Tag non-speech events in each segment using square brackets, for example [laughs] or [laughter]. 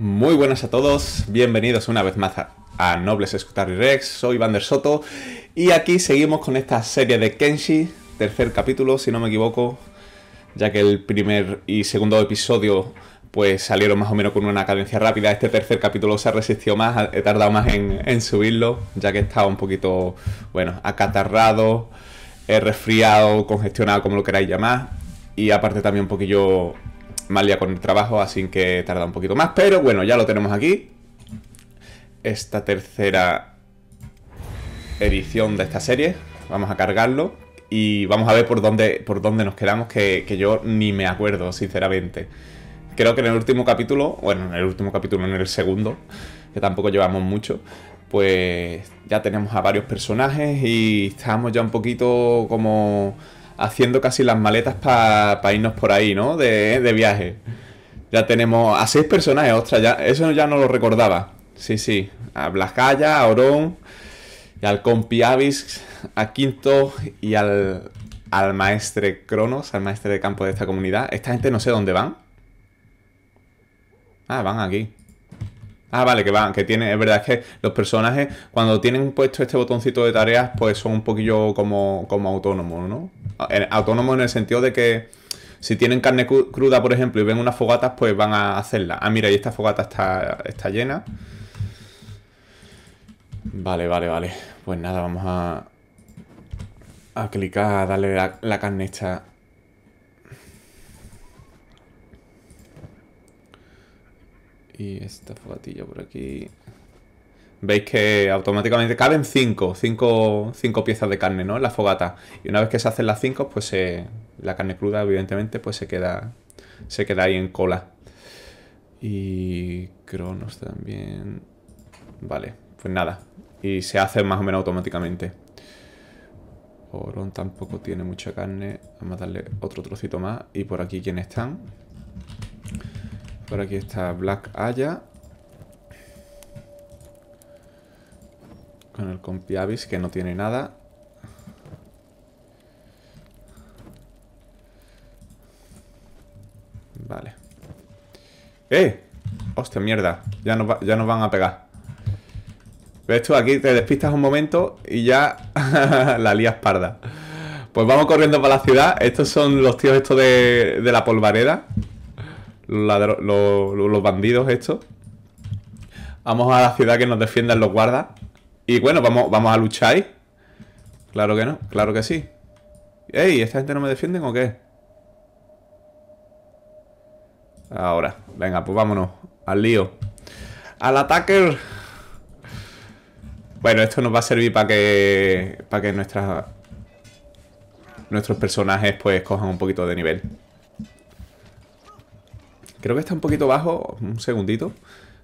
Muy buenas a todos, bienvenidos una vez más a, Nobles Nobles y Rex, soy Van der Soto y aquí seguimos con esta serie de Kenshi, tercer capítulo si no me equivoco, ya que el primer y segundo episodio pues salieron más o menos con una cadencia rápida, este tercer capítulo se resistió más, he tardado más en, subirlo, ya que estaba un poquito, bueno, acatarrado, resfriado, congestionado, como lo queráis llamar, y aparte también un poquillo malia con el trabajo, así que tarda un poquito más. Pero bueno, ya lo tenemos aquí. Esta tercera edición de esta serie. Vamos a cargarlo. Y vamos a ver por dónde, por dónde nos quedamos, que, que yo ni me acuerdo, sinceramente. Creo que en el último capítulo, bueno, en el último capítulo, en el segundo, que tampoco llevamos mucho, pues ya tenemos a varios personajes y estamos ya un poquito como haciendo casi las maletas para irnos por ahí, ¿no? De, viaje. Ya tenemos a seis personajes, ostras, ya, eso ya no lo recordaba. Sí, sí. A Blascaya, a Orón, y al compi Avis, a Quinto y al, al maestre Cronos, al maestre de campo de esta comunidad. Esta gente no sé dónde van. Ah, van aquí. Ah, vale, que van, que tiene. Es verdad, es que los personajes, cuando tienen puesto este botoncito de tareas, pues son un poquillo como, como autónomos, ¿no? Autónomos en el sentido de que si tienen carne cruda, por ejemplo, y ven unas fogatas, pues van a hacerla. Ah, mira, y esta fogata está, está llena. Vale, vale, vale. Pues nada, vamos a, a clicar, a darle la carne esta Y esta fogatilla por aquí. Veis que automáticamente caben 5, 5, piezas de carne, ¿no? En la fogata. Y una vez que se hacen las 5, pues la carne cruda, evidentemente, pues se queda, se queda ahí en cola. Y Cronos también. Vale, pues nada. Y se hace más o menos automáticamente. Orón tampoco tiene mucha carne. Vamos a darle otro trocito más. Y por aquí, ¿quiénes están? Por aquí está Black Aya. Con el Compiavis, que no tiene nada. Vale. ¡Eh! ¡Hostia, mierda! Ya nos, ya van a pegar. ¿Ves tú? Aquí te despistas un momento y ya [laughs] la lías parda. Pues vamos corriendo para la ciudad. Estos son los tíos estos de, de la polvareda los, bandidos estos. Vamos a la ciudad que nos defiendan los guardas. Y bueno, vamos, vamos a luchar. Ahí. Claro que no, claro que sí. ¡Ey! ¿Esta gente no me defienden o qué? Ahora, venga, pues vámonos. Al lío. ¡Al ataque! Bueno, esto nos va a servir para que. Para que nuestras. Nuestros personajes pues cojan un poquito de nivel. Creo que está un poquito bajo, un segundito.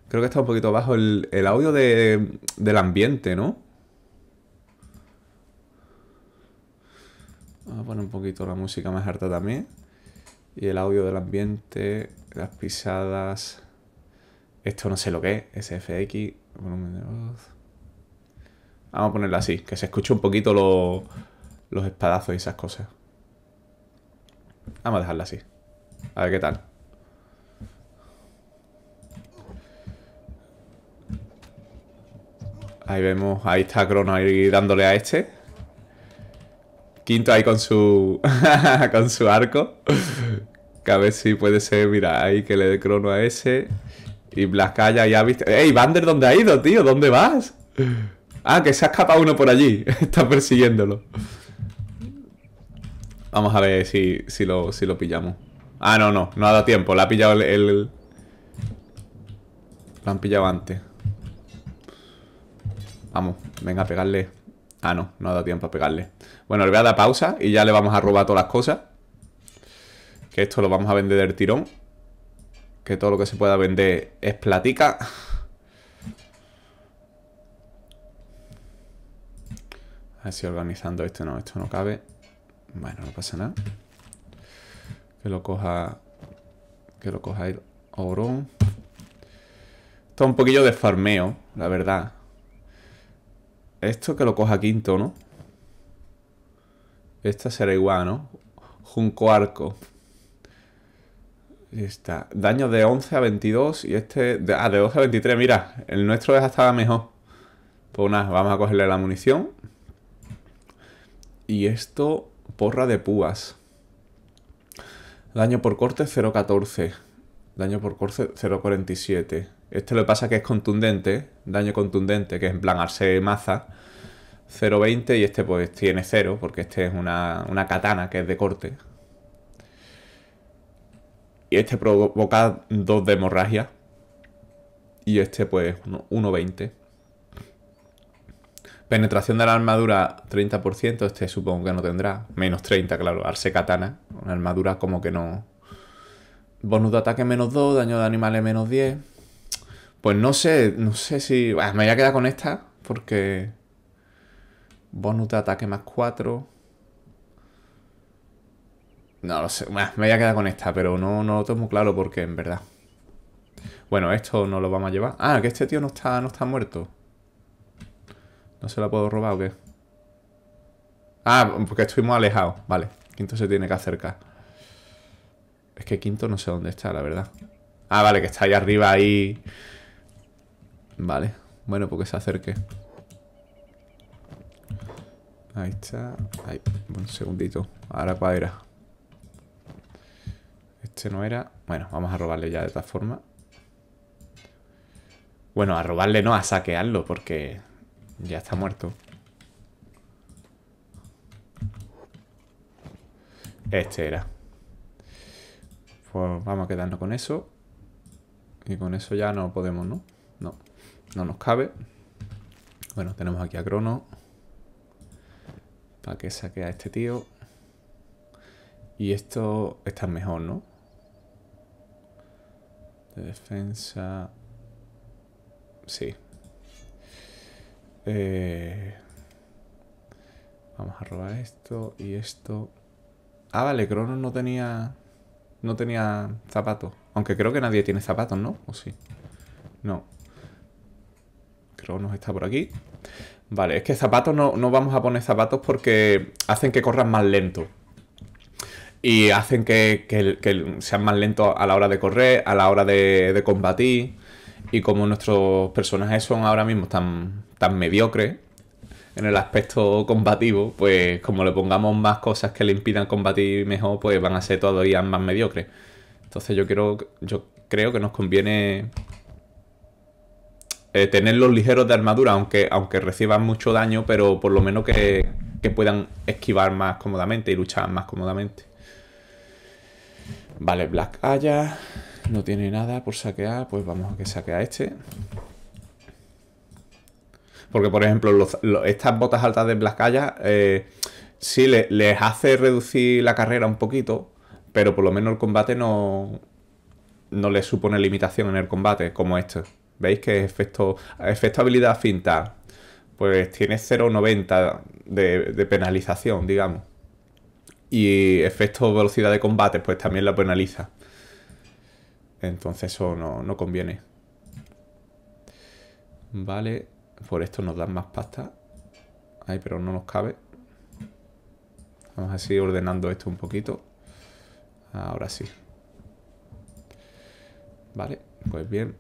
Creo que está un poquito bajo el, audio del ambiente, ¿no? Vamos a poner un poquito la música más harta también. Y el audio del ambiente, las pisadas. Esto no sé lo que es, SFX, Vamos a ponerla así, que se escuche un poquito los espadazos y esas cosas. Vamos a dejarla así. A ver qué tal. Ahí vemos, ahí está Crono ahí dándole a este. Quinto ahí con su. [laughs] con su arco. que a ver si puede ser, mira, ahí que le dé Crono a ese. Y Blascaya ya visto... ¡Ey, Vander, dónde ha ido, tío! ¿Dónde vas? Ah, que se ha escapado uno por allí. [laughs] está persiguiéndolo. Vamos a ver si, si, lo, si lo pillamos. Ah, no, no, no ha dado tiempo. Lo ha pillado el... Lo han pillado antes. Vamos, venga, a pegarle. Ah, no, no ha dado tiempo a pegarle. Bueno, le voy a dar pausa y ya le vamos a robar todas las cosas. Que esto lo vamos a vender del tirón. Que todo lo que se pueda vender es platica. Así organizando esto no, esto no cabe. Bueno, no pasa nada. Que lo coja... Que lo coja el Orón. Esto un poquillo de farmeo, la verdad. Esto que lo coja quinto, ¿no? Esta será igual, ¿no? Junco arco. Ahí está. Daño de 11 a 22 y este... De, ah, de 12 a 23, mira. El nuestro es hasta mejor. Pues nada, vamos a cogerle la munición. Y esto, porra de púas. Daño por corte 0.14. Daño por corte 0.47. Este lo que pasa que es contundente, daño contundente, que es en plan arse maza, 0.20 y este pues tiene 0, porque este es una, katana que es de corte. Y este provoca 2 de hemorragia. Y este pues 1.20. Penetración de la armadura 30%, este supongo que no tendrá. Menos 30, claro, arse katana. Una armadura como que no... Bonus de ataque menos 2, daño de animales menos 10. Pues no sé, no sé si... me voy a quedar con esta porque... Bonus de ataque más 4. No lo sé, me voy a quedar con esta, pero no, no lo tengo claro porque en verdad... Bueno, esto no lo vamos a llevar. Ah, que este tío no está, no está muerto. ¿No se la puedo robar o qué? Ah, porque estuvimos alejados. Vale, Quinto se tiene que acercar. Es que Quinto no sé dónde está, la verdad. Ah, vale, que está ahí arriba, ahí... Vale. Bueno, porque pues se acerque. Ahí está. un segundito. Ahora cuál era. Este no era. Bueno, vamos a robarle ya de esta forma. Bueno, a robarle no, a saquearlo, porque ya está muerto. Este era. Pues vamos a quedarnos con eso. Y con eso ya no podemos, ¿no? no nos cabe. Bueno, tenemos aquí a Cronos. Para que saque a este tío. Y esto está mejor, ¿no? De defensa... Sí. Eh, vamos a robar esto y esto. Ah, vale, Cronos no tenía... No tenía zapatos. Aunque creo que nadie tiene zapatos, ¿no? ¿O sí? No nos está por aquí. Vale, es que zapatos no, no vamos a poner zapatos porque hacen que corran más lento y hacen que, sean más lentos a la hora de correr, a la hora de, combatir. Y como nuestros personajes son ahora mismo tan, tan mediocres en el aspecto combativo, pues como le pongamos más cosas que le impidan combatir mejor, pues van a ser todavía más mediocres. Entonces yo quiero. Yo creo que nos conviene eh, tenerlos ligeros de armadura, aunque, aunque reciban mucho daño, pero por lo menos que, puedan esquivar más cómodamente y luchar más cómodamente. Vale, Black Aya. No tiene nada por saquear. Pues vamos a que saquea este. Porque, por ejemplo, estas botas altas de Black Aya eh, sí le, les hace reducir la carrera un poquito, pero por lo menos el combate no, no les supone limitación en el combate, como este. ¿Veis que efecto, efecto habilidad finta? Pues tiene 0,90 de, penalización, digamos. Y efecto velocidad de combate, pues también la penaliza. Entonces eso no, conviene. Vale, por esto nos dan más pasta. ahí pero no nos cabe. Vamos a seguir ordenando esto un poquito. Ahora sí. Vale, pues bien.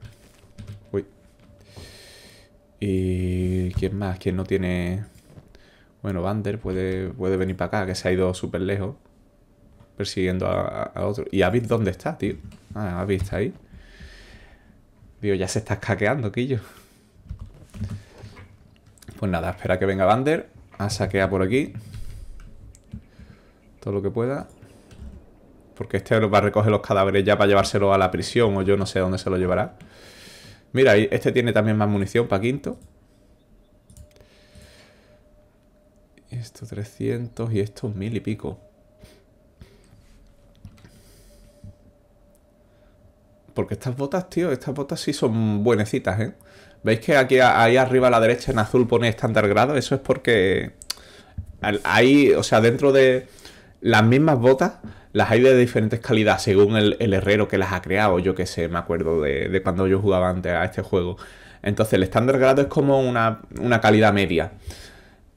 Y quién más, quién no tiene... Bueno, Vander puede, puede venir para acá, que se ha ido súper lejos. Persiguiendo a, otro. ¿Y Avid dónde está, tío? Ah, Avid está ahí. Digo, ya se está escaqueando, Quillo. Pues nada, espera que venga Vander. A saquear por aquí. Todo lo que pueda. Porque este va a recoger los cadáveres ya para llevárselo a la prisión o yo no sé dónde se lo llevará. Mira, este tiene también más munición para quinto. Esto 300 y esto mil y pico. Porque estas botas, tío, estas botas sí son buenecitas, ¿eh? ¿Veis que aquí ahí arriba a la derecha en azul pone estándar grado? Eso es porque ahí, o sea, dentro de las mismas botas las hay de diferentes calidades según el, herrero que las ha creado, yo que sé, me acuerdo de, cuando yo jugaba antes a este juego. Entonces el estándar grado es como una, calidad media.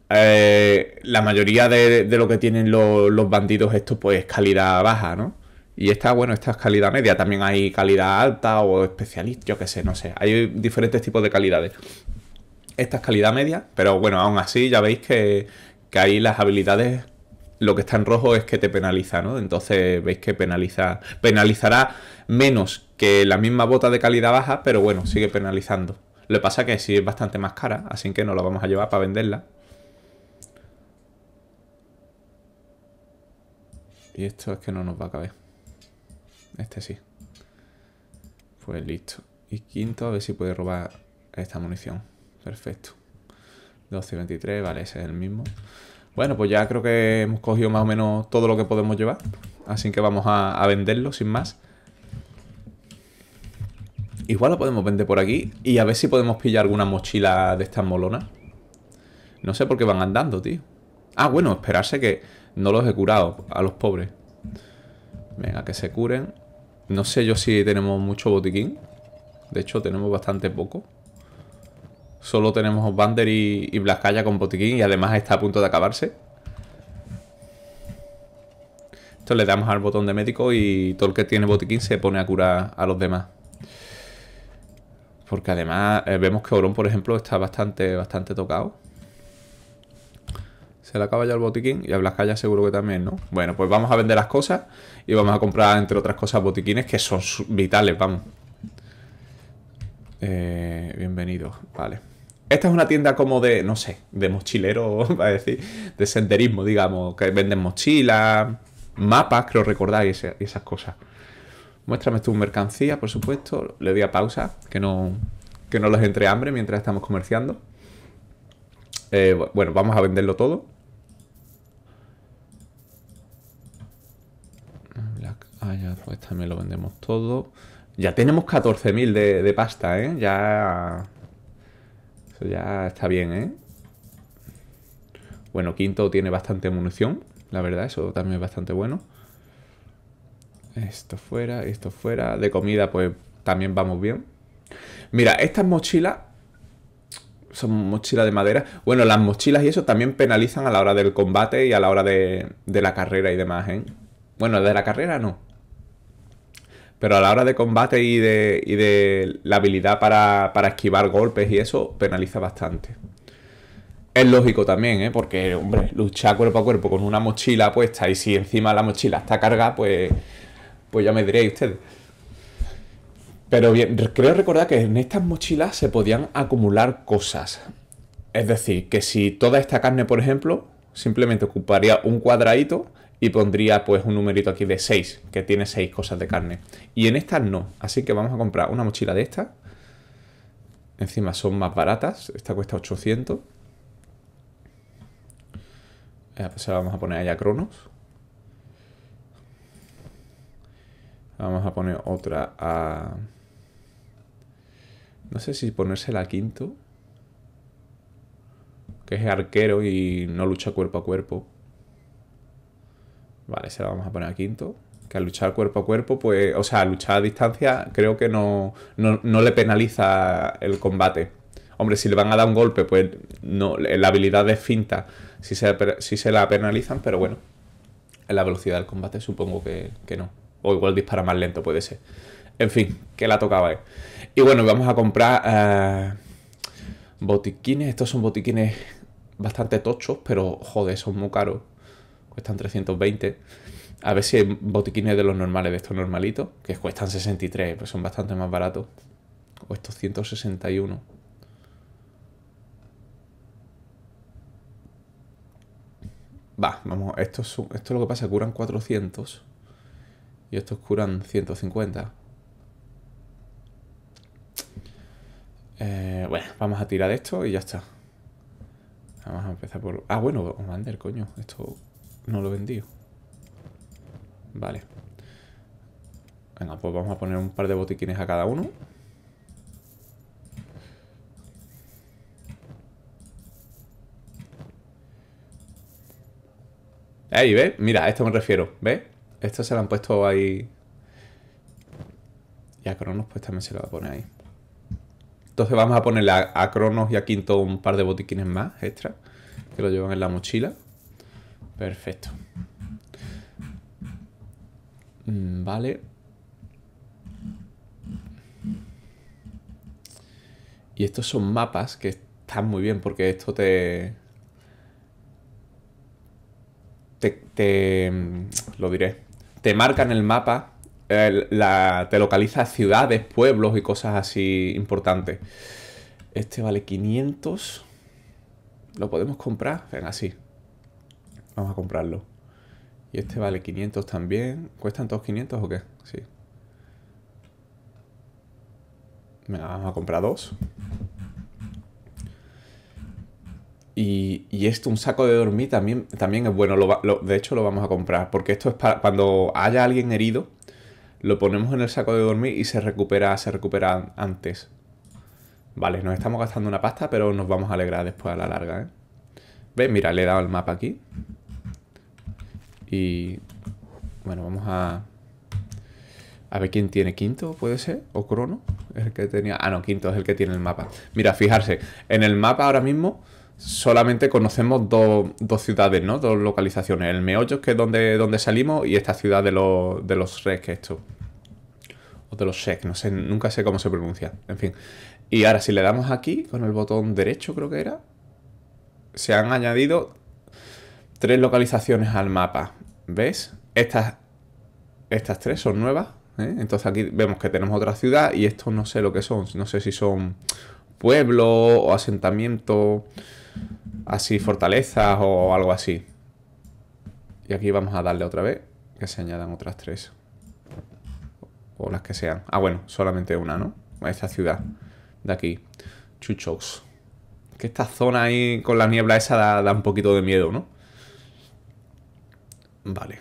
Eh, la mayoría de, lo que tienen los, bandidos esto pues es calidad baja, ¿no? Y esta, bueno, esta es calidad media, también hay calidad alta o especialista, yo que sé, no sé, hay diferentes tipos de calidades. Esta es calidad media, pero bueno, aún así ya veis que, que las habilidades lo que está en rojo es que te penaliza, ¿no? Entonces veis que penaliza, penalizará menos que la misma bota de calidad baja, pero bueno, sigue penalizando. Lo que pasa que sí es bastante más cara, así que no la vamos a llevar para venderla. Y esto es que no nos va a caber. Este sí. Pues listo. Y quinto, a ver si puede robar esta munición. Perfecto. 12 vale, ese es el mismo. Bueno, pues ya creo que hemos cogido más o menos todo lo que podemos llevar. Así que vamos a, venderlo sin más. Igual lo podemos vender por aquí y a ver si podemos pillar alguna mochila de estas molonas. No sé por qué van andando, tío. Ah, bueno, esperarse que no los he curado a los pobres. Venga, que se curen. No sé yo si tenemos mucho botiquín. De hecho, tenemos bastante poco. Solo tenemos Bander y, y con botiquín y además está a punto de acabarse. Entonces le damos al botón de médico y todo el que tiene botiquín se pone a curar a los demás. Porque además eh, vemos que Orón, por ejemplo, está bastante, bastante tocado. Se le acaba ya el botiquín y a Blascaya seguro que también, ¿no? Bueno, pues vamos a vender las cosas y vamos a comprar, entre otras cosas, botiquines que son vitales, vamos. Eh, bienvenido, bienvenidos, vale. Esta es una tienda como de, no sé, de mochilero, [laughs] va a decir, de senderismo, digamos, que venden mochilas, mapas, creo recordar, y, esas cosas. Muéstrame tu mercancía, por supuesto. Le doy a pausa, que no, que no los entre hambre mientras estamos comerciando. Eh, bueno, vamos a venderlo todo. Ah, ya, pues también lo vendemos todo. Ya tenemos 14.000 de, de pasta, ¿eh? Ya ya está bien, ¿eh? Bueno, quinto tiene bastante munición, la verdad, eso también es bastante bueno. Esto fuera, esto fuera. De comida, pues también vamos bien. Mira, estas mochilas son mochilas de madera. Bueno, las mochilas y eso también penalizan a la hora del combate y a la hora de, de la carrera y demás, ¿eh? Bueno, de la carrera no, pero a la hora de combate y de, la habilidad para, para, esquivar golpes y eso, penaliza bastante. Es lógico también, ¿eh? Porque, hombre, luchar cuerpo a cuerpo con una mochila puesta y si encima la mochila está cargada, pues, pues ya me diréis ustedes. Pero bien, creo recordar que en estas mochilas se podían acumular cosas. Es decir, que si toda esta carne, por ejemplo, simplemente ocuparía un cuadradito, y pondría pues un numerito aquí de 6, que tiene 6 cosas de carne. Y en estas no, así que vamos a comprar una mochila de estas. Encima son más baratas, esta cuesta 800. Se la vamos a poner allá a Cronos. Vamos a poner otra a... No sé si ponérsela a quinto. Que es arquero y no lucha cuerpo a cuerpo. Vale, se la vamos a poner a quinto. Que al luchar cuerpo a cuerpo, pues, o sea, al luchar a distancia, creo que no, le penaliza el combate. Hombre, si le van a dar un golpe, pues no, la habilidad de finta. Si se, se la penalizan, pero bueno. En la velocidad del combate supongo que, no. O igual dispara más lento, puede ser. En fin, que la tocaba. Eh. Y bueno, vamos a comprar eh, botiquines. Estos son botiquines bastante tochos, pero joder, son muy caros cuestan 320. A ver si hay botiquines de los normales, de estos normalitos, que cuestan 63, pues son bastante más baratos. O estos 161. Va, vamos, esto es, esto lo que pasa, curan 400. Y estos curan 150. Eh, bueno, vamos a tirar esto y ya está. Vamos a empezar por... Ah, bueno, Mander, coño. Esto no lo vendido. Vale. Venga, pues vamos a poner un par de botiquines a cada uno. Ahí, ¿ves? Mira, a esto me refiero, ¿ves? Esto se lo han puesto ahí. Y a Cronos pues también se lo va a poner ahí. Entonces vamos a ponerle a, a Cronos y a Quinto un par de botiquines más extra. Que lo llevan en la mochila. Perfecto. Mm, vale. Y estos son mapas que están muy bien porque esto te... Te... Mm, lo diré. Te marcan el mapa, la, te localiza ciudades, pueblos y cosas así importantes. Este vale 500. ¿Lo podemos comprar? Venga, así vamos a comprarlo. Y este vale 500 también. ¿Cuestan todos 500 o qué? Sí. Venga, vamos a comprar dos. Y, esto, un saco de dormir, también, también es bueno. Lo, de hecho, lo vamos a comprar. Porque esto es para cuando haya alguien herido, lo ponemos en el saco de dormir y se recupera, se recupera antes. Vale, nos estamos gastando una pasta, pero nos vamos a alegrar después a la larga, ¿eh? Mira, le he dado el mapa aquí. Y bueno, vamos a... A ver quién tiene quinto, puede ser, o Crono, el que tenía... Ah, no, quinto es el que tiene el mapa. Mira, fijarse, en el mapa ahora mismo solamente conocemos dos, ciudades, ¿no? Dos localizaciones. El Meollo, que es donde, donde salimos, y esta ciudad de, los, de que es esto. O de los Shek, no sé, nunca sé cómo se pronuncia. En fin. Y ahora, si le damos aquí, con el botón derecho creo que era, se han añadido tres localizaciones al mapa. ¿Ves? Estas, estas tres son nuevas. ¿eh? Entonces aquí vemos que tenemos otra ciudad y estos no sé lo que son. No sé si son pueblos o asentamiento así fortalezas o algo así. Y aquí vamos a darle otra vez que se añadan otras tres. O las que sean. Ah, bueno, solamente una, ¿no? Esta ciudad de aquí. Chuchos. Que esta zona ahí con la niebla esa da un poquito de miedo, ¿no? Vale.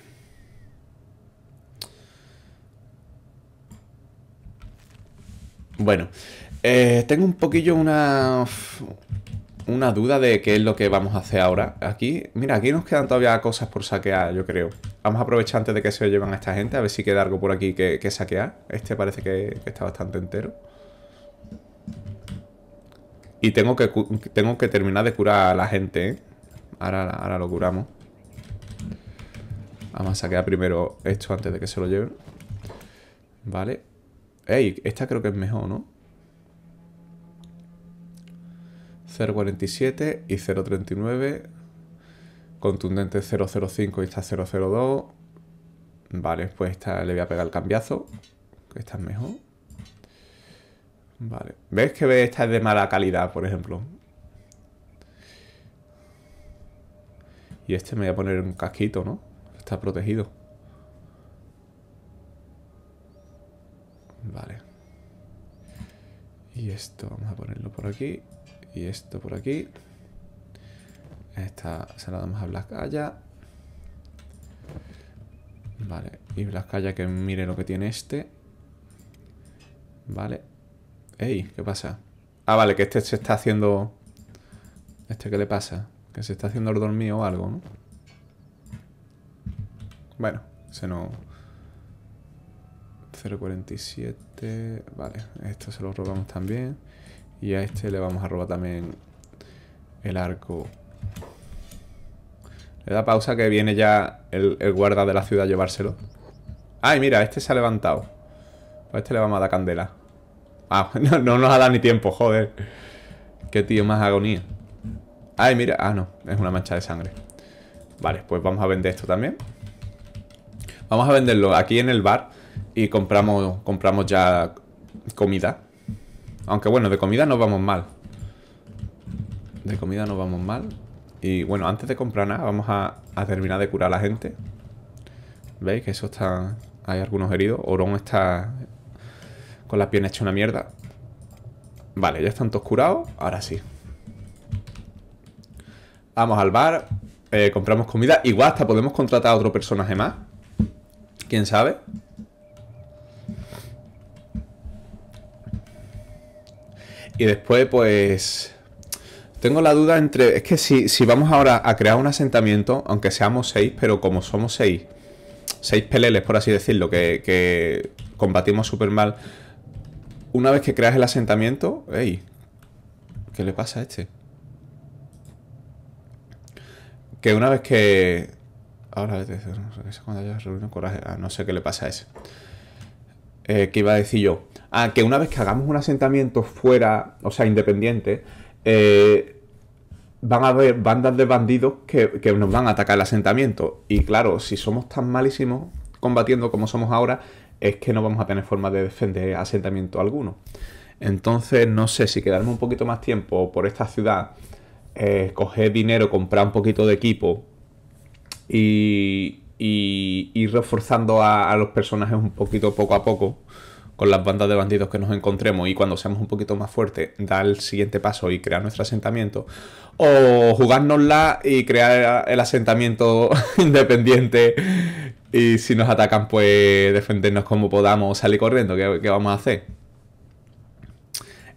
Bueno, eh, tengo un poquillo una, una duda de qué es lo que vamos a hacer ahora. Aquí, mira, aquí nos quedan todavía cosas por saquear, yo creo. Vamos a aprovechar antes de que se lo llevan a esta gente, a ver si queda algo por aquí que, que saquear. Este parece que, está bastante entero. Y tengo que, tengo que terminar de curar a la gente, ¿eh? ahora lo curamos. Vamos a saquear primero esto antes de que se lo lleven. Vale. Ey, esta creo que es mejor, ¿no? 0.47 y 0.39. Contundente 0.05 y esta 0.02. Vale, pues esta le voy a pegar el cambiazo. esta es mejor. Vale. ¿Ves que esta es de mala calidad, por ejemplo? Y este me voy a poner un casquito, ¿no? Está protegido. Vale. Y esto vamos a ponerlo por aquí. Y esto por aquí. Esta se la damos a Blascaya. Vale. Y Blascaya que mire lo que tiene este. Vale. ¡Ey! ¿Qué pasa? Ah, vale, que este se está haciendo... ¿Este qué le pasa? Que se está haciendo el dormido o algo, ¿no? Bueno, se no... 0.47... Vale, esto se lo robamos también. Y a este le vamos a robar también el arco. Le da pausa que viene ya el, guarda de la ciudad a llevárselo. ¡Ay, mira! Este se ha levantado. A pues este le vamos a dar candela. Ah, [laughs] no, no nos ha dado ni tiempo, joder. Qué tío más agonía. ¡Ay, mira! Ah, no. Es una mancha de sangre. Vale, pues vamos a vender esto también vamos a venderlo aquí en el bar y compramos, compramos ya comida. Aunque bueno, de comida no vamos mal. De comida no vamos mal. Y bueno, antes de comprar nada, vamos a, terminar de curar a la gente. ¿Veis que eso está... Hay algunos heridos. Orón está con la piernas hecha una mierda. Vale, ya están todos curados. Ahora sí. Vamos al bar. Eh, compramos comida. Igual hasta podemos contratar a otro personaje más. ¿Quién sabe? Y después, pues... Tengo la duda entre... Es que si, si vamos ahora a crear un asentamiento, aunque seamos seis, pero como somos seis... Seis peleles, por así decirlo, que, que combatimos súper mal. Una vez que creas el asentamiento... ¡Ey! ¿Qué le pasa a este? Que una vez que Ahora, cuando coraje. Ah, no sé qué le pasa a ese. Eh, ¿Qué iba a decir yo? Ah, que una vez que hagamos un asentamiento fuera, o sea, independiente, eh, van a haber bandas de bandidos que, nos van a atacar el asentamiento. Y claro, si somos tan malísimos combatiendo como somos ahora, es que no vamos a tener forma de defender asentamiento alguno. Entonces, no sé si quedarme un poquito más tiempo por esta ciudad, eh, coger dinero, comprar un poquito de equipo y, y, reforzando a, los personajes un poquito poco a poco con las bandas de bandidos que nos encontremos y cuando seamos un poquito más fuertes, dar el siguiente paso y crear nuestro asentamiento. O jugárnosla y crear el asentamiento [laughs] independiente y si nos atacan, pues defendernos como podamos o salir corriendo. ¿Qué, vamos a hacer?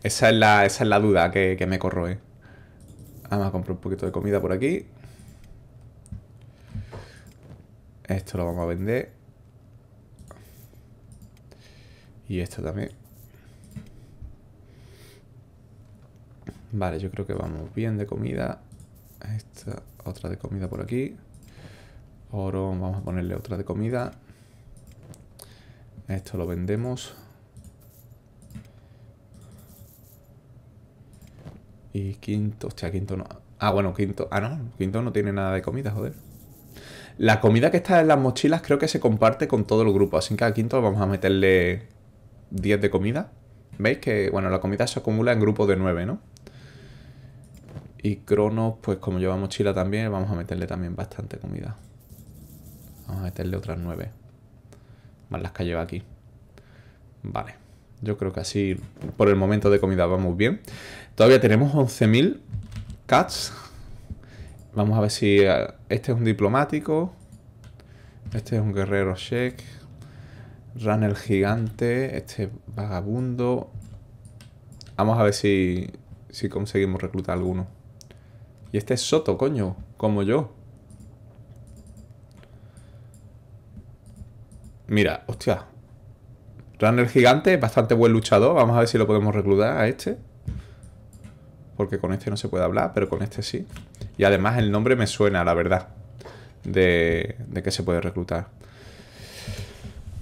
Esa es la, esa es la duda que, que me corroe. Vamos a comprar un poquito de comida por aquí. Esto lo vamos a vender. Y esto también. Vale, yo creo que vamos bien de comida. Esta, otra de comida por aquí. Oro, vamos a ponerle otra de comida. Esto lo vendemos. Y quinto, hostia, quinto no. Ah, bueno, quinto. Ah, no, quinto no tiene nada de comida, joder. La comida que está en las mochilas creo que se comparte con todo el grupo, así que al quinto vamos a meterle 10 de comida. ¿Veis que, bueno, la comida se acumula en grupos de 9, ¿no? Y Cronos, pues como lleva mochila también, vamos a meterle también bastante comida. Vamos a meterle otras 9. Más las que lleva aquí. Vale. Yo creo que así, por el momento de comida, vamos bien. Todavía tenemos 11.000 cats Vamos a ver si... Eh, este es un diplomático. Este es un guerrero check. Ran el gigante. Este vagabundo. Vamos a ver si, conseguimos reclutar alguno. Y este es Soto, coño. Como yo. Mira, hostia. Ran el gigante, bastante buen luchador. Vamos a ver si lo podemos reclutar a este. Porque con este no se puede hablar, pero con este sí. Y además el nombre me suena, la verdad, de, de que se puede reclutar.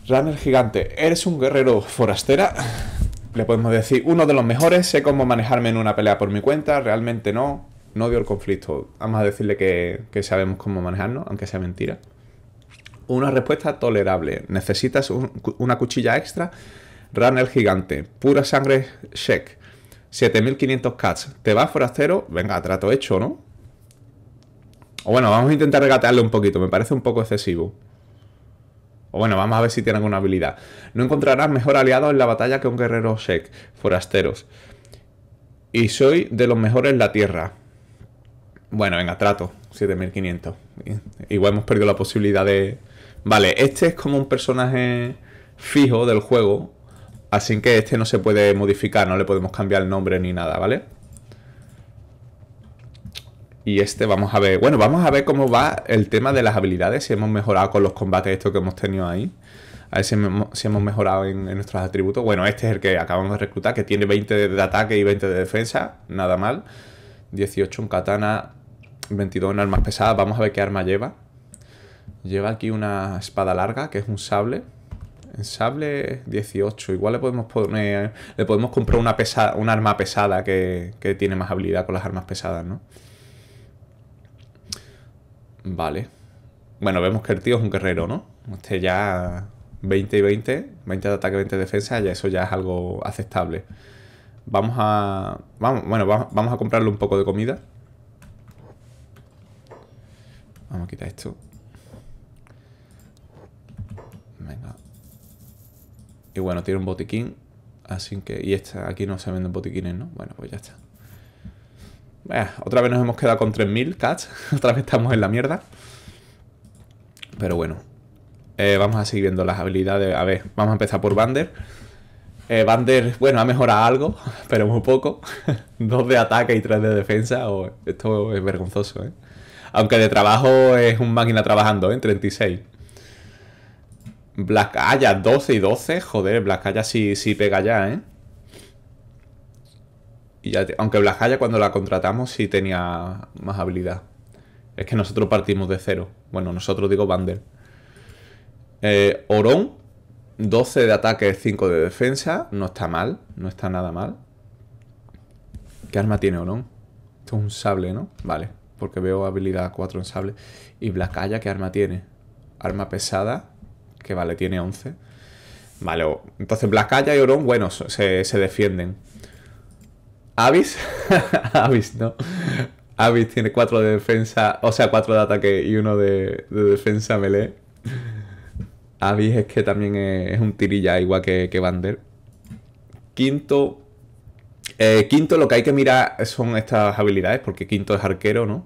Runner gigante, eres un guerrero forastera. Le podemos decir, uno de los mejores, sé cómo manejarme en una pelea por mi cuenta, realmente no, no odio el conflicto. Vamos a decirle que, sabemos cómo manejarnos, aunque sea mentira. Una respuesta tolerable, necesitas una cuchilla extra. Runner gigante, pura sangre, check. 7500 cats, ¿te vas forastero? Venga, trato hecho, ¿no? O bueno, vamos a intentar regatearle un poquito, me parece un poco excesivo. O bueno, vamos a ver si tiene alguna habilidad. No encontrarás mejor aliado en la batalla que un guerrero Shek, forasteros. Y soy de los mejores en la tierra. Bueno, venga, trato. 7500. Igual hemos perdido la posibilidad de... Vale, este es como un personaje fijo del juego. Así que este no se puede modificar, no le podemos cambiar el nombre ni nada, ¿vale? vale y este vamos a ver, bueno, vamos a ver cómo va el tema de las habilidades, si hemos mejorado con los combates estos que hemos tenido ahí. A ver si hemos, mejorado en, nuestros atributos. Bueno, este es el que acabamos de reclutar, que tiene 20 de ataque y 20 de defensa, nada mal. 18 en katana, 22 en armas pesadas. Vamos a ver qué arma lleva. Lleva aquí una espada larga, que es un sable. En sable 18. Igual le podemos poner. Le podemos comprar una, arma pesada que, que tiene más habilidad con las armas pesadas, ¿no? Vale. Bueno, vemos que el tío es un guerrero, ¿no? Este ya 20 y 20, 20 de ataque, 20 de defensa, ya eso ya es algo aceptable. Vamos a... Vamos, bueno, vamos a comprarle un poco de comida. Vamos a quitar esto. Venga. Y bueno, tiene un botiquín. Así que... Y esta, aquí no se venden botiquines, ¿no? Bueno, pues ya está. Eh, otra vez nos hemos quedado con 3.000 cats. [laughs] otra vez estamos en la mierda. Pero bueno. Eh, vamos a seguir viendo las habilidades. A ver, vamos a empezar por Bander. Bander, eh, bueno, ha mejorado algo, [laughs] pero muy poco. [laughs] Dos de ataque y tres de defensa. esto es vergonzoso, ¿eh? Aunque de trabajo es un máquina trabajando, ¿eh? 36. Black 12 y 12. Joder, Black sí, sí pega ya, ¿eh? Y aunque Blajaya cuando la contratamos sí tenía más habilidad. Es que nosotros partimos de cero. Bueno, nosotros digo Bander. Eh, Orón, 12 de ataque, 5 de defensa. No está mal, no está nada mal. ¿Qué arma tiene Orón? Esto es un sable, ¿no? Vale, porque veo habilidad 4 en sable. ¿Y Blacalla qué arma tiene? Arma pesada, que vale, tiene 11. Vale, entonces Blacalla y Orón, bueno, se, se defienden. Avis. [laughs] Avis, no. Avis tiene 4 de defensa, o sea, 4 de ataque y 1 de, defensa melee. Avis es que también es, un tirilla, igual que, que Vander. Quinto. Eh, quinto, lo que hay que mirar son estas habilidades, porque quinto es arquero, ¿no?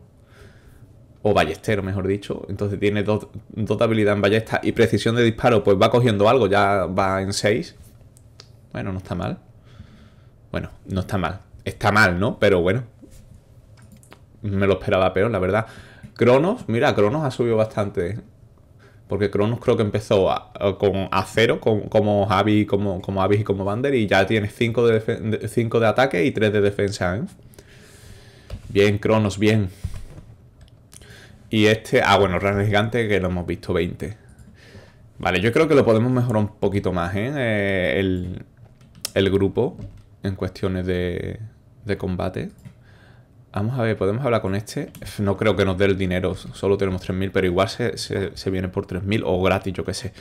O ballestero, mejor dicho. Entonces tiene dos, dos de habilidad en ballesta y precisión de disparo, pues va cogiendo algo, ya va en 6. Bueno, no está mal. Bueno, no está mal está mal, ¿no? Pero bueno, me lo esperaba peor, la verdad. Cronos, mira, Cronos ha subido bastante. ¿eh? Porque Cronos creo que empezó a, con a cero, como Javi como, y como Bander, y ya tiene 5 de, de ataque y 3 de defensa, ¿eh? Bien, Cronos, bien. Y este, ah, bueno, Rana Gigante, que lo hemos visto 20. Vale, yo creo que lo podemos mejorar un poquito más, ¿eh? eh el grupo en cuestiones de, de combate. Vamos a ver, ¿podemos hablar con este? No creo que nos dé el dinero, solo tenemos 3.000, pero igual se, viene por 3.000 o gratis, yo qué sé.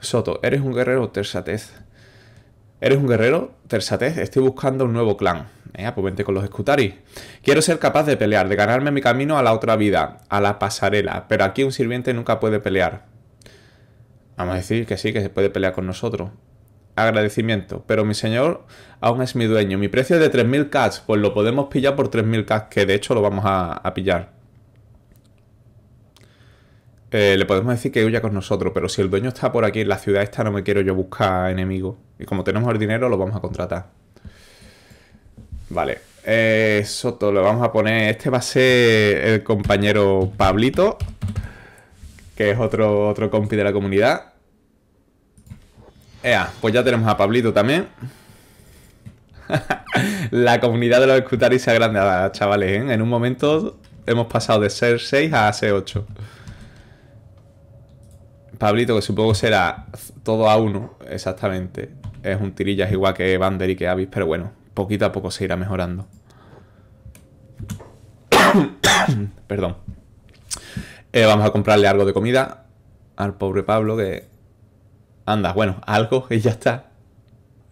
Soto, ¿eres un guerrero Tersatez? ¿Eres un guerrero Tersatez? Estoy buscando un nuevo clan. pues vente con los escutaris. Quiero ser capaz de pelear, de ganarme mi camino a la otra vida, a la pasarela, pero aquí un sirviente nunca puede pelear. Vamos a decir que sí, que se puede pelear con nosotros agradecimiento, pero mi señor aún es mi dueño. Mi precio es de 3.000 cats, pues lo podemos pillar por 3.000 cats, que de hecho lo vamos a, pillar. Eh, le podemos decir que huya con nosotros, pero si el dueño está por aquí en la ciudad esta, no me quiero yo buscar enemigo. Y como tenemos el dinero, lo vamos a contratar. Vale. eso, eh, Soto, le vamos a poner... Este va a ser el compañero Pablito, que es otro, otro compi de la comunidad pues ya tenemos a Pablito también. [laughs] la comunidad de los escutaris se agrandado, ah, chavales, ¿eh? En un momento hemos pasado de ser 6 a ser 8. Pablito, que supongo será todo a uno, exactamente. Es un tirillas igual que Vander y que Avis, pero bueno, poquito a poco se irá mejorando. [coughs] Perdón. Eh, vamos a comprarle algo de comida al pobre Pablo, que Anda, bueno, algo y ya está.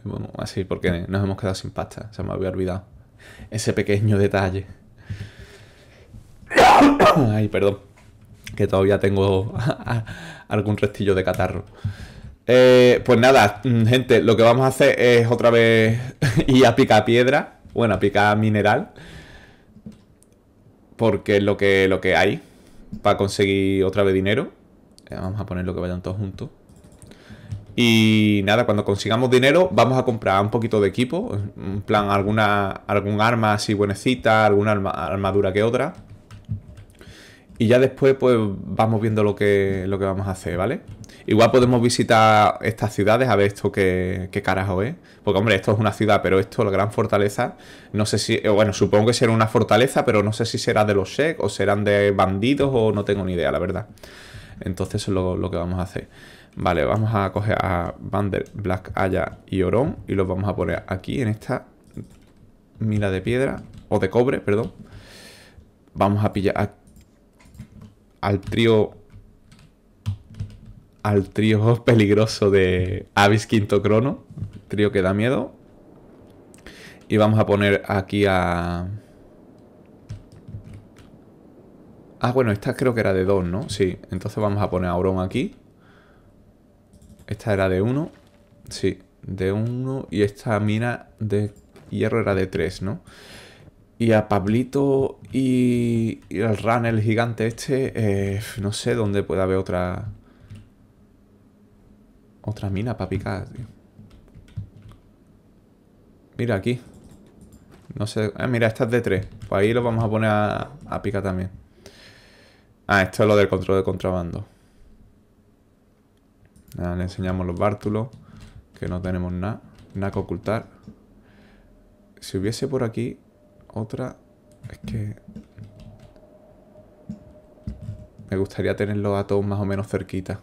Bueno, así, porque nos hemos quedado sin pasta. Se me había olvidado ese pequeño detalle. [coughs] Ay, perdón. Que todavía tengo [laughs] algún restillo de catarro. Eh, pues nada, mm, gente, lo que vamos a hacer es otra vez [laughs] ir a picar piedra. Bueno, a picar mineral. Porque es lo que, lo que hay para conseguir otra vez dinero. Vamos a poner lo que vayan todos juntos. Y nada, cuando consigamos dinero, vamos a comprar un poquito de equipo. En plan, alguna, algún arma así buenecita, alguna armadura que otra. Y ya después, pues, vamos viendo lo que, lo que vamos a hacer, ¿vale? Igual podemos visitar estas ciudades, a ver esto qué, qué carajo es. Porque, hombre, esto es una ciudad, pero esto, la gran fortaleza, no sé si... Eh, bueno, supongo que será una fortaleza, pero no sé si será de los SEC o serán de bandidos o no tengo ni idea, la verdad. Entonces, eso es lo, lo que vamos a hacer. Vale, vamos a coger a Bander, Black, Aya y Orón y los vamos a poner aquí en esta mila de piedra, o de cobre, perdón. Vamos a pillar al trío al trío [laughs] peligroso de Avis Quinto Crono, trío que da miedo. Y vamos a poner aquí a... Ah, bueno, esta creo que era de dos, ¿no? Sí, entonces vamos a poner a Orón aquí. Esta era de 1. Sí, de 1. Y esta mina de hierro era de 3, ¿no? Y a Pablito y, al el Ran, el gigante este, eh, no sé dónde puede haber otra... Otra mina para picar, Mira, aquí. No sé... Ah, mira, esta es de 3. Pues ahí lo vamos a poner a, a picar también. Ah, esto es lo del control de contrabando. Nada, le enseñamos los bártulos, que no tenemos nada, nada que ocultar. Si hubiese por aquí otra... Es que... Me gustaría tenerlos a todos más o menos cerquita.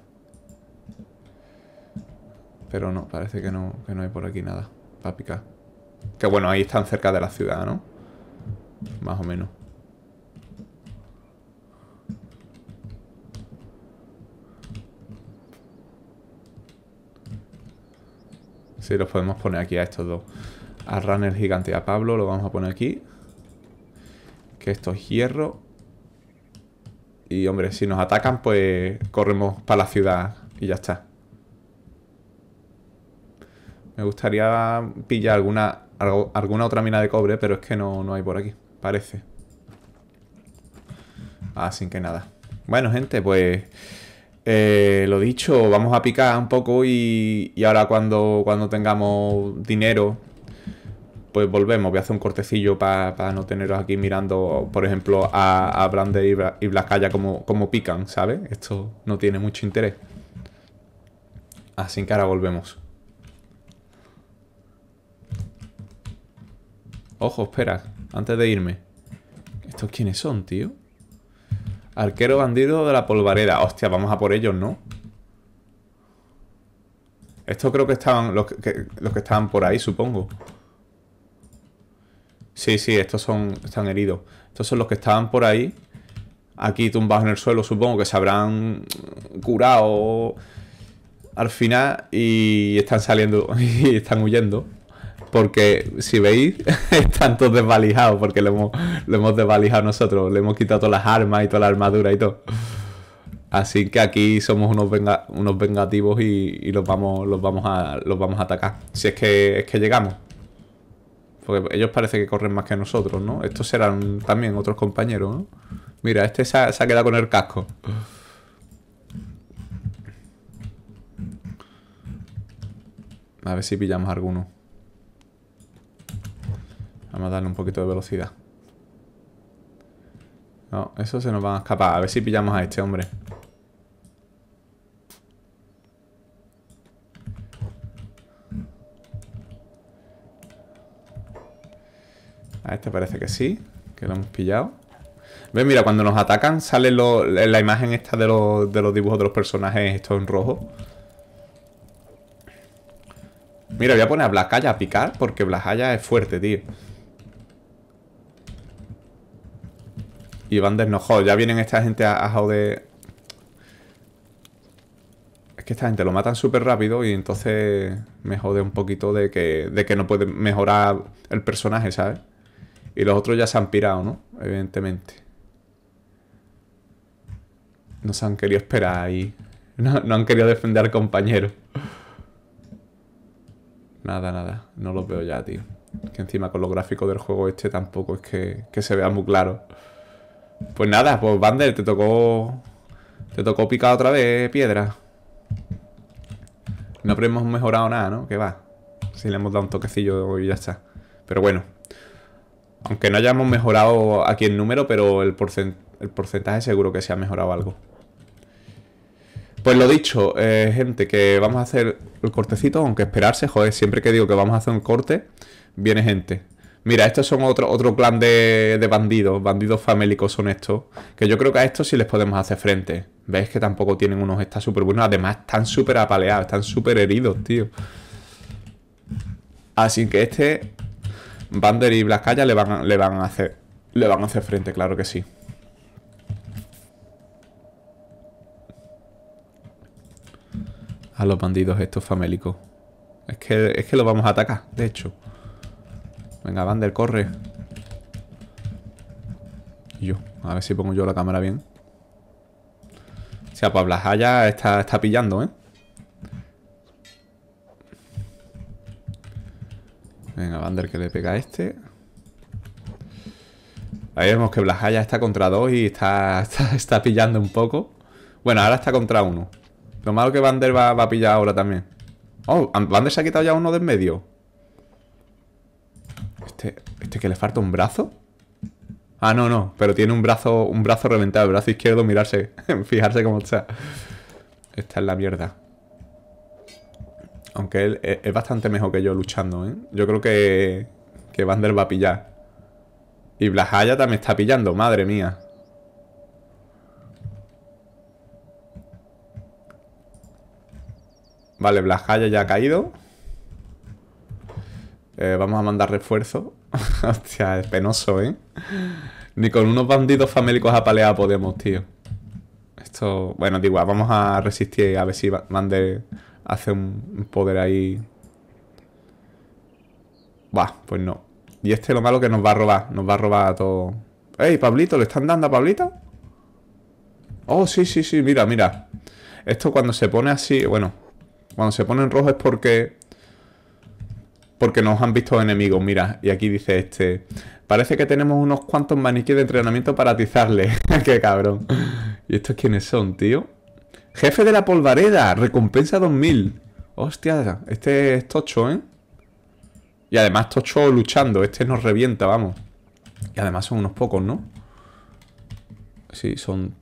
Pero no, parece que no, que no hay por aquí nada para picar. Que bueno, ahí están cerca de la ciudad, ¿no? Más o menos. Sí, los podemos poner aquí a estos dos. A Runner gigante, a Pablo lo vamos a poner aquí. Que esto es hierro. Y hombre, si nos atacan, pues corremos para la ciudad y ya está. Me gustaría pillar alguna, alguna otra mina de cobre, pero es que no, no hay por aquí, parece. Así ah, que nada. Bueno, gente, pues... Eh, lo dicho, vamos a picar un poco y, y ahora cuando, cuando tengamos dinero, pues volvemos. Voy a hacer un cortecillo para no teneros aquí mirando, por ejemplo, a, a y, Blackaya como, como pican, ¿sabes? Esto no tiene mucho interés. Así que ahora volvemos. Ojo, espera, antes de irme. ¿Estos quiénes son, tío? Arquero bandido de la polvareda. Hostia, vamos a por ellos, ¿no? Esto creo que estaban los que, los que estaban por ahí, supongo. Sí, sí, estos son están heridos. Estos son los que estaban por ahí. Aquí tumbados en el suelo, supongo que se habrán curado al final y están saliendo [laughs] y están huyendo porque si veis, [laughs] están todos desvalijados, porque lo hemos, lo hemos desvalijado nosotros, le hemos quitado todas las armas y toda la armadura y todo. Así que aquí somos unos, unos vengativos y, los, vamos, los, vamos a, los vamos a atacar. Si es que, es que llegamos. Porque ellos parece que corren más que nosotros, ¿no? Estos serán también otros compañeros, ¿no? Mira, este se ha, se ha quedado con el casco. A ver si pillamos alguno. Vamos a darle un poquito de velocidad. No, eso se nos va a escapar. A ver si pillamos a este hombre. A este parece que sí, que lo hemos pillado. ¿Ves? Mira, cuando nos atacan sale la imagen esta de los, dibujos de los personajes, esto en rojo. Mira, voy a poner a Blasaya a picar porque Blasaya es fuerte, tío. Y van ya vienen esta gente a, joder. Es que esta gente lo matan súper rápido y entonces me jode un poquito de que, de que no puede mejorar el personaje, ¿sabes? Y los otros ya se han pirado, ¿no? Evidentemente. No se han querido esperar ahí no, han querido defender al compañero. Nada, nada. No los veo ya, tío. Que encima con los gráficos del juego este tampoco es que, que se vea muy claro. Pues nada, pues Bander, te tocó. Te tocó picar otra vez piedra. No hemos mejorado nada, ¿no? Que va. Si le hemos dado un toquecillo y ya está. Pero bueno. Aunque no hayamos mejorado aquí el número, pero el, el porcentaje seguro que se ha mejorado algo. Pues lo dicho, eh, gente, que vamos a hacer el cortecito, aunque esperarse, joder, siempre que digo que vamos a hacer un corte, viene gente. Mira, estos son otro, otro clan de, bandidos, bandidos famélicos son estos, que yo creo que a estos sí les podemos hacer frente. ¿Veis que tampoco tienen unos está súper buenos? Además, están súper apaleados, están súper heridos, tío. Así que este, Bander y Blascaya le van, le van a hacer le van a hacer frente, claro que sí. A los bandidos estos famélicos. Es que, es que los vamos a atacar, de hecho. Venga, Vander, corre. yo, a ver si pongo yo la cámara bien. O sea, pues Blasaya está, está pillando, ¿eh? Venga, Vander que le pega a este. Ahí vemos que Blasaya está contra dos y está, está, pillando un poco. Bueno, ahora está contra uno. Lo malo que Vander va, va a pillar ahora también. Oh, Vander se ha quitado ya uno de en medio. Este, este, que le falta un brazo. Ah, no, no, pero tiene un brazo, un brazo reventado, el brazo izquierdo, mirarse, [laughs] fijarse cómo está. Esta es la mierda. Aunque él eh, es, bastante mejor que yo luchando, ¿eh? Yo creo que, que Vander va a pillar. Y Blajaya también está pillando, madre mía. Vale, Blajaya ya ha caído. Eh, vamos a mandar refuerzo. [laughs] Hostia, es penoso, ¿eh? Ni con unos bandidos famélicos a apaleados podemos, tío. Esto... Bueno, digo, vamos a resistir a ver si Mande hace un poder ahí. Buah, pues no. Y este lo malo que nos va a robar. Nos va a robar a todo. ¡Ey, Pablito! ¿Le están dando a Pablito? Oh, sí, sí, sí. Mira, mira. Esto cuando se pone así... Bueno, cuando se pone en rojo es porque porque nos han visto enemigos. Mira, y aquí dice este, parece que tenemos unos cuantos maniquíes de entrenamiento para atizarle. [laughs] Qué cabrón. ¿Y estos quiénes son, tío? Jefe de la polvareda, recompensa 2000. Hostia, este es tocho, ¿eh? Y además tocho luchando, este nos revienta, vamos. Y además son unos pocos, ¿no? Sí, son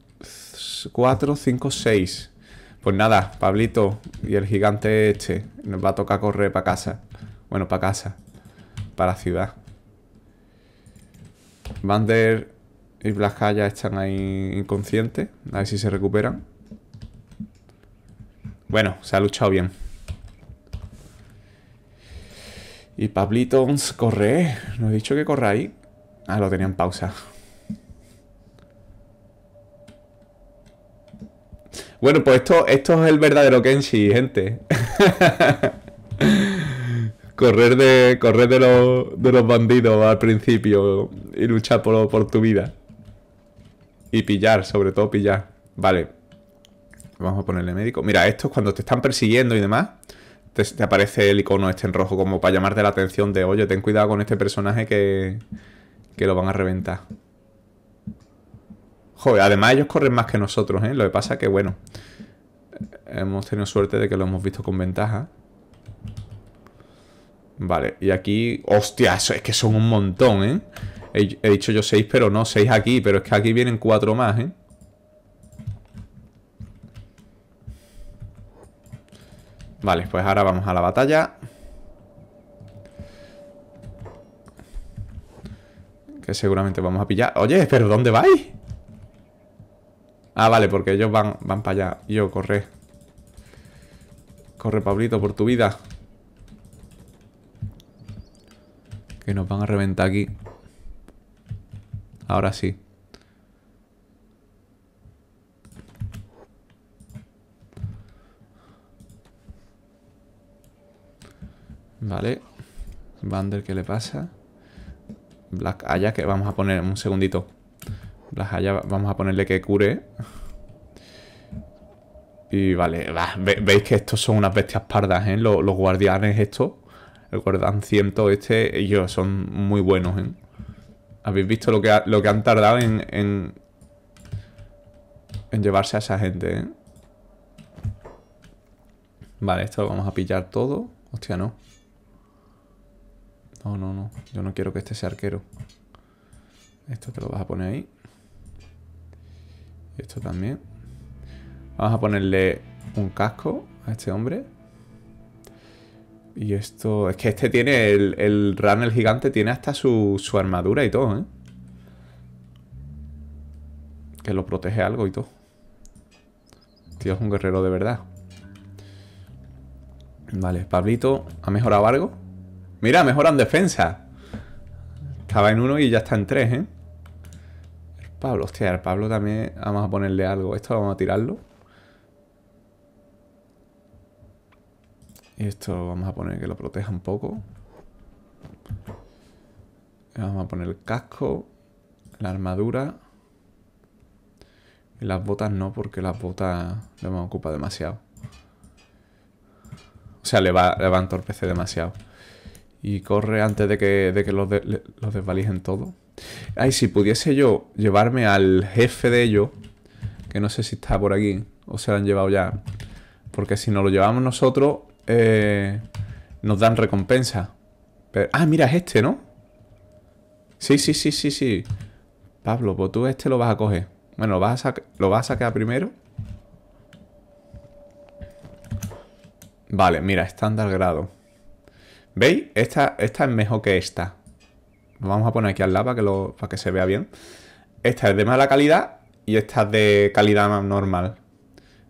4, 5, 6. Pues nada, Pablito y el gigante este. Nos va a tocar correr para casa. Bueno, para casa. Para ciudad. Vander y Blasca ya están ahí inconscientes. A ver si se recuperan. Bueno, se ha luchado bien. Y Pablitons, corre. No he dicho que corra ahí. Ah, lo tenían en pausa. Bueno, pues esto, esto es el verdadero Kenshi, gente. [laughs] correr de, correr de, los, bandidos al principio y luchar por, por tu vida. Y pillar, sobre todo pillar. Vale. Vamos a ponerle médico. Mira, esto cuando te están persiguiendo y demás. Te, aparece el icono este en rojo como para llamarte la atención de, oye, ten cuidado con este personaje que, que lo van a reventar. Joder, además ellos corren más que nosotros, ¿eh? Lo que pasa que, bueno, hemos tenido suerte de que lo hemos visto con ventaja. Vale, y aquí... ¡Hostia! es que son un montón, ¿eh? He, dicho yo seis, pero no, seis aquí. Pero es que aquí vienen cuatro más, ¿eh? Vale, pues ahora vamos a la batalla. Que seguramente vamos a pillar... Oye, pero ¿dónde vais? Ah, vale, porque ellos van, van para allá. Yo, corre. Corre, Pablito, por tu vida. Que nos van a reventar aquí. Ahora sí. Vale. Bander, ¿qué le pasa? Black Aya, que vamos a poner un segundito. Black Aya, vamos a ponerle que cure. Y vale, veis que estos son unas bestias pardas, ¿eh? los guardianes estos. Recuerdan, ciento 100 este, ellos son muy buenos. ¿eh? ¿Habéis visto lo que, lo que han tardado en, en, en llevarse a esa gente? ¿eh? Vale, esto lo vamos a pillar todo. Hostia, no. No, no, no. Yo no quiero que este sea arquero. Esto te lo vas a poner ahí. Y esto también. Vamos a ponerle un casco a este hombre. Y esto... Es que este tiene... El, el Run, el gigante, tiene hasta su, su armadura y todo, ¿eh? Que lo protege algo y todo. Tío, es un guerrero de verdad. Vale, Pablito, ¿ha mejorado algo? Mira, mejoran defensa. Estaba en uno y ya está en tres, ¿eh? El Pablo, hostia, el Pablo también vamos a ponerle algo. Esto vamos a tirarlo. Esto vamos a poner que lo proteja un poco. vamos a poner el casco, la armadura. Y las botas no, porque las botas le van a ocupar demasiado. O sea, le va, a entorpecer demasiado. Y corre antes de que, que los, desvalijen todo. Ay, si pudiese yo llevarme al jefe de ellos, que no sé si está por aquí o se lo han llevado ya. Porque si no lo llevamos nosotros, eh, nos dan recompensa. ah, mira, es este, ¿no? Sí, sí, sí, sí, sí. Pablo, pues tú este lo vas a coger. Bueno, lo vas a, lo vas a sacar primero. Vale, mira, estándar grado. ¿Veis? Esta, esta es mejor que esta. vamos a poner aquí al lado que, lo, para que se vea bien. Esta es de mala calidad y esta es de calidad normal.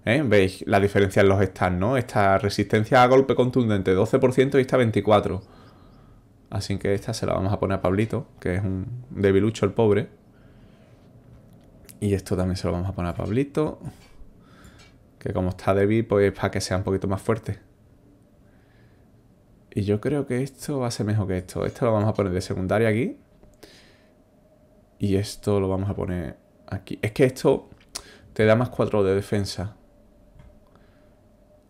¿Eh? Veis la diferencia en los stats, ¿no? Esta resistencia a golpe contundente, 12% y esta 24%. Así que esta se la vamos a poner a Pablito, que es un debilucho el pobre. Y esto también se lo vamos a poner a Pablito. Que como está débil, pues para que sea un poquito más fuerte. Y yo creo que esto va a ser mejor que esto. Esto lo vamos a poner de secundaria aquí. Y esto lo vamos a poner aquí. Es que esto te da más 4 de defensa.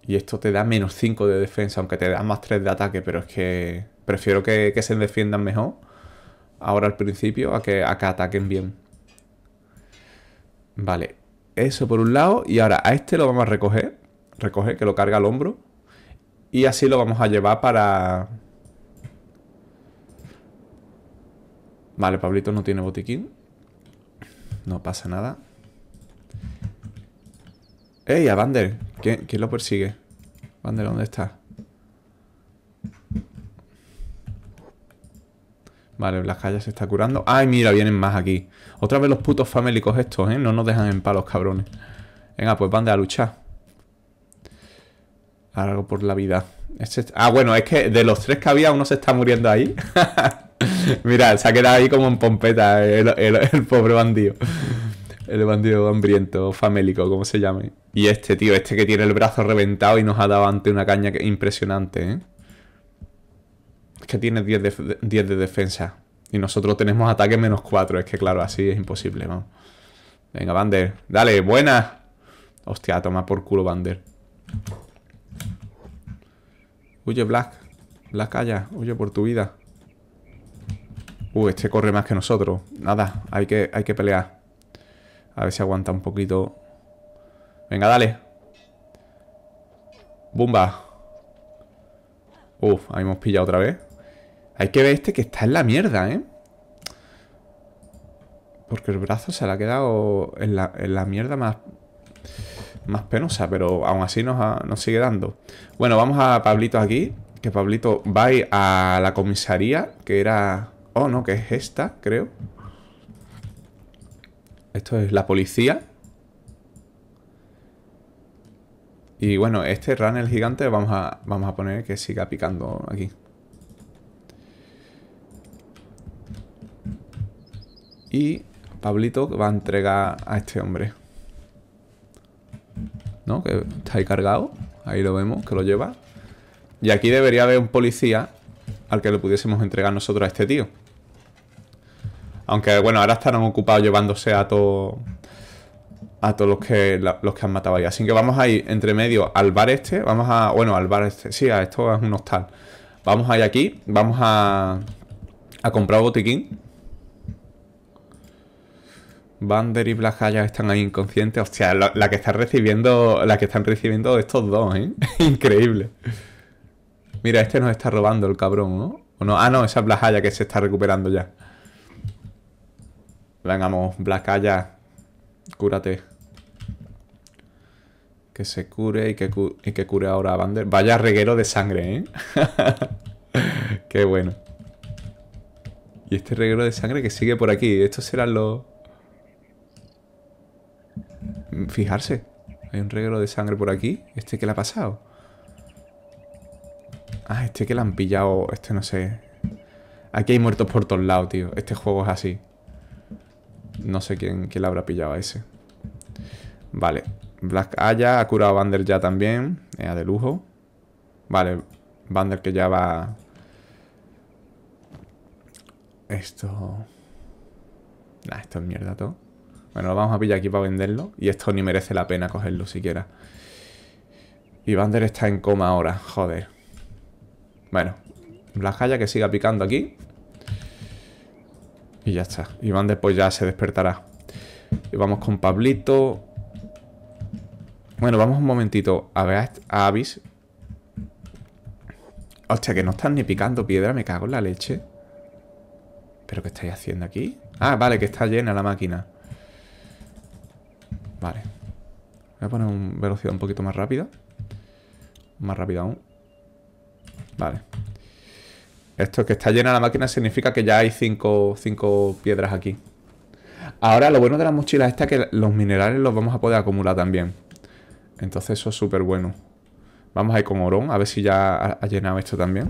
Y esto te da menos 5 de defensa, aunque te da más 3 de ataque, pero es que prefiero que, se defiendan mejor ahora al principio a que, a que ataquen bien. Vale, eso por un lado. Y ahora a este lo vamos a recoger. recoge que lo carga al hombro. Y así lo vamos a llevar para... Vale, Pablito no tiene botiquín. No pasa nada. ¡Ey, a Vander! ¿Quién, lo persigue? Vander, ¿dónde está? Vale, calles se está curando. ¡Ay, mira! Vienen más aquí. Otra vez los putos famélicos estos, ¿eh? No nos dejan en palos, cabrones. Venga, pues Vander, a luchar. Algo por la vida. Este ah, bueno, es que de los tres que había, uno se está muriendo ahí. [laughs] mira, se ha quedado ahí como en pompeta el pobre bandido el bandido hambriento, famélico, como se llame. Y este, tío, este que tiene el brazo reventado y nos ha dado ante una caña impresionante, ¿eh? Es que tiene 10 de, de defensa. Y nosotros tenemos ataque menos 4. Es que, claro, así es imposible, vamos. Venga, Bander. Dale, buena. Hostia, toma por culo, Bander. Huye, Black. Black, calla. Huye por tu vida. Uh, este corre más que nosotros. Nada, hay que, hay que pelear. A ver si aguanta un poquito. Venga, dale. Bumba. Uf, ahí hemos pillado otra vez. Hay que ver este que está en la mierda, ¿eh? Porque el brazo se le ha quedado en la, mierda más, más penosa, pero aún así nos, nos sigue dando. Bueno, vamos a Pablito aquí, que Pablito va a, a la comisaría, que era... Oh, no, que es esta, creo. Esto es la policía. Y bueno, este runner el gigante vamos a, vamos a poner que siga picando aquí. Y Pablito va a entregar a este hombre. ¿No? Que está ahí cargado. Ahí lo vemos, que lo lleva. Y aquí debería haber un policía al que le pudiésemos entregar nosotros a este tío. Aunque bueno, ahora estarán ocupados llevándose a todo a todos los que, los que han matado ahí. Así que vamos a ir entre medio al bar este. Vamos a. Bueno, al bar este. Sí, a esto es un hostal. Vamos a ir aquí. Vamos a. A comprar botiquín. Bander y Blajaya están ahí inconscientes. Hostia, la, que están recibiendo. La que están recibiendo estos dos, ¿eh? [laughs] Increíble. Mira, este nos está robando el cabrón, ¿no? ¿O Ah, no, esa es que se está recuperando ya. Vengamos, Blacaya, cúrate. Que se cure y que, cure ahora a Vander. Vaya reguero de sangre, ¿eh? [laughs] Qué bueno. Y este reguero de sangre que sigue por aquí. Estos serán los... Fijarse. Hay un reguero de sangre por aquí. ¿Este que le ha pasado? Ah, este que le han pillado... Este no sé. Aquí hay muertos por todos lados, tío. Este juego es así. No sé quién, quién habrá pillado a ese. Vale. Black Aya ha curado a Vander ya también. de lujo. Vale. Vander que ya va... Esto... Nah, esto es mierda todo. Bueno, lo vamos a pillar aquí para venderlo. Y esto ni merece la pena cogerlo siquiera. Y Vander está en coma ahora. Joder. Bueno. Black Aya que siga picando aquí. Y ya está. Iván después ya se despertará. Y vamos con Pablito. Bueno, vamos un momentito a ver a Avis. Hostia, que no están ni picando piedra, me cago en la leche. ¿Pero qué estáis haciendo aquí? Ah, vale, que está llena la máquina. Vale. Voy a poner un velocidad un poquito más rápida. Más rápida aún. Vale. Esto que está llena la máquina significa que ya hay cinco, piedras aquí. Ahora, lo bueno de la mochila esta es que los minerales los vamos a poder acumular también. Entonces eso es súper bueno. Vamos a ir con Orón, a ver si ya ha llenado esto también.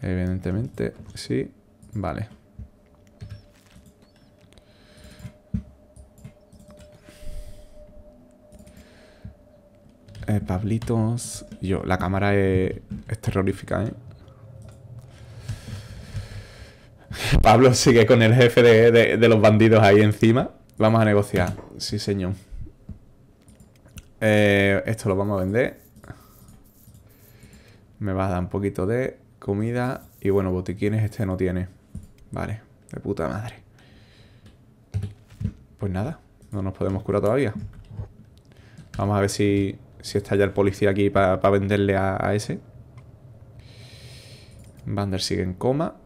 Evidentemente, sí. Vale. Eh, Pablitos... Yo, la cámara es terrorífica, ¿eh? [laughs] Pablo sigue con el jefe de, los bandidos ahí encima. Vamos a negociar. Sí, señor. Eh, esto lo vamos a vender. Me va a dar un poquito de comida. Y bueno, botiquines este no tiene. Vale, de puta madre. Pues nada, no nos podemos curar todavía. Vamos a ver si, si está ya el policía aquí para venderle a, a ese. Vander sigue en coma.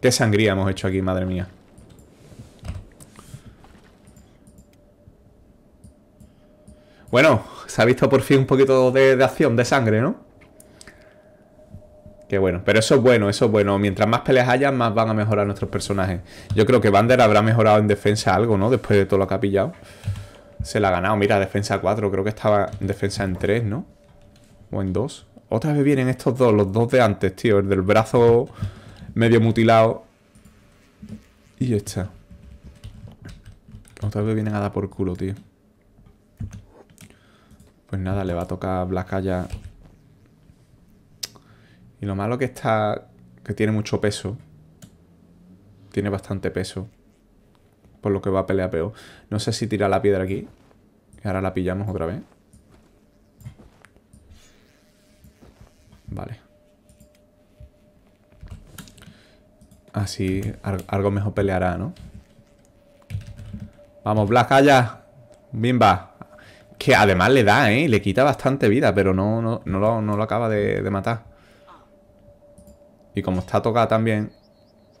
Qué sangría hemos hecho aquí, madre mía. Bueno, se ha visto por fin un poquito de, acción, de sangre, ¿no? Qué bueno, pero eso es bueno, eso es bueno. Mientras más peleas haya, más van a mejorar nuestros personajes. Yo creo que Vander habrá mejorado en defensa algo, ¿no? Después de todo lo que ha pillado. Se la ha ganado, mira, defensa 4, creo que estaba en defensa en 3, ¿no? O en 2. Otra vez vienen estos dos, los dos de antes, tío. El del brazo medio mutilado. Y ya está. Otra vez viene a dar por culo, tío. Pues nada, le va a tocar Blasca ya. Y lo malo que está... Que tiene mucho peso. Tiene bastante peso. Por lo que va a pelear peor. No sé si tira la piedra aquí. Y ahora la pillamos otra vez. Vale. Así algo mejor peleará, ¿no? Vamos, Black, allá. Bimba. Que además le da, ¿eh? Le quita bastante vida, pero no, no, no, lo, no acaba de, matar. Y como está tocada también.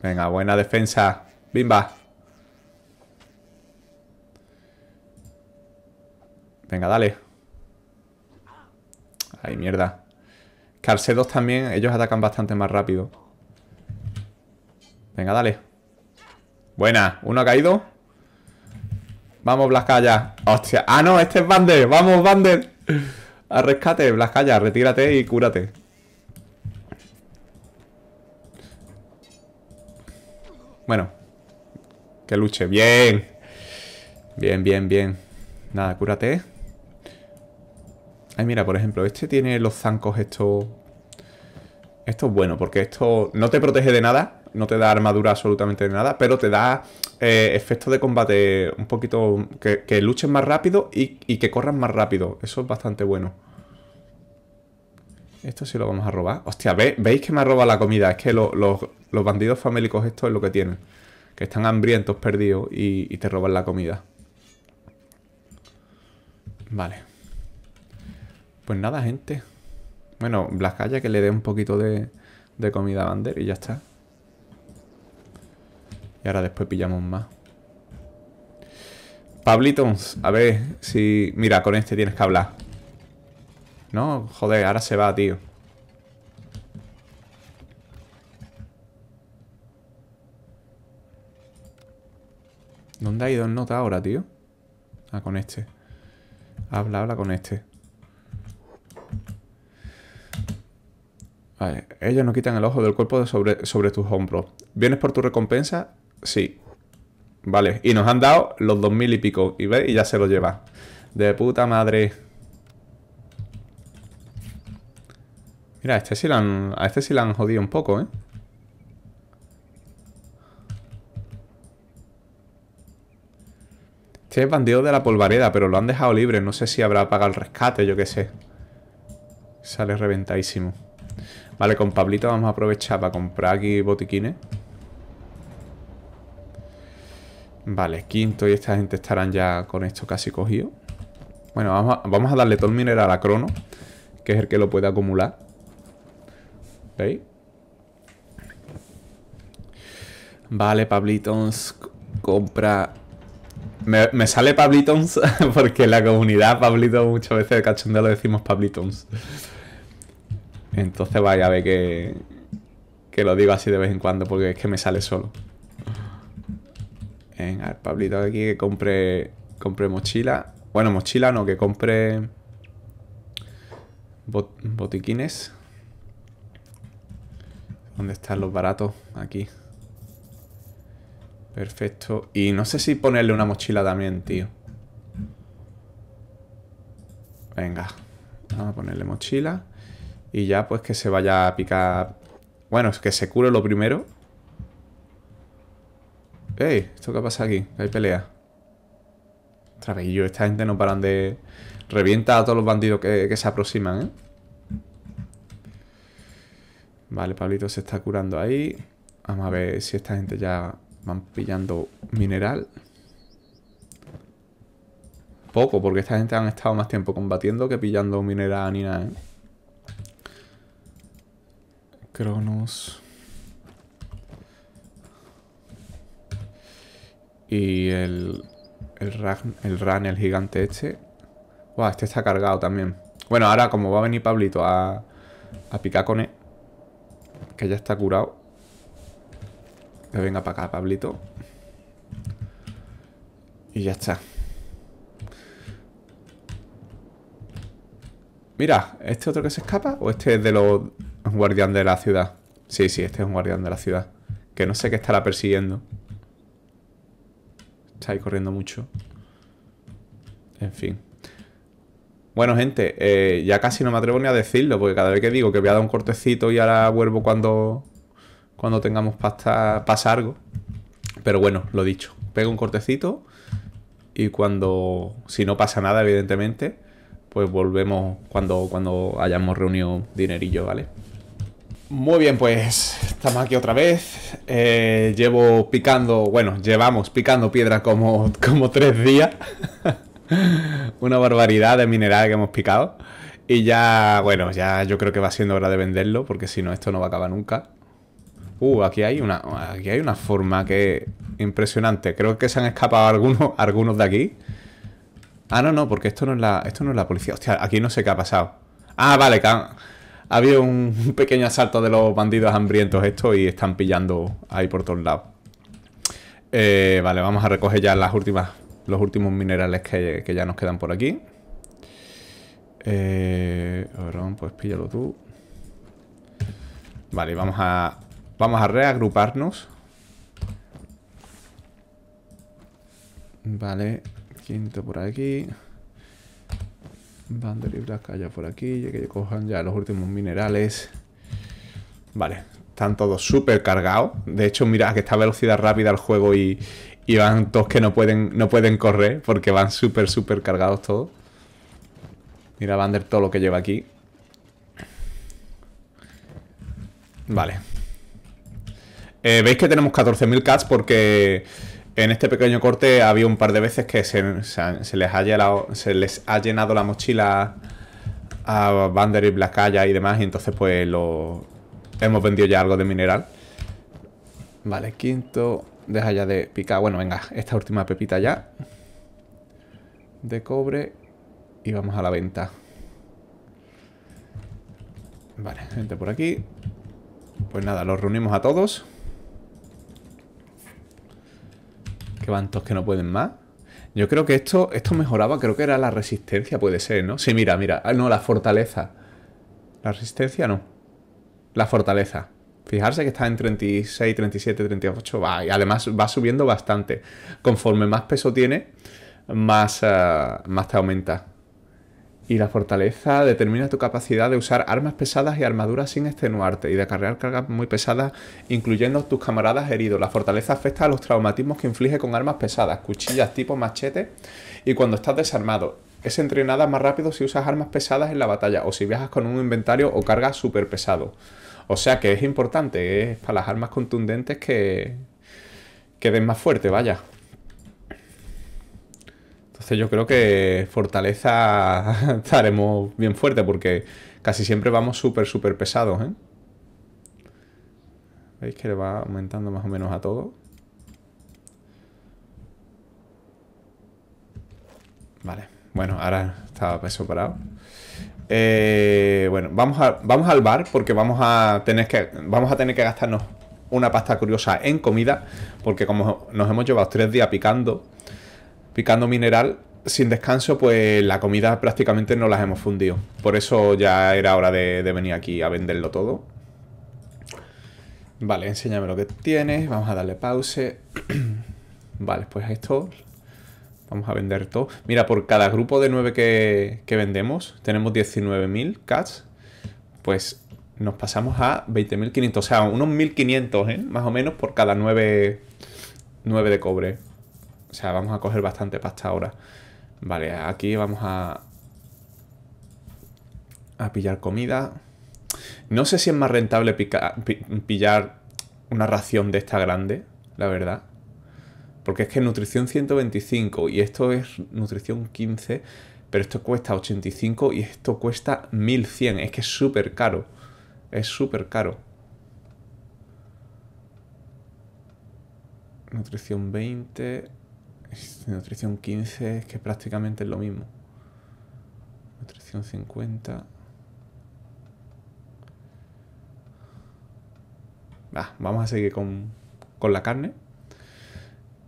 Venga, buena defensa. Bimba. Venga, dale. Ay, mierda. Carcedos también, ellos atacan bastante más rápido. Venga, dale. Buena. Uno ha caído. Vamos, Blascaya. Hostia. Ah, no, este es Bander. Vamos, Bander. Arrescate, rescate, Retírate y cúrate. Bueno. Que luche. Bien. Bien, bien, bien. Nada, cúrate. Ay, mira, por ejemplo, este tiene los zancos Esto es bueno, porque esto no te protege de nada, no te da armadura absolutamente nada, pero te da eh, Efecto efectos de combate un poquito. que, luchen más rápido y, que corran más rápido. Eso es bastante bueno. Esto sí lo vamos a robar. Hostia, ¿veis que me ha robado la comida? Es que los, bandidos famélicos estos es lo que tienen. Que están hambrientos, perdidos y, te roban la comida. Vale. Pues nada, gente. Bueno, ya que le dé un poquito de, de comida a Bander y ya está. Y ahora después pillamos más. Pablitos, a ver si... Mira, con este tienes que hablar. No, joder, ahora se va, tío. ¿Dónde ha ido el nota ahora, tío? Ah, con este. Habla, habla con este. Vale, ellos no quitan el ojo del cuerpo sobre, sobre tus hombros. Vienes por tu recompensa Sí. Vale, y nos han dado los dos mil y pico. Y, ve, y ya se lo lleva. De puta madre. Mira, a este sí lo este han, jodido un poco, ¿eh? Este es bandido de la polvareda, pero lo han dejado libre. No sé si habrá pagado el rescate, yo qué sé. Sale reventadísimo. Vale, con Pablito vamos a aprovechar para comprar aquí botiquines. Vale, quinto y esta gente estarán ya con esto casi cogido. Bueno, vamos a, darle todo el mineral a Crono, que es el que lo puede acumular. ¿Veis? Vale, Pablitons compra... Me, sale Pablitons [laughs] porque la comunidad pablitos, muchas veces de cachondeo lo decimos Pablitons. Entonces vaya a ver que, que lo digo así de vez en cuando porque es que me sale solo. Venga, el Pablito aquí que compre, compre mochila. Bueno, mochila no, que compre botiquines. ¿Dónde están los baratos? Aquí. Perfecto. Y no sé si ponerle una mochila también, tío. Venga. Vamos a ponerle mochila. Y ya pues que se vaya a picar... Bueno, es que se cure lo primero. ¡Ey! ¿Esto qué pasa aquí? Hay pelea. Otra vez, esta gente no paran de... Revienta a todos los bandidos que, que se aproximan, ¿eh? Vale, Pablito se está curando ahí. Vamos a ver si esta gente ya van pillando mineral. Poco, porque esta gente han estado más tiempo combatiendo que pillando mineral ni nada. ¿eh? Cronos. Y el, el, Ran, el gigante este... Buah, este está cargado también. Bueno, ahora como va a venir Pablito a, a picar con él, que ya está curado. Que venga para acá, Pablito. Y ya está. Mira, ¿este otro que se escapa? ¿O este es de los guardián de la ciudad? Sí, sí, este es un guardián de la ciudad. Que no sé qué estará persiguiendo estáis corriendo mucho. En fin. Bueno, gente, eh, ya casi no me atrevo ni a decirlo, porque cada vez que digo que voy a dar un cortecito y ahora vuelvo cuando, cuando tengamos pasta, pasa algo. Pero bueno, lo dicho, pego un cortecito y cuando, si no pasa nada, evidentemente, pues volvemos cuando, cuando hayamos reunido dinerillo, ¿vale? Muy bien, pues estamos aquí otra vez. Eh, llevo picando, bueno, llevamos picando piedra como, [laughs] como tres días. [laughs] Una barbaridad de mineral que hemos picado. Y ya, bueno, ya yo creo que va siendo hora de venderlo, porque si no, esto no va a acabar nunca. Uh, aquí hay una, aquí hay una forma que... Impresionante. Creo que se han escapado algunos, [laughs] algunos de aquí. Ah, no, no, porque esto no es la, esto no es la policía. Hostia, aquí no sé qué ha pasado. Ah, vale, que ha habido un [laughs] pequeño asalto de los bandidos hambrientos estos y están pillando ahí por todos lados. Eh, vale, vamos a recoger ya las últimas, los últimos minerales que, ya nos quedan por aquí. Eh, pues píllalo tú. Vale, vamos a, vamos a reagruparnos. Vale, quinto por aquí y que haya por aquí, que cojan ya los últimos minerales. Vale, están todos súper cargados. De hecho, mira que está velocidad rápida el juego y, van todos que no pueden, no pueden correr porque van súper, súper cargados todos. Mira Bander todo lo que lleva aquí. Vale. Eh, veis que tenemos 14.000 cats porque en este pequeño corte había un par de veces que se, les, ha llenado, se les ha llenado la mochila a Bander y Blacaya y demás, y entonces pues lo hemos vendido ya algo de mineral. Vale, quinto, deja ya de picar. Bueno, venga, esta última pepita ya de cobre y vamos a la venta. Vale, gente por aquí. Pues nada, los reunimos a todos. que que no pueden más. Yo creo que esto, esto mejoraba, creo que era la resistencia, puede ser, ¿no? Sí, mira, mira. Ah, no, la fortaleza. La resistencia no. La fortaleza. Fijarse que está en 36, 37, 38. Va, y además va subiendo bastante. Conforme más peso tiene, más, ah, más te aumenta. Y la fortaleza determina tu capacidad de usar armas pesadas y armaduras sin extenuarte y de cargar cargas muy pesadas, incluyendo tus camaradas heridos. La fortaleza afecta a los traumatismos que inflige con armas pesadas, cuchillas tipo machete y cuando estás desarmado. Es entrenada más rápido si usas armas pesadas en la batalla o si viajas con un inventario o carga súper pesado. O sea que es importante, es para las armas contundentes que, que más fuerte, vaya yo creo que fortaleza [laughs] estaremos bien fuerte porque casi siempre vamos súper, súper pesados, ¿eh? ¿Veis que le va aumentando más o menos a todo? Vale, bueno, ahora estaba peso parado. Eh, bueno, vamos, a, vamos al bar porque vamos a, tener que, vamos a tener que gastarnos una pasta curiosa en comida porque como nos hemos llevado tres días picando picando mineral sin descanso, pues la comida prácticamente no las hemos fundido. Por eso ya era hora de, venir aquí a venderlo todo. Vale, enséñame lo que tienes. Vamos a darle pause. [clears throat] vale, pues esto. Vamos a vender todo. Mira, por cada grupo de 9 que, vendemos, tenemos 19.000 cats. Pues nos pasamos a 20.500. O sea, unos 1.500, ¿eh? Más o menos por cada nueve 9 de cobre. O sea, vamos a coger bastante pasta ahora. Vale, aquí vamos a... A pillar comida. No sé si es más rentable pillar una ración de esta grande, la verdad. Porque es que nutrición 125 y esto es nutrición 15, pero esto cuesta 85 y esto cuesta 1100. Es que es súper caro. Es súper caro. Nutrición 20. Este, nutrición 15 es que prácticamente es lo mismo. Nutrición 50. vamos a seguir con, la carne.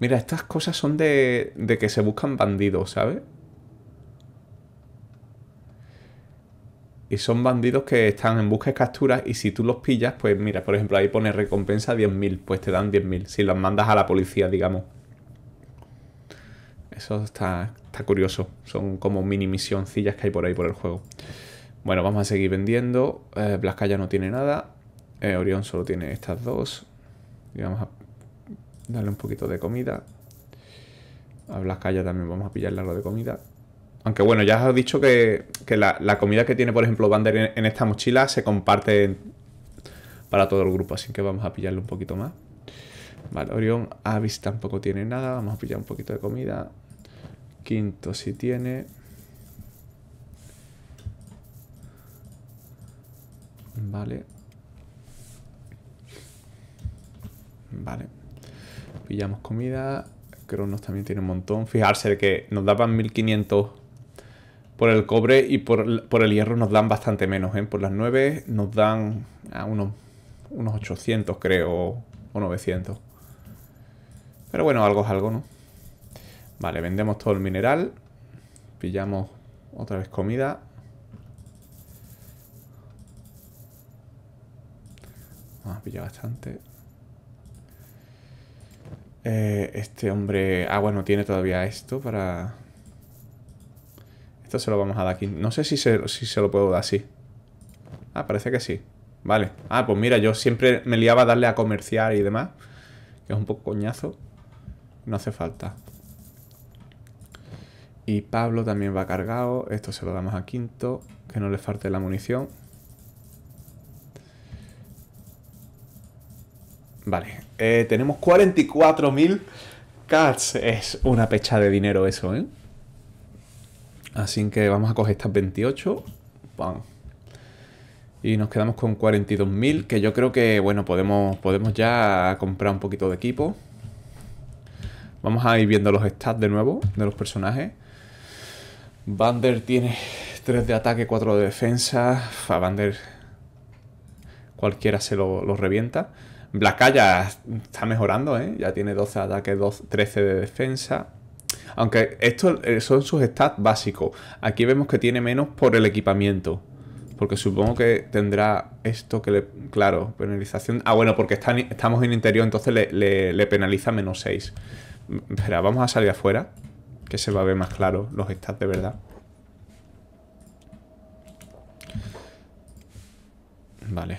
Mira, estas cosas son de, de que se buscan bandidos, ¿sabes? Y son bandidos que están en busca de capturas y si tú los pillas, pues mira, por ejemplo, ahí pone recompensa 10.000, pues te dan 10.000 si los mandas a la policía, digamos. Eso está, está curioso. Son como mini misioncillas que hay por ahí por el juego. Bueno, vamos a seguir vendiendo. Eh, no tiene nada. Eh, Orión solo tiene estas dos. Y vamos a darle un poquito de comida. A Blascaya también vamos a pillarle algo de comida. Aunque bueno, ya has dicho que, la, comida que tiene, por ejemplo, Bander en, esta mochila se comparte para todo el grupo. Así que vamos a pillarle un poquito más. Vale, Orión, Avis tampoco tiene nada. Vamos a pillar un poquito de comida. Quinto si tiene. Vale. Vale. Pillamos comida. Cronos también tiene un montón. Fijarse que nos daban 1500 por el cobre y por, por el hierro nos dan bastante menos. ¿eh? Por las 9 nos dan a ah, unos, unos 800 creo o 900. Pero bueno, algo es algo, ¿no? Vale, vendemos todo el mineral. Pillamos otra vez comida. Vamos ah, a pillar bastante. Eh, este hombre... Ah, bueno, tiene todavía esto para... Esto se lo vamos a dar aquí. No sé si se, si se lo puedo dar así. Ah, parece que sí. Vale. Ah, pues mira, yo siempre me liaba a darle a comerciar y demás. Que es un poco coñazo. No hace falta. Y Pablo también va cargado. Esto se lo damos a Quinto. Que no le falte la munición. Vale. Eh, tenemos 44.000 cats. Es una pecha de dinero eso, ¿eh? Así que vamos a coger estas 28. Y nos quedamos con 42.000, que yo creo que, bueno, podemos, podemos ya comprar un poquito de equipo. Vamos a ir viendo los stats de nuevo de los personajes. Vander tiene 3 de ataque, 4 de defensa. A Vander cualquiera se lo, lo revienta. ya está mejorando, ¿eh? Ya tiene 12 de ataque, 13 de defensa. Aunque estos eh, son sus stats básicos. Aquí vemos que tiene menos por el equipamiento. Porque supongo que tendrá esto que le... Claro, penalización... Ah, bueno, porque estamos en interior, entonces le, le penaliza menos 6. Espera, vamos a salir afuera que se va a ver más claro los stats de verdad. Vale.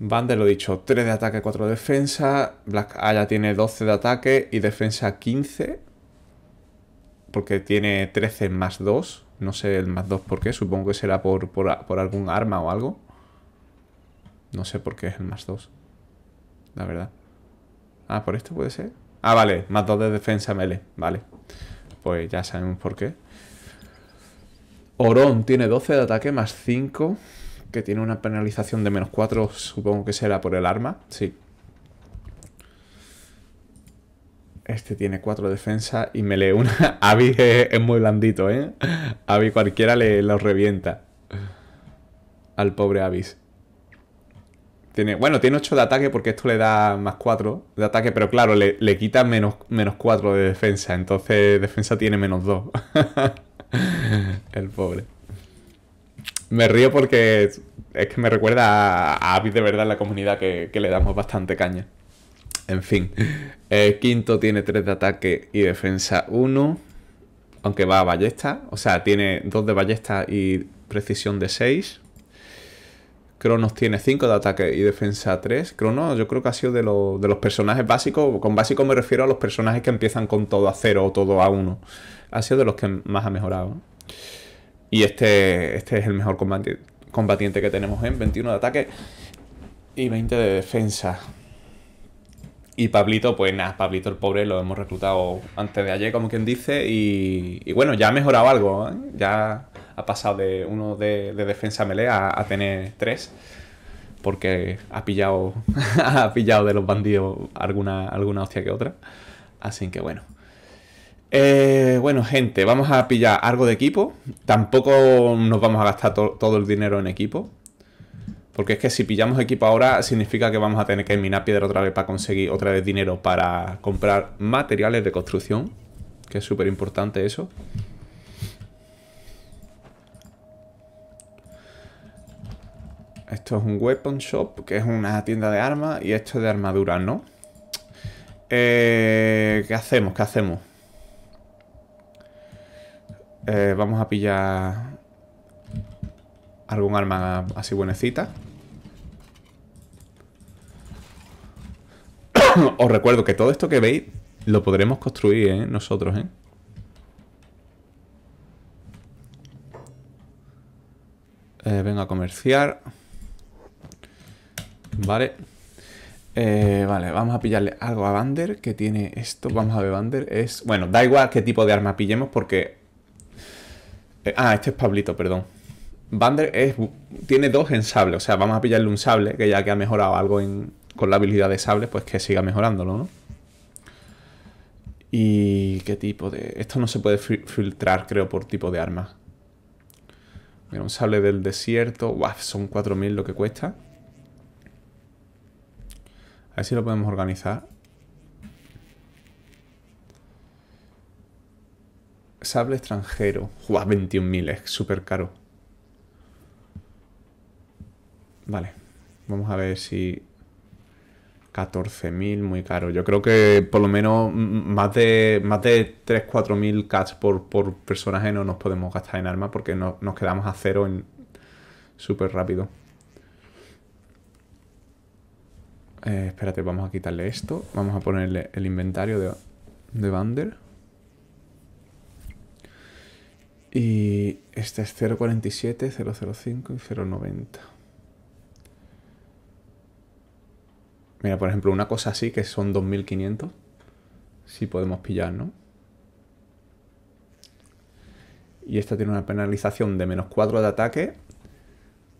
Bander lo dicho, 3 de ataque, 4 de defensa. Black Aya tiene 12 de ataque y defensa 15. Porque tiene 13 más 2. No sé el más 2 por qué. Supongo que será por, por algún arma o algo. No sé por qué es el más 2. La verdad. Ah, por esto puede ser. Ah, vale. Más 2 de defensa melee. Vale pues ya sabemos por qué. Orón tiene 12 de ataque más 5, que tiene una penalización de menos 4, supongo que será por el arma, sí. Este tiene 4 defensa y me lee una. Avis [laughs] es, muy blandito, ¿eh? Avi cualquiera le lo revienta. Al pobre Avis bueno, tiene 8 de ataque porque esto le da más 4 de ataque, pero claro, le, quita menos, menos 4 de defensa. Entonces, defensa tiene menos 2. [laughs] el pobre. Me río porque es que me recuerda a, a de verdad en la comunidad que, que, le damos bastante caña. En fin. El eh, quinto tiene 3 de ataque y defensa 1. Aunque va a ballesta. O sea, tiene 2 de ballesta y precisión de 6. Cronos tiene 5 de ataque y defensa 3. Cronos yo creo que ha sido de, los personajes básicos. Con básico me refiero a los personajes que empiezan con todo a 0 o todo a 1. Ha sido de los que más ha mejorado. Y este, este es el mejor combatiente, que tenemos en ¿eh? 21 de ataque y 20 de defensa. Y Pablito, pues nada, Pablito el pobre lo hemos reclutado antes de ayer, como quien dice, y, y bueno, ya ha mejorado algo, ¿eh? ya ha pasado de uno de, defensa melee a, a, tener tres. Porque ha pillado, [laughs] ha pillado de los bandidos alguna, alguna hostia que otra. Así que bueno. Eh, bueno, gente, vamos a pillar algo de equipo. Tampoco nos vamos a gastar todo el dinero en equipo. Porque es que si pillamos equipo ahora, significa que vamos a tener que minar piedra otra vez para conseguir otra vez dinero para comprar materiales de construcción. Que es súper importante eso. Esto es un weapon shop, que es una tienda de armas, y esto es de armadura, ¿no? Eh, ¿Qué hacemos? ¿Qué hacemos? Eh, vamos a pillar algún arma así buenecita. [coughs] Os recuerdo que todo esto que veis lo podremos construir ¿eh? nosotros, ¿eh? ¿eh? Vengo a comerciar. Vale. Eh, vale, vamos a pillarle algo a Vander que tiene esto. Vamos a ver, Bander es... Bueno, da igual qué tipo de arma pillemos porque... Eh, ah, este es Pablito, perdón. Vander es... tiene dos en sable. O sea, vamos a pillarle un sable que ya que ha mejorado algo con la habilidad de sable, pues que siga mejorándolo, ¿no? Y qué tipo de... Esto no se puede filtrar, creo, por tipo de arma. un sable del desierto. Guau, son 4.000 lo que cuesta. A ver si lo podemos organizar. Sable extranjero. Juega 21.000, es súper caro. Vale. Vamos a ver si... 14.000, muy caro. Yo creo que por lo menos más de, más de 3-4.000 cats por, por personaje no nos podemos gastar en armas porque no, nos quedamos a cero en súper rápido. Eh, espérate, vamos a quitarle esto. Vamos a ponerle el inventario de, Bander. Y este es 047, 005 y 090. Mira, por ejemplo, una cosa así que son 2500. Si podemos pillar, ¿no? Y esta tiene una penalización de menos 4 de ataque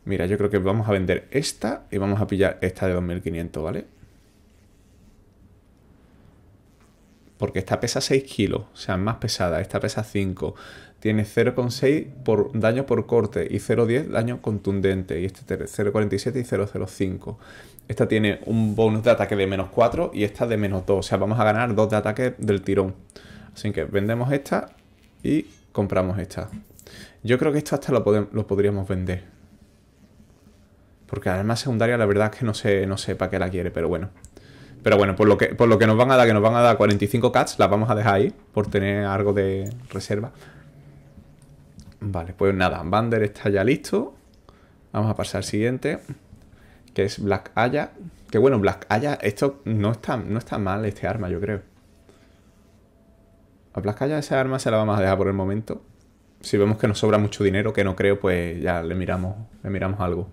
Mira, yo creo que vamos a vender esta y vamos a pillar esta de 2500, ¿vale? Porque esta pesa 6 kilos, o sea, es más pesada. Esta pesa 5. Tiene 0,6 por daño por corte y 0,10 daño contundente. Y este 0,47 y 0,05. Esta tiene un bonus de ataque de menos 4 y esta de menos 2. O sea, vamos a ganar 2 de ataque del tirón. Así que vendemos esta y compramos esta. Yo creo que esto hasta lo, lo podríamos vender. Porque la arma secundaria la verdad es que no sé, no sé para qué la quiere, pero bueno. Pero bueno, por lo, que, por lo que nos van a dar, que nos van a dar 45 cats, las vamos a dejar ahí por tener algo de reserva. Vale, pues nada, Bander está ya listo. Vamos a pasar al siguiente, que es Black Aya. Que bueno, Black Aya, esto no está, no está mal, este arma, yo creo. A Black Aya esa arma se la vamos a dejar por el momento. Si vemos que nos sobra mucho dinero, que no creo, pues ya le miramos, le miramos algo.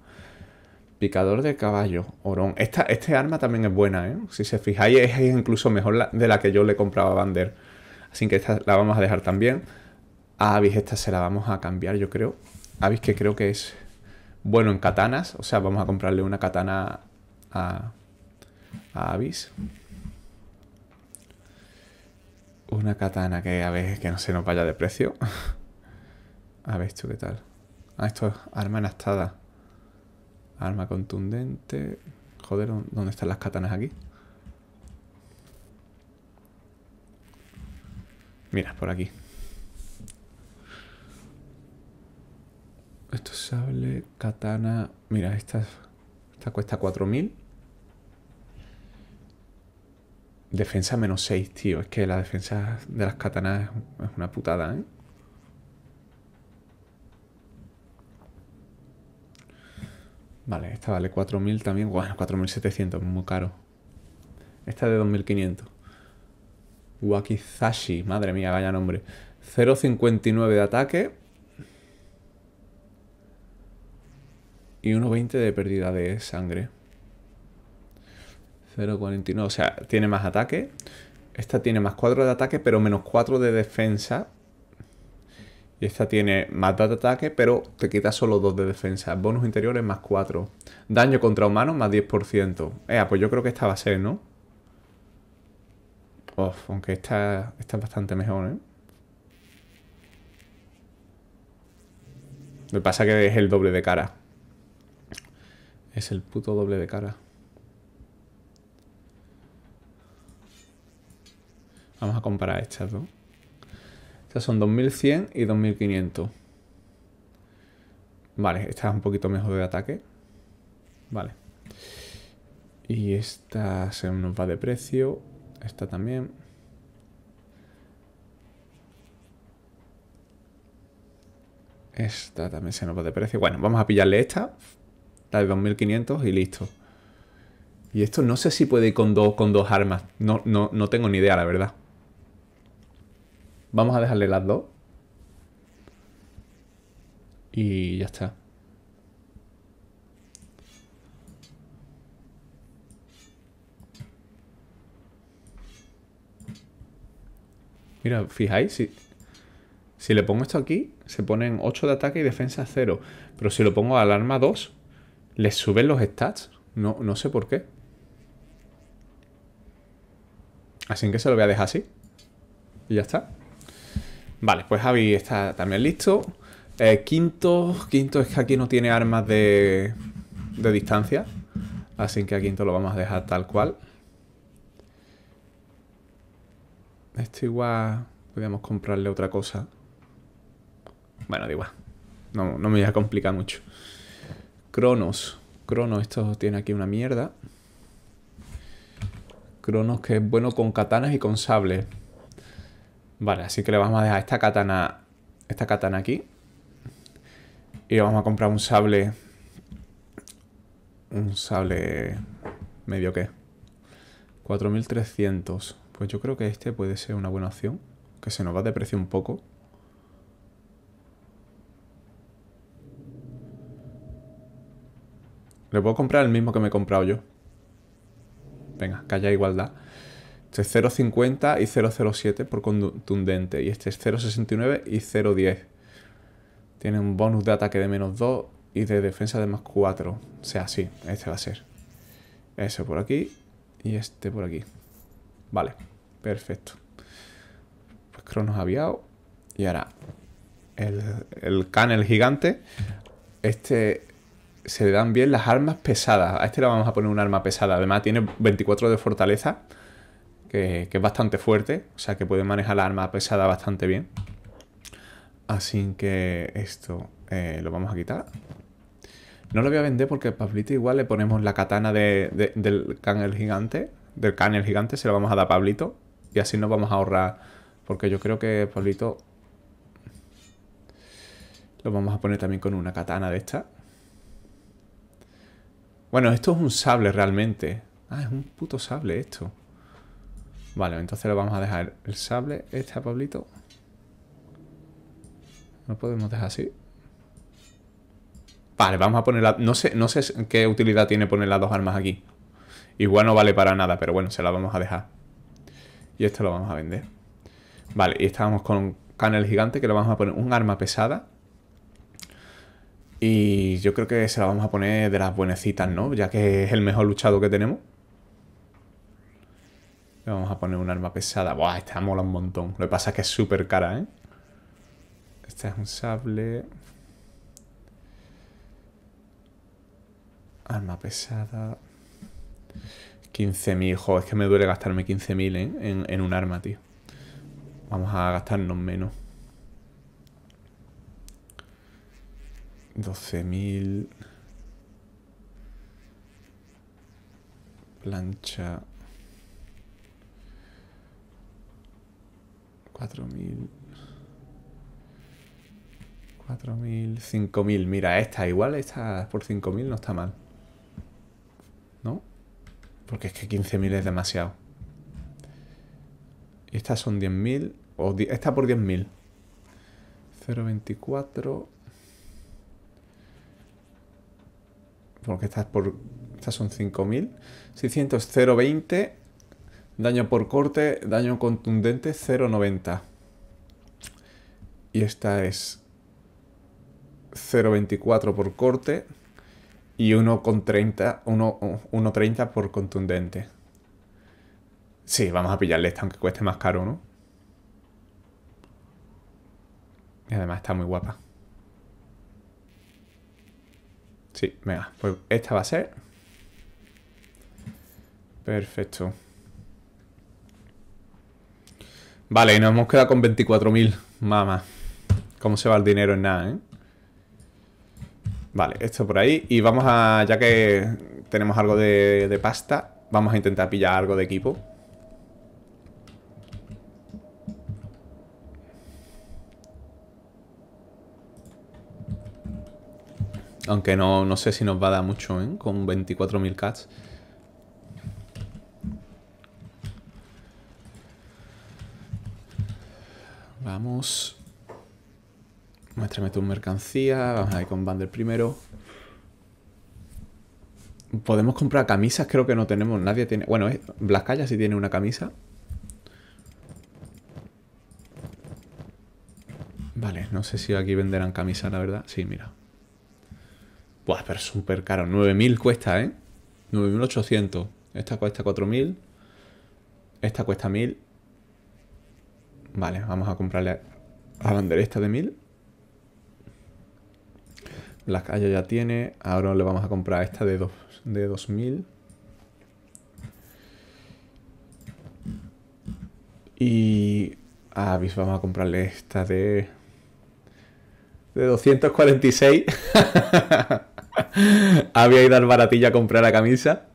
Picador de caballo, orón. Esta, este arma también es buena, ¿eh? Si se fijáis, es incluso mejor de la que yo le compraba a Bander. Así que esta la vamos a dejar también. A Avis esta se la vamos a cambiar, yo creo. Avis que creo que es bueno en katanas. O sea, vamos a comprarle una katana a, a Avis. Una katana que a ver, que no se nos vaya de precio. [laughs] A ver esto qué tal. Ah, esto es arma enastada. Arma contundente. Joder, ¿dónde están las katanas aquí? Mira, por aquí. Esto es sable, katana... Mira, esta, esta cuesta 4000. Defensa menos 6, tío. Es que la defensa de las katanas es una putada, ¿eh? Vale, esta vale 4.000 también. Bueno, 4.700, muy caro. Esta de 2.500. Wakizashi, madre mía, vaya nombre. 0.59 de ataque. Y 1.20 de pérdida de sangre. 0.49, o sea, tiene más ataque. Esta tiene más 4 de ataque, pero menos 4 de defensa y esta tiene más data ataque, pero te quita solo 2 de defensa. Bonus interiores más 4. Daño contra humanos más 10%. Eh, pues yo creo que esta va a ser, ¿no? Uf, aunque esta, es bastante mejor, ¿eh? Me pasa que es el doble de cara. Es el puto doble de cara. Vamos a comparar estas dos. ¿no? Estas son 2100 y 2500. Vale, esta es un poquito mejor de ataque. Vale. Y esta se nos va de precio. Esta también. Esta también se nos va de precio. Bueno, vamos a pillarle esta. La de 2500 y listo. Y esto no sé si puede ir con dos, con dos armas. no, no tengo ni idea, la verdad. Vamos a dejarle las dos. Y ya está. Mira, fijáis, si, le pongo esto aquí, se ponen 8 de ataque y defensa 0. Pero si lo pongo al arma 2, les suben los stats. No, no sé por qué. Así que se lo voy a dejar así. Y ya está. Vale, pues Javi está también listo. Eh, quinto, quinto es que aquí no tiene armas de, distancia. Así que a quinto lo vamos a dejar tal cual. Esto igual podríamos comprarle otra cosa. Bueno, da igual. No, me voy a complicar mucho. Cronos. Cronos, esto tiene aquí una mierda. Cronos que es bueno con katanas y con sables. Vale, así que le vamos a dejar esta katana, esta katana aquí. Y le vamos a comprar un sable... Un sable... ¿Medio qué? 4300. Pues yo creo que este puede ser una buena opción. Que se nos va de precio un poco. Le puedo comprar el mismo que me he comprado yo. Venga, que haya igualdad. Este es 0,50 y 0,07 por contundente. Y este es 0,69 y 0,10. Tiene un bonus de ataque de menos 2 y de defensa de más 4. O sea, sí, este va a ser. Ese por aquí y este por aquí. Vale, perfecto. Pues Cronos aviado. Y ahora el, el can, el gigante. Este se le dan bien las armas pesadas. A este le vamos a poner un arma pesada. Además tiene 24 de fortaleza que, es bastante fuerte, o sea que puede manejar la arma pesada bastante bien. Así que esto eh, lo vamos a quitar. No lo voy a vender porque a Pablito igual le ponemos la katana del can gigante. Del canel gigante se lo vamos a dar a Pablito. Y así nos vamos a ahorrar. Porque yo creo que Pablito... Lo vamos a poner también con una katana de esta. Bueno, esto es un sable realmente. Ah, es un puto sable esto. Vale, pues entonces lo vamos a dejar. El sable, este a Pablito. No podemos dejar así. Vale, vamos a poner la... No sé, no sé qué utilidad tiene poner las dos armas aquí. Igual no vale para nada, pero bueno, se la vamos a dejar. Y esto lo vamos a vender. Vale, y estábamos con canel gigante que le vamos a poner un arma pesada. Y yo creo que se la vamos a poner de las buenecitas, ¿no? Ya que es el mejor luchado que tenemos vamos a poner un arma pesada. Buah, esta mola un montón. Lo que pasa es que es súper cara, ¿eh? Este es un sable. Arma pesada. 15.000, joder, es que me duele gastarme 15.000 ¿eh? en, en un arma, tío. Vamos a gastarnos menos. 12.000 plancha 4000. 4000, 5000. Mira, esta igual, esta por 5000 no está mal. ¿No? Porque es que 15000 es demasiado. Y Estas son 10.000. O esta por 10.000. 0.24. Porque estas por. Estas son 5.000. 600, 0.20. Daño por corte, daño contundente 0,90. Y esta es 0,24 por corte y 1,30 1, 1.30 por contundente. Sí, vamos a pillarle esta, aunque cueste más caro, ¿no? Y además está muy guapa. Sí, venga, pues esta va a ser. Perfecto. Vale, y nos hemos quedado con 24.000. Mamá. ¿Cómo se va el dinero en nada, eh? Vale, esto por ahí. Y vamos a... Ya que tenemos algo de, pasta, vamos a intentar pillar algo de equipo. Aunque no, no sé si nos va a dar mucho, ¿eh? Con 24.000 cats. Vamos. Muéstrame tu mercancía. Vamos a ir con Bander primero. Podemos comprar camisas, creo que no tenemos. Nadie tiene. Bueno, ya sí tiene una camisa. Vale, no sé si aquí venderán camisas, la verdad. Sí, mira. Buah, pero súper caro. 9.000 cuesta, ¿eh? 9.800. Esta cuesta 4.000. Esta cuesta 1.000. Vale, vamos a comprarle a esta de 1000. Las calles ya tiene. Ahora le vamos a comprar esta de, de 2000. Y a Avis vamos a comprarle esta de... De 246. Había ido al baratilla a comprar la camisa.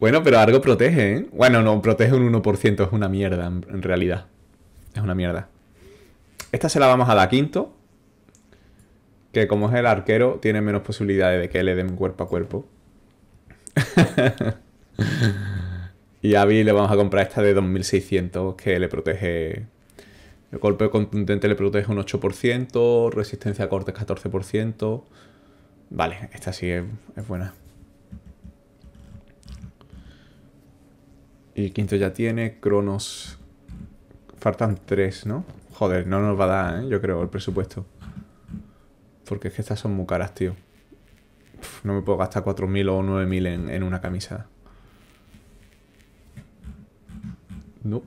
Bueno, pero algo protege, ¿eh? Bueno, no, protege un 1%, es una mierda en realidad. Es una mierda. Esta se la vamos a dar quinto. Que como es el arquero, tiene menos posibilidades de que le den cuerpo a cuerpo. [laughs] y a vi le vamos a comprar esta de 2600 que le protege... El golpe contundente le protege un 8%, resistencia a cortes 14%. Vale, esta sí es, buena. Y quinto ya tiene, Cronos Faltan tres, ¿no? Joder, no nos va a dar, ¿eh? Yo creo, el presupuesto. Porque es que estas son muy caras, tío. no me puedo gastar 4.000 o 9.000 en, en una camisa. No.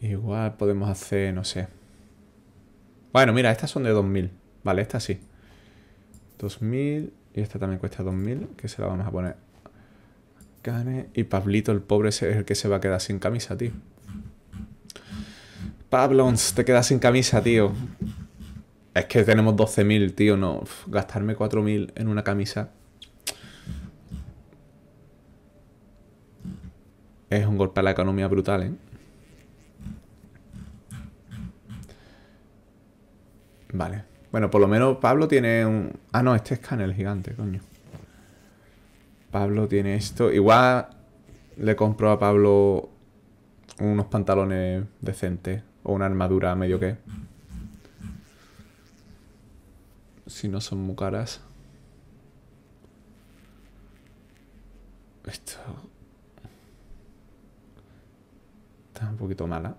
Igual podemos hacer, no sé. Bueno, mira, estas son de 2.000. Vale, estas sí. 2.000. Y esta también cuesta 2.000, que se la vamos a poner y Pablito, el pobre, es el que se va a quedar sin camisa, tío. Pablons, te quedas sin camisa, tío. Es que tenemos 12.000, tío, no. gastarme 4.000 en una camisa. Es un golpe a la economía brutal, ¿eh? Vale. Bueno, por lo menos Pablo tiene un... Ah, no, este es Canel gigante, coño. Pablo tiene esto. Igual le compro a Pablo unos pantalones decentes o una armadura medio que. Si no son muy caras. Esto... Está un poquito mala.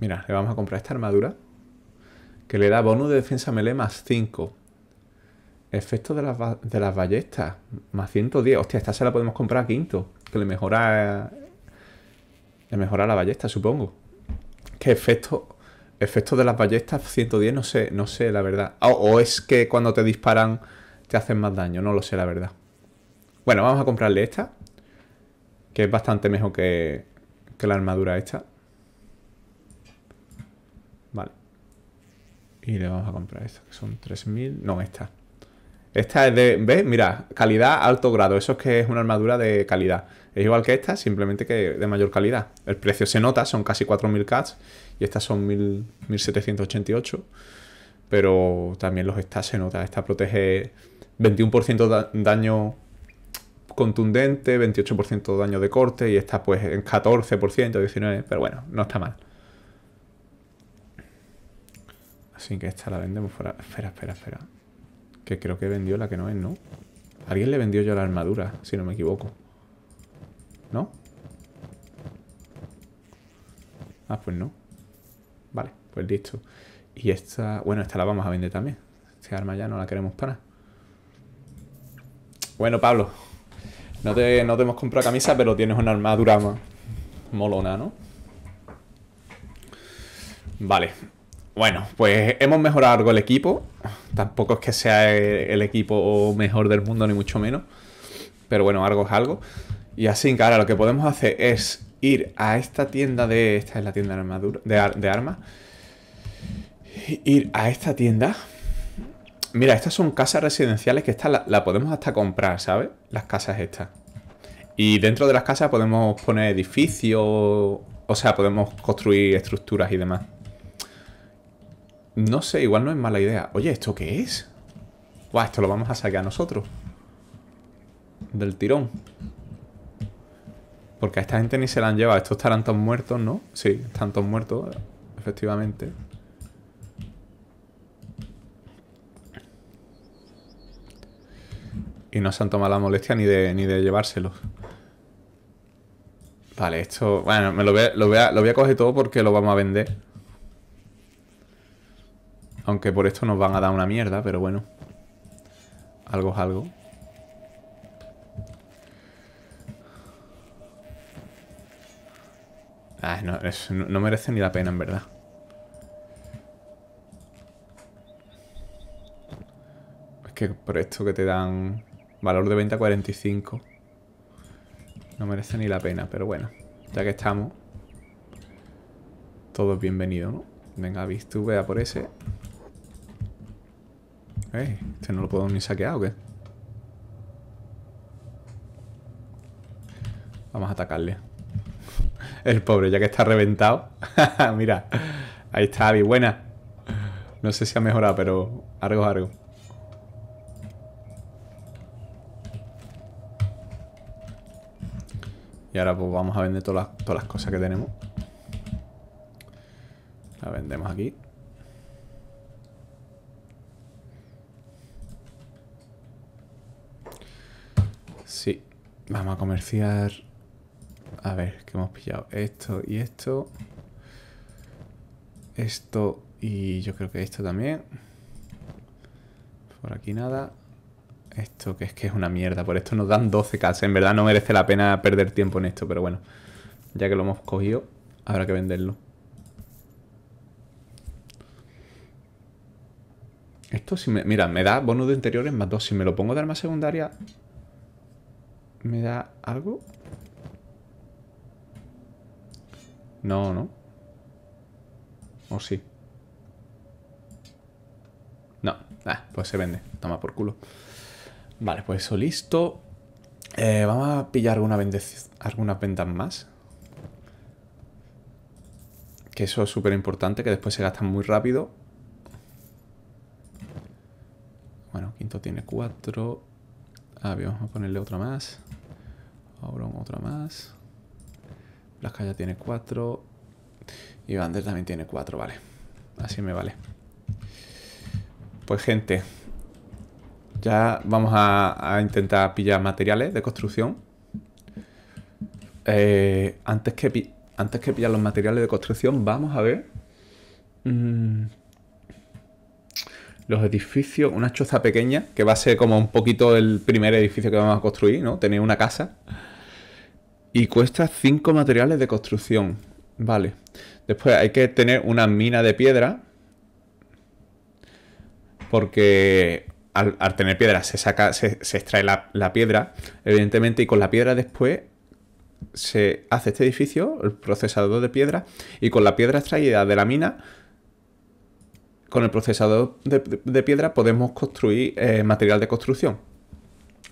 Mira, le vamos a comprar esta armadura. Que le da bonus de defensa melee más 5. Efecto de las, ballestas. Más 110. Hostia, esta se la podemos comprar a quinto. Que le mejora. Le mejora la ballesta, supongo. qué efecto. Efecto de las ballestas 110, no sé, no sé, la verdad. O, es que cuando te disparan te hacen más daño, no lo sé, la verdad. Bueno, vamos a comprarle esta. Que es bastante mejor que, que la armadura esta. Vale. Y le vamos a comprar esta, que son 3.000. No, esta. Esta es de, ¿ves? Mira, calidad, alto grado. Eso es que es una armadura de calidad. Es igual que esta, simplemente que de mayor calidad. El precio se nota, son casi 4.000 cats y estas son 1.788. Pero también los stats se nota. Esta protege 21% de daño contundente, 28% daño de corte y esta pues en 14%, 19%, pero bueno, no está mal. Así que esta la vendemos fuera. Espera, espera, espera. Que creo que vendió la que no es, ¿no? Alguien le vendió yo la armadura, si no me equivoco. ¿No? Ah, pues no. Vale, pues listo. Y esta... Bueno, esta la vamos a vender también. Esta arma ya no la queremos para. Bueno, Pablo. No te, no te hemos comprado camisa, pero tienes una armadura más molona, ¿no? Vale. Bueno, pues hemos mejorado algo el equipo. Tampoco es que sea el, equipo mejor del mundo, ni mucho menos. Pero bueno, algo es algo. Y así cara lo que podemos hacer es ir a esta tienda de... Esta es la tienda de, armadura, de, armas. Ir a esta tienda. Mira, estas son casas residenciales que estas la, podemos hasta comprar, ¿sabes? Las casas estas. Y dentro de las casas podemos poner edificios, o sea, podemos construir estructuras y demás. No sé, igual no es mala idea. Oye, ¿esto qué es? Buah, esto lo vamos a sacar nosotros. Del tirón. Porque a esta gente ni se la han llevado. Estos estarán todos muertos, ¿no? Sí, están todos muertos, efectivamente. Y no se han tomado la molestia ni de, ni de llevárselos. Vale, esto... Bueno, me lo lo, voy a, lo voy a coger todo porque lo vamos a vender. Aunque por esto nos van a dar una mierda, pero bueno. Algo es algo. no, merece ni la pena, en verdad. Es que por esto que te dan valor de 20 45. No merece ni la pena, pero bueno. Ya que estamos. Todo es bienvenido, ¿no? Venga, visto vea por ese. ¿Este no lo puedo ni saquear o qué? Vamos a atacarle. [laughs] El pobre, ya que está reventado. [laughs] Mira, ahí está Abby, buena. No sé si ha mejorado, pero algo algo. Y ahora pues vamos a vender todas las, todas las cosas que tenemos. La vendemos aquí. Sí, vamos a comerciar. A ver, qué hemos pillado esto y esto. Esto y yo creo que esto también. Por aquí nada. Esto que es que es una mierda. Por esto nos dan 12 casas. En verdad no merece la pena perder tiempo en esto, pero bueno. Ya que lo hemos cogido, habrá que venderlo. Esto si me... Mira, me da bonus de interiores más 2. Si me lo pongo de arma secundaria, ¿Me da algo? No, ¿no? ¿O sí? No. Ah, pues se vende. Toma por culo. Vale, pues eso listo. Eh, vamos a pillar alguna algunas ventas más. Que eso es súper importante, que después se gastan muy rápido. Bueno, quinto tiene cuatro. Ah, ver, vamos a ponerle otra más. Ahora otra más. Blasca ya tiene cuatro. Y Vander también tiene cuatro, vale. Así me vale. Pues gente, ya vamos a, intentar pillar materiales de construcción. Eh, antes, que antes que pillar los materiales de construcción, vamos a ver mm, los edificios, una choza pequeña, que va a ser como un poquito el primer edificio que vamos a construir, ¿no? Tener una casa. Y cuesta 5 materiales de construcción. Vale. Después hay que tener una mina de piedra. Porque al, tener piedra se saca, se, extrae la, la, piedra, evidentemente, y con la piedra después se hace este edificio, el procesador de piedra, y con la piedra extraída de la mina con el procesador de, piedra podemos construir eh, material de construcción.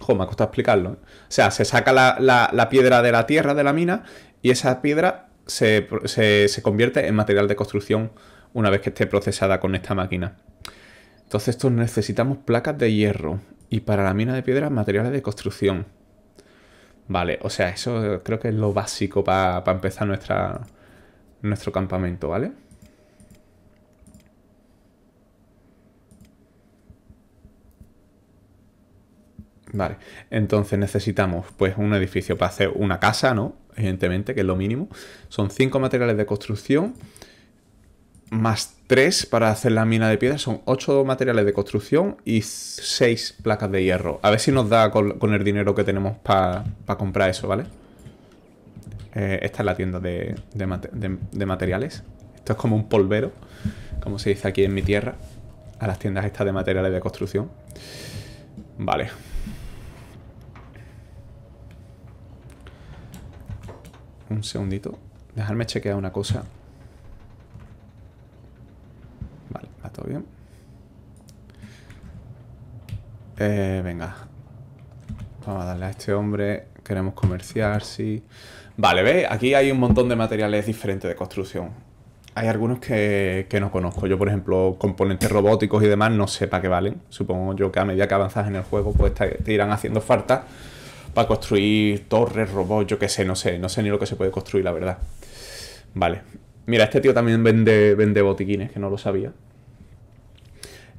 me ha costado explicarlo. ¿eh? O sea, se saca la, piedra de la tierra, de la mina, y esa piedra se, convierte en material de construcción una vez que esté procesada con esta máquina. Entonces, esto necesitamos placas de hierro. Y para la mina de piedra, materiales de construcción. Vale, o sea, eso creo que es lo básico para empezar nuestra, nuestro campamento, ¿vale? Vale, entonces necesitamos pues un edificio para hacer una casa, ¿no? Evidentemente, que es lo mínimo. Son cinco materiales de construcción, más tres para hacer la mina de piedra, son ocho materiales de construcción y seis placas de hierro. A ver si nos da con, el dinero que tenemos para comprar eso, ¿vale? Eh, esta es la tienda de, de materiales. Esto es como un polvero, como se dice aquí en mi tierra, a las tiendas estas de materiales de construcción. Vale. Un segundito. Dejarme chequear una cosa. Vale, va todo bien. Eh, venga. Vamos a darle a este hombre. Queremos comerciar, sí. Vale, ve, Aquí hay un montón de materiales diferentes de construcción. Hay algunos que, no conozco. Yo, por ejemplo, componentes robóticos y demás, no sé para qué valen. Supongo yo que a medida que avanzas en el juego, pues te irán haciendo falta para construir torres, robots, yo qué sé, no sé, no sé ni lo que se puede construir, la verdad. Vale. Mira, este tío también vende, vende botiquines, que no lo sabía.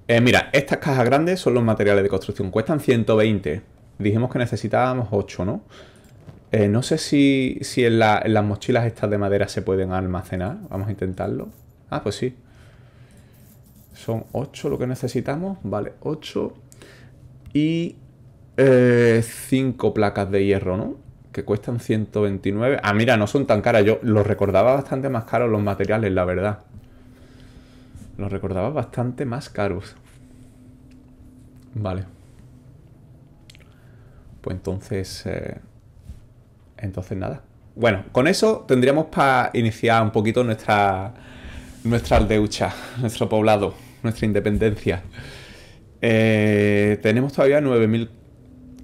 Eh, mira, estas cajas grandes son los materiales de construcción. Cuestan 120. Dijimos que necesitábamos 8, ¿no? Eh, no sé si, en, en, las mochilas estas de madera se pueden almacenar. Vamos a intentarlo. Ah, pues sí. Son 8 lo que necesitamos. Vale, 8. Y 5 eh, cinco placas de hierro, ¿no? Que cuestan 129. Ah, mira, no son tan caras. Yo los recordaba bastante más caros los materiales, la verdad. Los recordaba bastante más caros. Vale. Pues entonces... Eh, entonces nada. Bueno, con eso tendríamos para iniciar un poquito nuestra, nuestra aldeucha, [laughs] nuestro poblado, nuestra independencia. Eh, tenemos todavía 9.000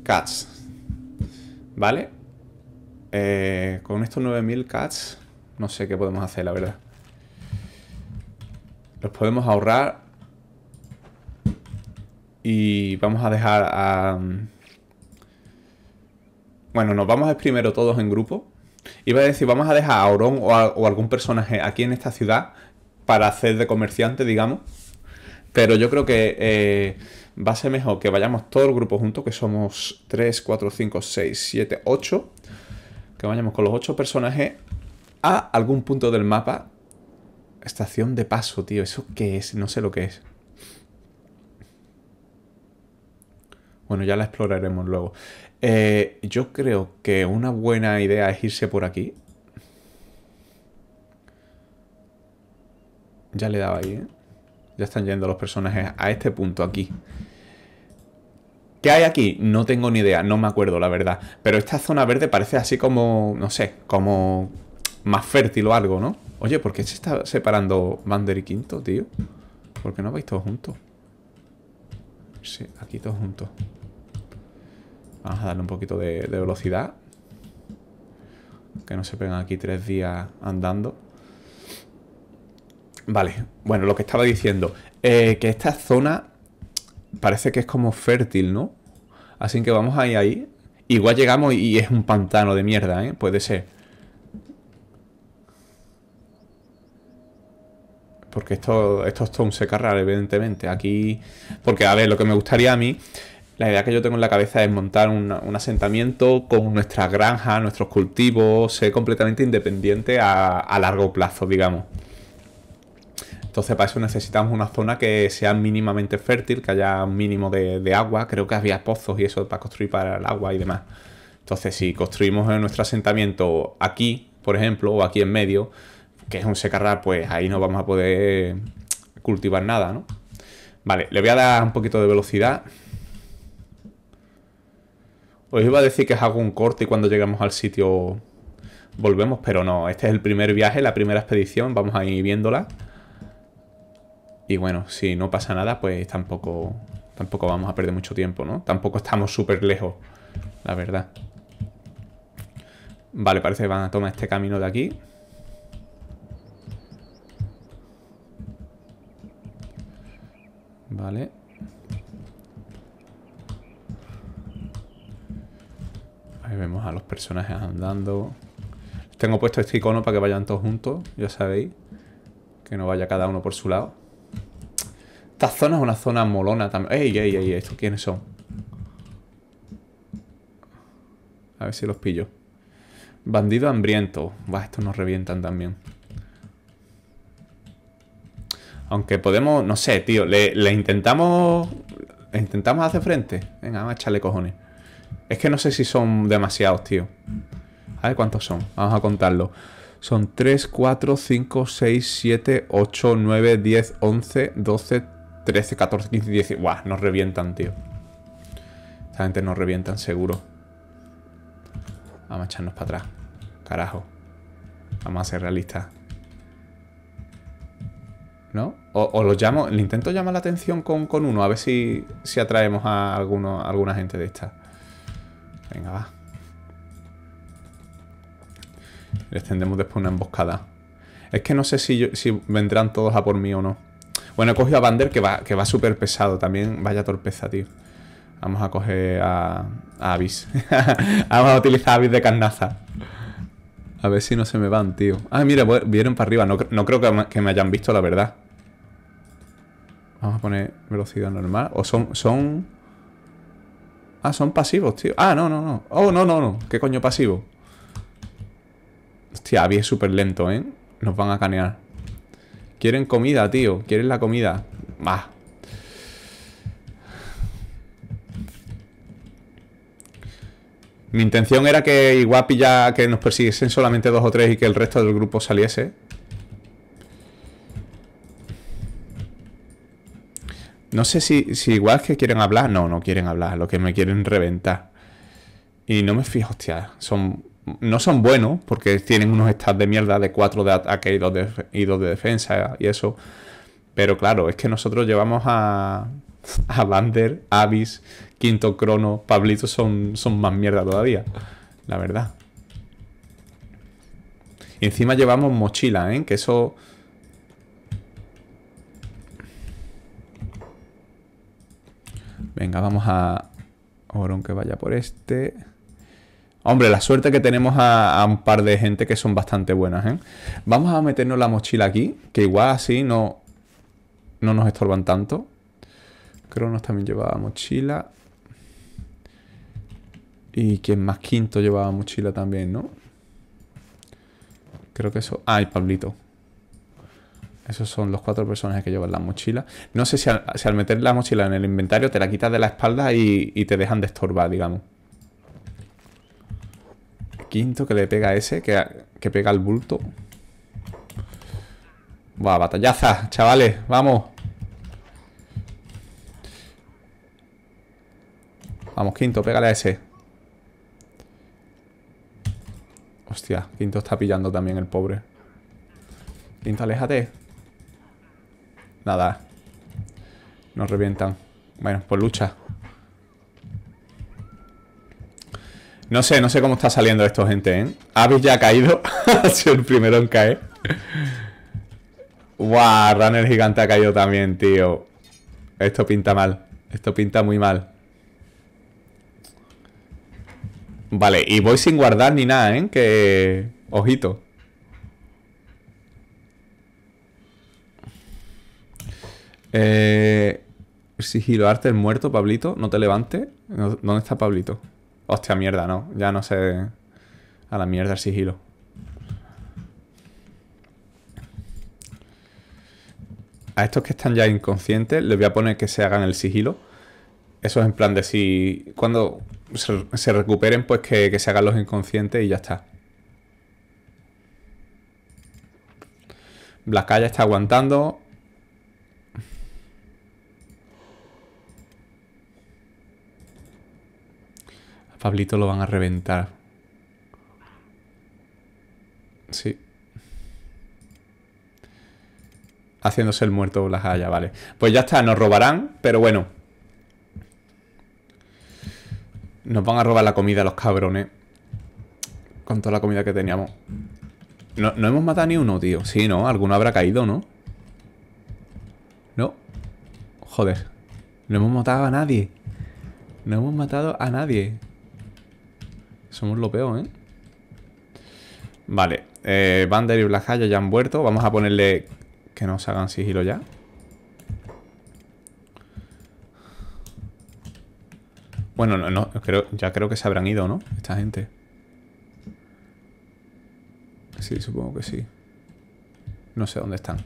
cats. ¿Vale? Eh, con estos 9000 cats no sé qué podemos hacer, la verdad. Los podemos ahorrar. Y vamos a dejar a... Mm, bueno, nos vamos a primero todos en grupo. Iba a decir, vamos a dejar a Orón o, algún personaje aquí en esta ciudad para hacer de comerciante, digamos. Pero yo creo que... Eh, va a ser mejor que vayamos todo el grupo junto, que somos 3, 4, 5, 6, 7, 8, que vayamos con los 8 personajes a algún punto del mapa. Estación de paso, tío. ¿Eso qué es? No sé lo que es. Bueno, ya la exploraremos luego. Eh, yo creo que una buena idea es irse por aquí. Ya le he dado ahí, ¿eh? están yendo los personajes a este punto aquí. ¿Qué hay aquí? No tengo ni idea, no me acuerdo la verdad. Pero esta zona verde parece así como, no sé, como más fértil o algo, ¿no? Oye, ¿por qué se está separando Bander y Quinto, tío? ¿Por qué no vais todos juntos? Sí, aquí todos juntos. Vamos a darle un poquito de, de velocidad. Que no se pegan aquí tres días andando. Vale, bueno, lo que estaba diciendo, eh, que esta zona parece que es como fértil, ¿no? Así que vamos ahí, ahí. Igual llegamos y es un pantano de mierda, ¿eh? Puede ser. Porque esto, esto es todo un secarral, evidentemente. Aquí... Porque, a ver, lo que me gustaría a mí... La idea que yo tengo en la cabeza es montar un, asentamiento con nuestra granja, nuestros cultivos, ser completamente independiente a largo plazo, digamos. Entonces, para eso necesitamos una zona que sea mínimamente fértil, que haya un mínimo de, agua. Creo que había pozos y eso para construir para el agua y demás. Entonces, si construimos nuestro asentamiento aquí, por ejemplo, o aquí en medio, que es un secarral pues ahí no vamos a poder cultivar nada, ¿no? Vale, le voy a dar un poquito de velocidad. Os iba a decir que es hago un corte y cuando llegamos al sitio volvemos, pero no. Este es el primer viaje, la primera expedición, vamos a ir viéndola. Y bueno, si no pasa nada, pues tampoco, tampoco vamos a perder mucho tiempo, ¿no? Tampoco estamos súper lejos, la verdad. Vale, parece que van a tomar este camino de aquí. Vale. Ahí vemos a los personajes andando. Tengo puesto este icono para que vayan todos juntos, ya sabéis. Que no vaya cada uno por su lado. Esta zona es una zona molona también. ¡Ey, ey, ey! ¿Estos quiénes son? A ver si los pillo. Bandido hambriento. Va, estos nos revientan también. Aunque podemos... No sé, tío. Le, intentamos... Le intentamos hacer frente. Venga, vamos a echarle cojones. Es que no sé si son demasiados, tío. A ver cuántos son. Vamos a contarlo. Son 3, 4, 5, 6, 7, 8, 9, 10, 11, 12, 13, 14, 15, 16. Buah, nos revientan, tío. Esta gente nos revientan, seguro. Vamos a echarnos para atrás. Carajo. Vamos a ser realistas. ¿No? O, o lo llamo, le intento llamar la atención con, uno, a ver si, atraemos a, alguna gente de esta. Venga, va. Les después una emboscada. Es que no sé si, si vendrán todos a por mí o no. Bueno, he cogido a Bander que va, que va súper pesado también. Vaya torpeza, tío. Vamos a coger a, Avis. [laughs] Vamos a utilizar Avis de carnaza. A ver si no se me van, tío. Ah, mira, vieron para arriba. No, creo que me, hayan visto, la verdad. Vamos a poner velocidad normal. O son... son... Ah, son pasivos, tío. Ah, no, no, no. Oh, no, no, no. ¿Qué coño pasivo? Hostia, Avis es súper lento, ¿eh? Nos van a canear. Quieren comida, tío. Quieren la comida. Bah. Mi intención era que igual ya que nos persiguiesen solamente dos o tres y que el resto del grupo saliese. No sé si, si igual que quieren hablar. No, no quieren hablar. Lo que me quieren reventar. Y no me fijo, hostia. Son no son buenos, porque tienen unos stats de mierda de 4 de ataque y 2 de, defensa y eso. Pero claro, es que nosotros llevamos a, [laughs] a Vander, Avis, Quinto Crono, Pablito son, son más mierda todavía. La verdad. Y encima llevamos mochila, ¿eh? Que eso... Venga, vamos a... Oron que vaya por este... Hombre, la suerte que tenemos a, un par de gente que son bastante buenas, ¿eh? Vamos a meternos la mochila aquí, que igual así no, no nos estorban tanto. Cronos también llevaba mochila. Y quien más quinto llevaba mochila también, ¿no? Creo que eso... ¡Ay, ah, Pablito. Esos son los cuatro personajes que llevan la mochila. No sé si al, meter la mochila en el inventario te la quitas de la espalda y te dejan de estorbar, digamos quinto que le pega a ese, que, pega al bulto. Va, batallaza, chavales, vamos. Vamos, quinto, pégale a ese. Hostia, quinto está pillando también el pobre. Quinto, aléjate. Nada. Nos revientan. Bueno, pues lucha. No sé, no sé cómo está saliendo esto, gente, ¿eh? Avis ya ha caído. [laughs] ha sido el primero en caer. ¡Guau! Wow, Runner gigante ha caído también, tío. Esto pinta mal. Esto pinta muy mal. Vale, y voy sin guardar ni nada, ¿eh? Que... Ojito. Eh... Sigilo, arte el muerto, Pablito. No te levantes. ¿Dónde está Pablito? Hostia, mierda, no. Ya no sé. A la mierda el sigilo. A estos que están ya inconscientes, les voy a poner que se hagan el sigilo. Eso es en plan de si. Cuando se, recuperen, pues que, se hagan los inconscientes y ya está. Black ya está aguantando. Pablito lo van a reventar. Sí. Haciéndose el muerto las haya, vale. Pues ya está, nos robarán, pero bueno. Nos van a robar la comida los cabrones. Con toda la comida que teníamos. No, no hemos matado ni uno, tío. Sí, ¿no? Alguno habrá caído, ¿no? No. Joder. No hemos matado a nadie. No hemos matado a nadie. Somos lo peor, ¿eh? Vale. Eh, Bander y Blajaya ya han muerto. Vamos a ponerle que nos hagan sigilo ya. Bueno, no, no creo, ya creo que se habrán ido, ¿no? Esta gente. Sí, supongo que sí. No sé dónde están.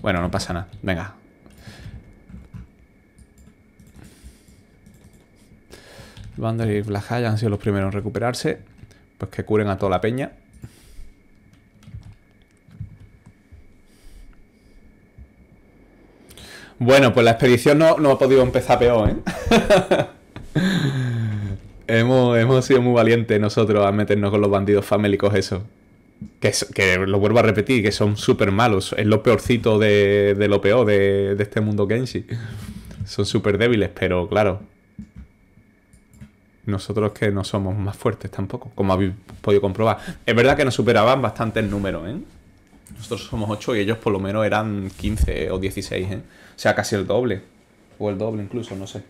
Bueno, no pasa nada. Venga, Vander y Black han sido los primeros en recuperarse. Pues que curen a toda la peña. Bueno, pues la expedición no, no ha podido empezar peor, ¿eh? [laughs] hemos, sido muy valientes nosotros a meternos con los bandidos famélicos eso. Que, lo vuelvo a repetir, que son súper malos. Es lo peorcito de, lo peor de, de este mundo Kenshi. Son súper débiles, pero claro, nosotros que no somos más fuertes tampoco, como habéis podido comprobar. Es verdad que nos superaban bastante el número, ¿eh? Nosotros somos 8 y ellos por lo menos eran 15 o 16, ¿eh? O sea, casi el doble. O el doble incluso, no sé.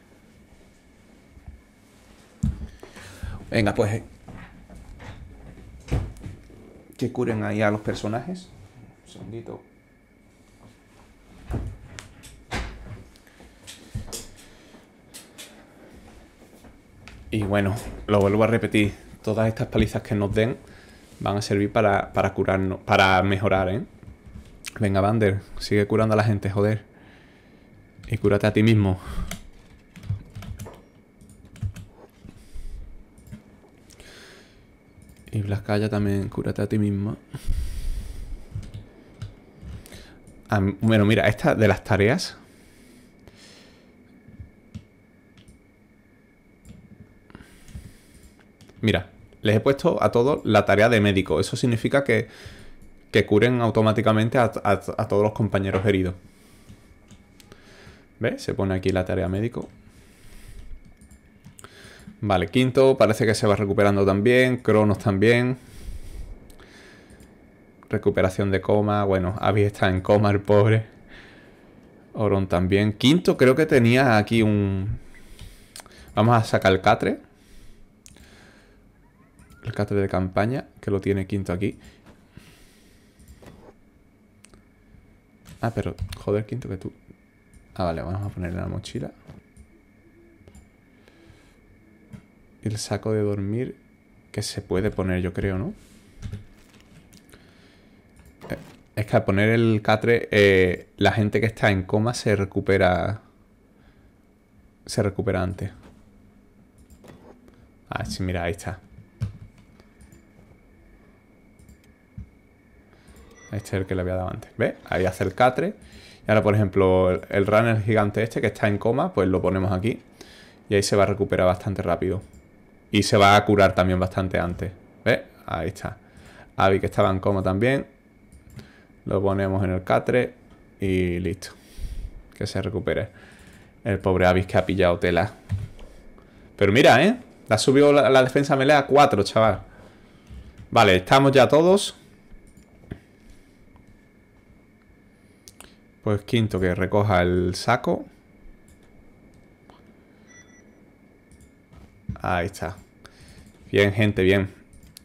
Venga, pues... Eh, ¿Qué curen ahí a los personajes. Un segundito. Y bueno, lo vuelvo a repetir, todas estas palizas que nos den van a servir para, curarnos, para mejorar, ¿eh? Venga, Vander, sigue curando a la gente, joder. Y cúrate a ti mismo. Y Blascaya también, cúrate a ti mismo. bueno, mira, esta de las tareas Mira, les he puesto a todos la tarea de médico. Eso significa que, que curen automáticamente a, todos los compañeros heridos. ¿Ves? Se pone aquí la tarea médico. Vale, quinto, parece que se va recuperando también. Cronos también. Recuperación de coma. Bueno, Avi está en coma, el pobre. Oron también. Quinto, creo que tenía aquí un... Vamos a sacar el catre el catre de campaña, que lo tiene quinto aquí. Ah, pero, joder, quinto que tú. Ah, vale, vamos a ponerle la mochila. El saco de dormir, que se puede poner, yo creo, ¿no? Eh, es que al poner el catre, eh, la gente que está en coma se recupera... Se recupera antes. Ah, sí, mira, ahí está. Este es el que le había dado antes. ¿Ves? Ahí hace el catre. Y ahora, por ejemplo, el, runner gigante este que está en coma, pues lo ponemos aquí. Y ahí se va a recuperar bastante rápido. Y se va a curar también bastante antes. ¿ve? Ahí está. Avi que estaba en coma también. Lo ponemos en el catre. Y listo. Que se recupere. El pobre Avis que ha pillado tela. Pero mira, ¿eh? La subió subido la defensa melee a 4, chaval. Vale, estamos ya todos. Pues quinto, que recoja el saco. Ahí está. Bien, gente, bien.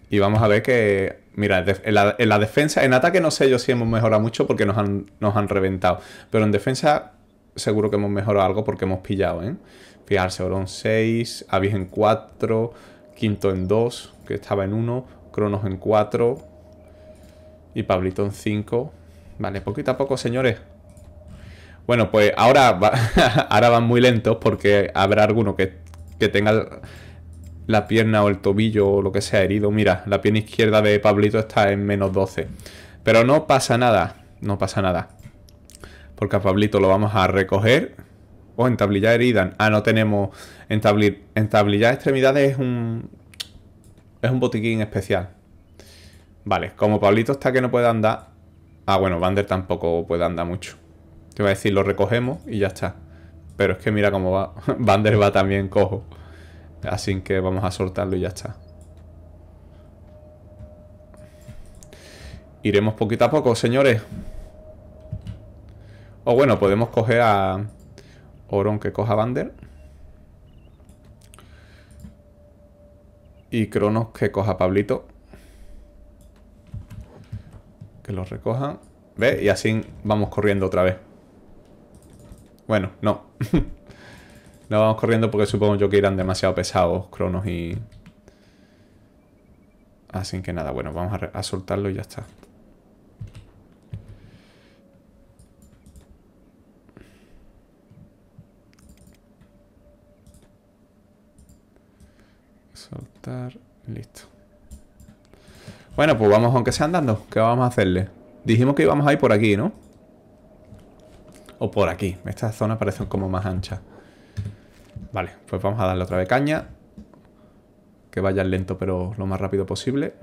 Y vamos a ver que... Mira, en la, defensa... En ataque no sé yo si hemos mejorado mucho porque nos han, reventado. Pero en defensa seguro que hemos mejorado algo porque hemos pillado, ¿eh? Fijarse, Orón 6, Avis en 4, Quinto en 2, que estaba en 1, Cronos en 4 y Pablito en 5. Vale, poquito a poco, señores. Bueno, pues ahora, [laughs] ahora van muy lentos porque habrá alguno que, tenga la pierna o el tobillo o lo que sea herido. Mira, la pierna izquierda de Pablito está en menos 12. Pero no pasa nada, no pasa nada. Porque a Pablito lo vamos a recoger. O oh, entablillar herida. Ah, no tenemos... entablillar extremidades es un... Es un botiquín especial. Vale, como Pablito está que no puede andar... Ah, bueno, Vander tampoco puede andar mucho va a decir, lo recogemos y ya está. Pero es que mira cómo va. [laughs] Vander va también cojo. Así que vamos a soltarlo y ya está. Iremos poquito a poco, señores. O bueno, podemos coger a Oron que coja Vander. Y Cronos que coja Pablito. Que lo recojan. ¿ve? Y así vamos corriendo otra vez. Bueno, no. [laughs] no vamos corriendo porque supongo yo que irán demasiado pesados Cronos y... Así que nada, bueno, vamos a, soltarlo y ya está. Soltar, listo. Bueno, pues vamos aunque sea andando, ¿qué vamos a hacerle? Dijimos que íbamos a ir por aquí, ¿no? o por aquí. Esta zona parecen como más ancha. Vale, pues vamos a darle otra vez caña. Que vaya lento, pero lo más rápido posible.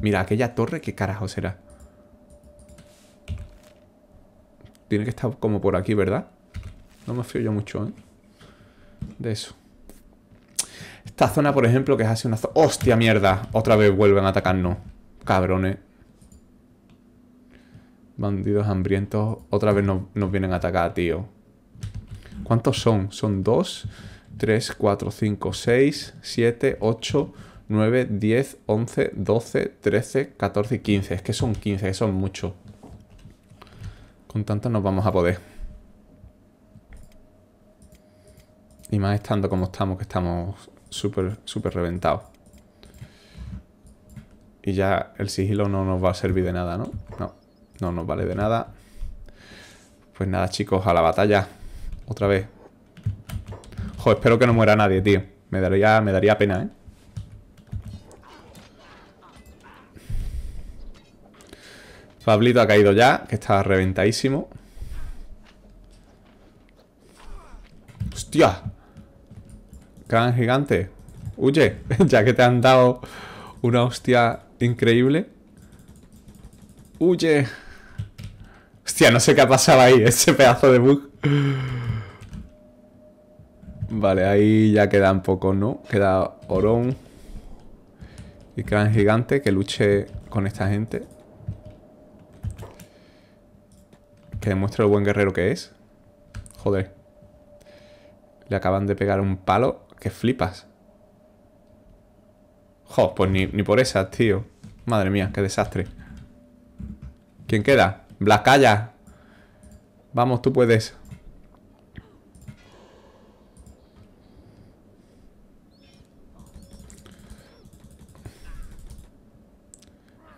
Mira, aquella torre, ¿qué carajo será? Tiene que estar como por aquí, ¿verdad? No me fío yo mucho, ¿eh? De eso. Esta zona, por ejemplo, que es así una zona... ¡Hostia, mierda! Otra vez vuelven a atacarnos. Cabrones. Bandidos hambrientos otra vez nos, vienen a atacar, tío. ¿Cuántos son? Son 2, 3, 4, 5, 6, 7, 8, 9, 10, 11, 12, 13, 14 y 15. Es que son 15, que son muchos. Con tantos nos vamos a poder. Y más estando como estamos, que estamos súper, súper reventados. Y ya el sigilo no nos va a servir de nada, ¿no? No. No nos vale de nada. Pues nada, chicos, a la batalla. Otra vez. Joder, espero que no muera nadie, tío. Me daría, me daría pena, ¿eh? Pablito ha caído ya, que está reventadísimo. ¡Hostia! Gran gigante. Huye, [laughs] ya que te han dado una hostia increíble. Huye. Hostia, no sé qué ha pasado ahí, [laughs] ese pedazo de bug. Vale, ahí ya quedan poco, ¿no? Queda Orón y Clan Gigante que luche con esta gente. Que demuestre lo buen guerrero que es. Joder. Le acaban de pegar un palo que flipas. Joder, pues ni, ni por esas, tío. Madre mía, qué desastre. ¿Quién queda? calla Vamos, tú puedes.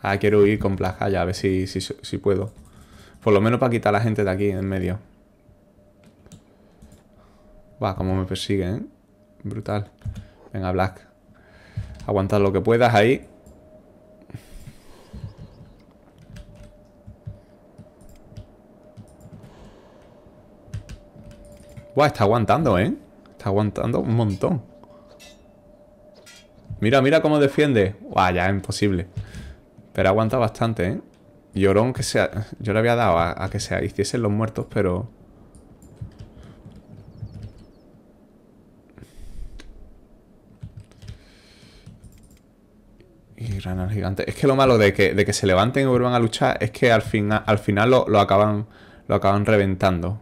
Ah, quiero ir con Calla, a ver si, si, puedo. Por lo menos para quitar a la gente de aquí, en medio. Va, como me persiguen, ¿eh? Brutal. Venga, Black. Aguantad lo que puedas ahí. ¡Guau! está aguantando, ¿eh? Está aguantando un montón. Mira, mira cómo defiende. ¡Guau! ya es imposible. Pero aguanta bastante, ¿eh? Llorón que sea... Yo le había dado a, que se hiciesen los muertos, pero... Y granal gigante. Es que lo malo de que, de que, se levanten y vuelvan a luchar es que al, fin, al final lo, lo, acaban, lo acaban reventando.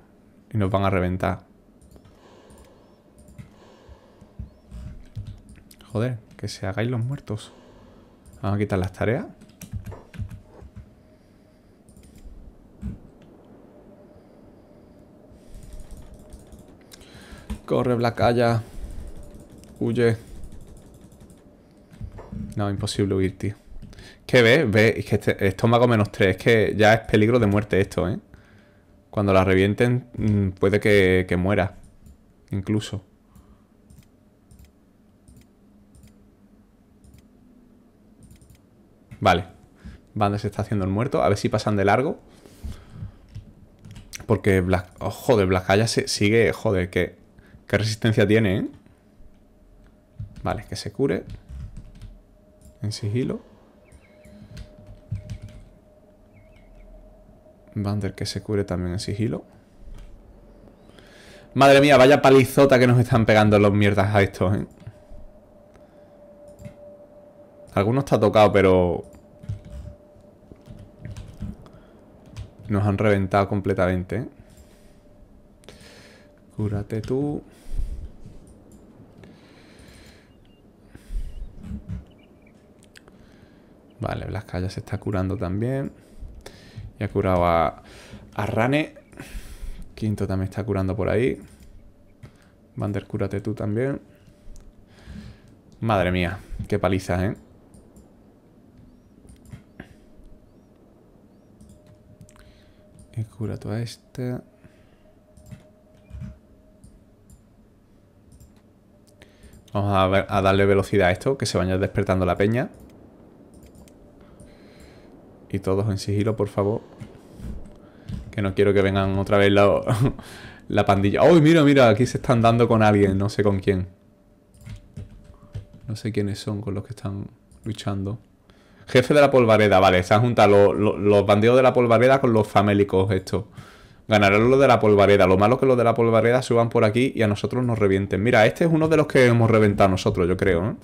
Y nos van a reventar. Joder, que se hagáis los muertos. Vamos a quitar las tareas. Corre, Blacaya. Huye. No, imposible huir, tío. ¿Qué ves? Es que este, estómago menos 3. Es que ya es peligro de muerte esto, ¿eh? Cuando la revienten mm, puede que muera. Incluso. Vale. Bander se está haciendo el muerto. A ver si pasan de largo. Porque Black... Oh, joder, Black se sigue... Joder, qué, qué resistencia tiene, ¿eh? Vale, que se cure. En sigilo. Vander que se cure también en sigilo. Madre mía, vaya palizota que nos están pegando los mierdas a estos, ¿eh? Alguno está tocado, pero Nos han reventado completamente. Cúrate tú. Vale, Blasca ya se está curando también. Y ha curado a, a Rane. Quinto también está curando por ahí. Vander, cúrate tú también. Madre mía, qué paliza, ¿eh? He cura toda este. Vamos a, darle velocidad a esto, que se vaya despertando la peña. Y todos en sigilo, por favor. Que no quiero que vengan otra vez [laughs] la, pandilla. ¡Uy, mira, mira! Aquí se están dando con alguien, no sé con quién. No sé quiénes son con los que están luchando. Jefe de la polvareda, vale, se han juntado los, bandidos de la polvareda con los famélicos estos. Ganarán los de la polvareda. Lo malo que los de la polvareda suban por aquí y a nosotros nos revienten. Mira, este es uno de los que hemos reventado nosotros, yo creo, ¿no? ¿eh?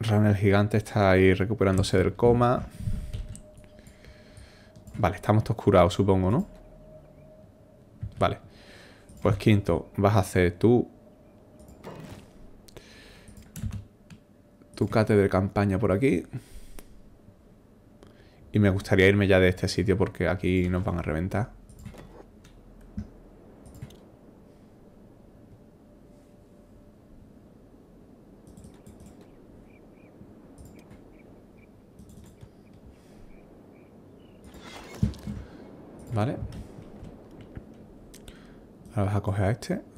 Ran el gigante está ahí recuperándose del coma. Vale, estamos todos curados, supongo, ¿no? Vale. Pues quinto, vas a hacer tú tu cate de campaña por aquí. Y me gustaría irme ya de este sitio porque aquí nos van a reventar. Vale. Ahora vas a coger a este.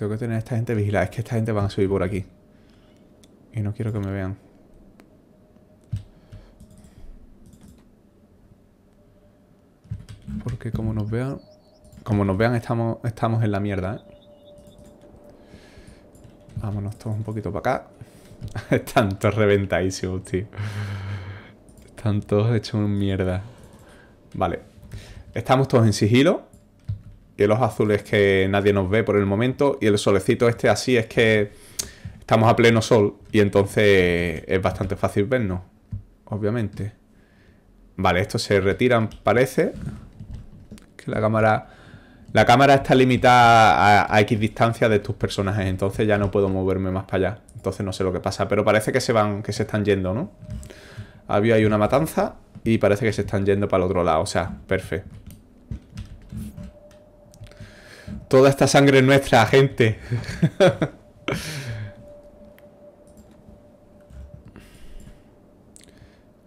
Tengo que tener a esta gente vigilada. Es que esta gente va a subir por aquí. Y no quiero que me vean. Porque como nos vean... Como nos vean estamos, estamos en la mierda, ¿eh? Vámonos todos un poquito para acá. [laughs] Están todos reventadísimos, tío. Están todos hechos en mierda. Vale. Estamos todos en sigilo los azules que nadie nos ve por el momento y el solecito este así es que estamos a pleno sol y entonces es bastante fácil vernos, obviamente. Vale, estos se retiran, parece. Que la cámara... La cámara está limitada a, a, X distancia de tus personajes, entonces ya no puedo moverme más para allá. Entonces no sé lo que pasa, pero parece que se van, que se están yendo, ¿no? Había ahí una matanza y parece que se están yendo para el otro lado, o sea, perfecto. Toda esta sangre es nuestra, gente. [laughs]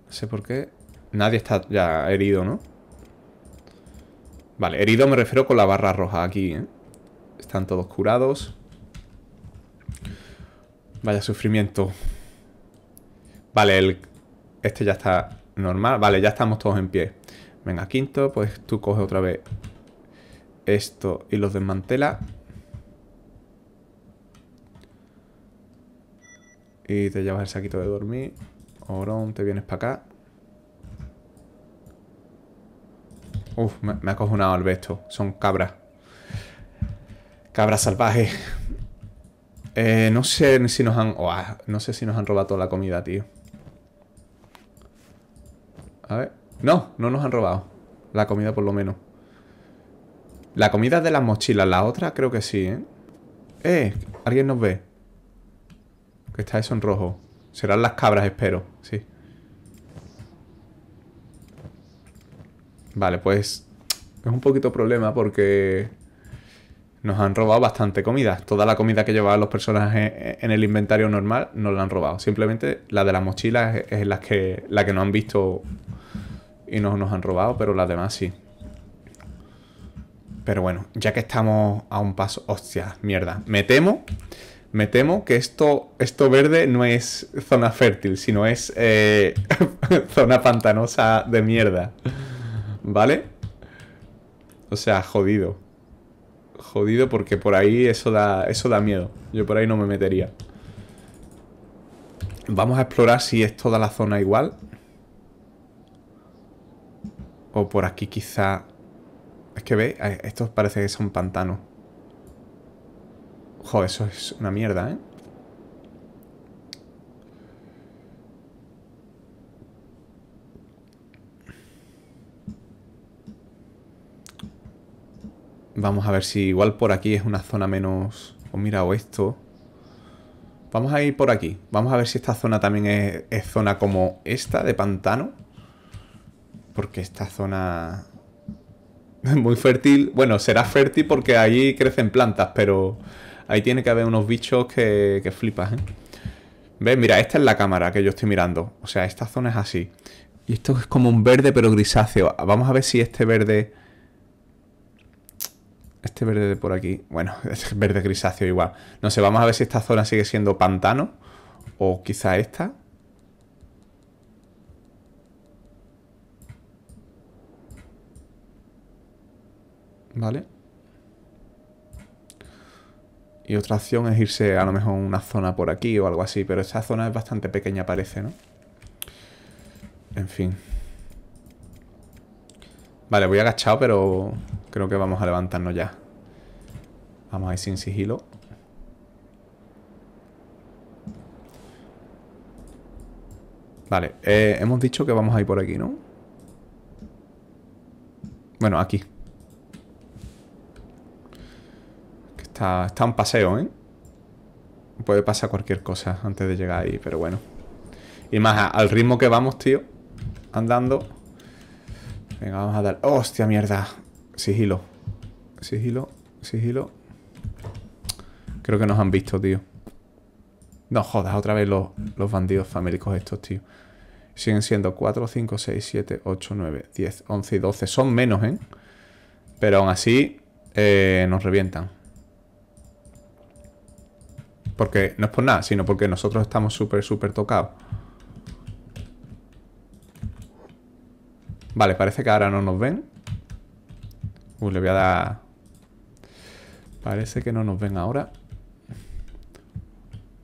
no sé por qué. Nadie está ya herido, ¿no? Vale, herido me refiero con la barra roja aquí, ¿eh? Están todos curados. Vaya sufrimiento. Vale, el... este ya está normal. Vale, ya estamos todos en pie. Venga, quinto, pues tú coge otra vez esto y los desmantela. Y te llevas el saquito de dormir. Orón, te vienes para acá. Uf, me, ha cojonado al besto. Son cabras. Cabras salvajes. Eh, no sé si nos han... no sé si nos han robado toda la comida, tío. A ver. No, no nos han robado. La comida por lo menos. La comida de las mochilas, la otra creo que sí, ¿eh? ¡Eh! ¿Alguien nos ve? qué está eso en rojo. Serán las cabras, espero. Sí. Vale, pues... Es un poquito problema porque... Nos han robado bastante comida. Toda la comida que llevaban los personajes en el inventario normal nos la han robado. Simplemente la de las mochilas es la que, la que no han visto y no nos han robado, pero las demás sí. Pero bueno, ya que estamos a un paso... Hostia, mierda. Me temo, me temo que esto, esto verde no es zona fértil, sino es eh, [laughs] zona pantanosa de mierda. ¿Vale? O sea, jodido. Jodido porque por ahí eso da, eso da miedo. Yo por ahí no me metería. Vamos a explorar si es toda la zona igual. O por aquí quizá es que ve, eh, estos parece que son pantanos. Joder, eso es una mierda, ¿eh? Vamos a ver si igual por aquí es una zona menos... O oh, mira, o esto. Vamos a ir por aquí. Vamos a ver si esta zona también es zona como esta de pantano. Porque esta zona [laughs] Muy fértil. Bueno, será fértil porque ahí crecen plantas, pero ahí tiene que haber unos bichos que, que flipas, ¿eh? ¿Ves? Mira, esta es la cámara que yo estoy mirando. O sea, esta zona es así. Y esto es como un verde pero grisáceo. Vamos a ver si este verde... Este verde de por aquí... Bueno, [laughs] es verde grisáceo igual. No sé, vamos a ver si esta zona sigue siendo pantano. O quizá esta. ¿vale? Y otra opción es irse a lo mejor a una zona por aquí o algo así, pero esa zona es bastante pequeña parece, ¿no? En fin. Vale, voy agachado, pero creo que vamos a levantarnos ya. Vamos a ir sin sigilo. Vale, eh, hemos dicho que vamos a ir por aquí, ¿no? Bueno, aquí. está, está un paseo, ¿eh? Puede pasar cualquier cosa antes de llegar ahí, pero bueno. Y más al ritmo que vamos, tío. Andando. Venga, vamos a dar... ¡Hostia, mierda! Sigilo. Sigilo. Sigilo. Creo que nos han visto, tío. No jodas, otra vez los, bandidos famélicos estos, tío. Siguen siendo 4, 5, 6, 7, 8, 9, 10, 11 y 12. Son menos, ¿eh? Pero aún así eh, nos revientan. Porque no es por nada, sino porque nosotros estamos súper, súper tocados. Vale, parece que ahora no nos ven. Uy, le voy a dar... Parece que no nos ven ahora.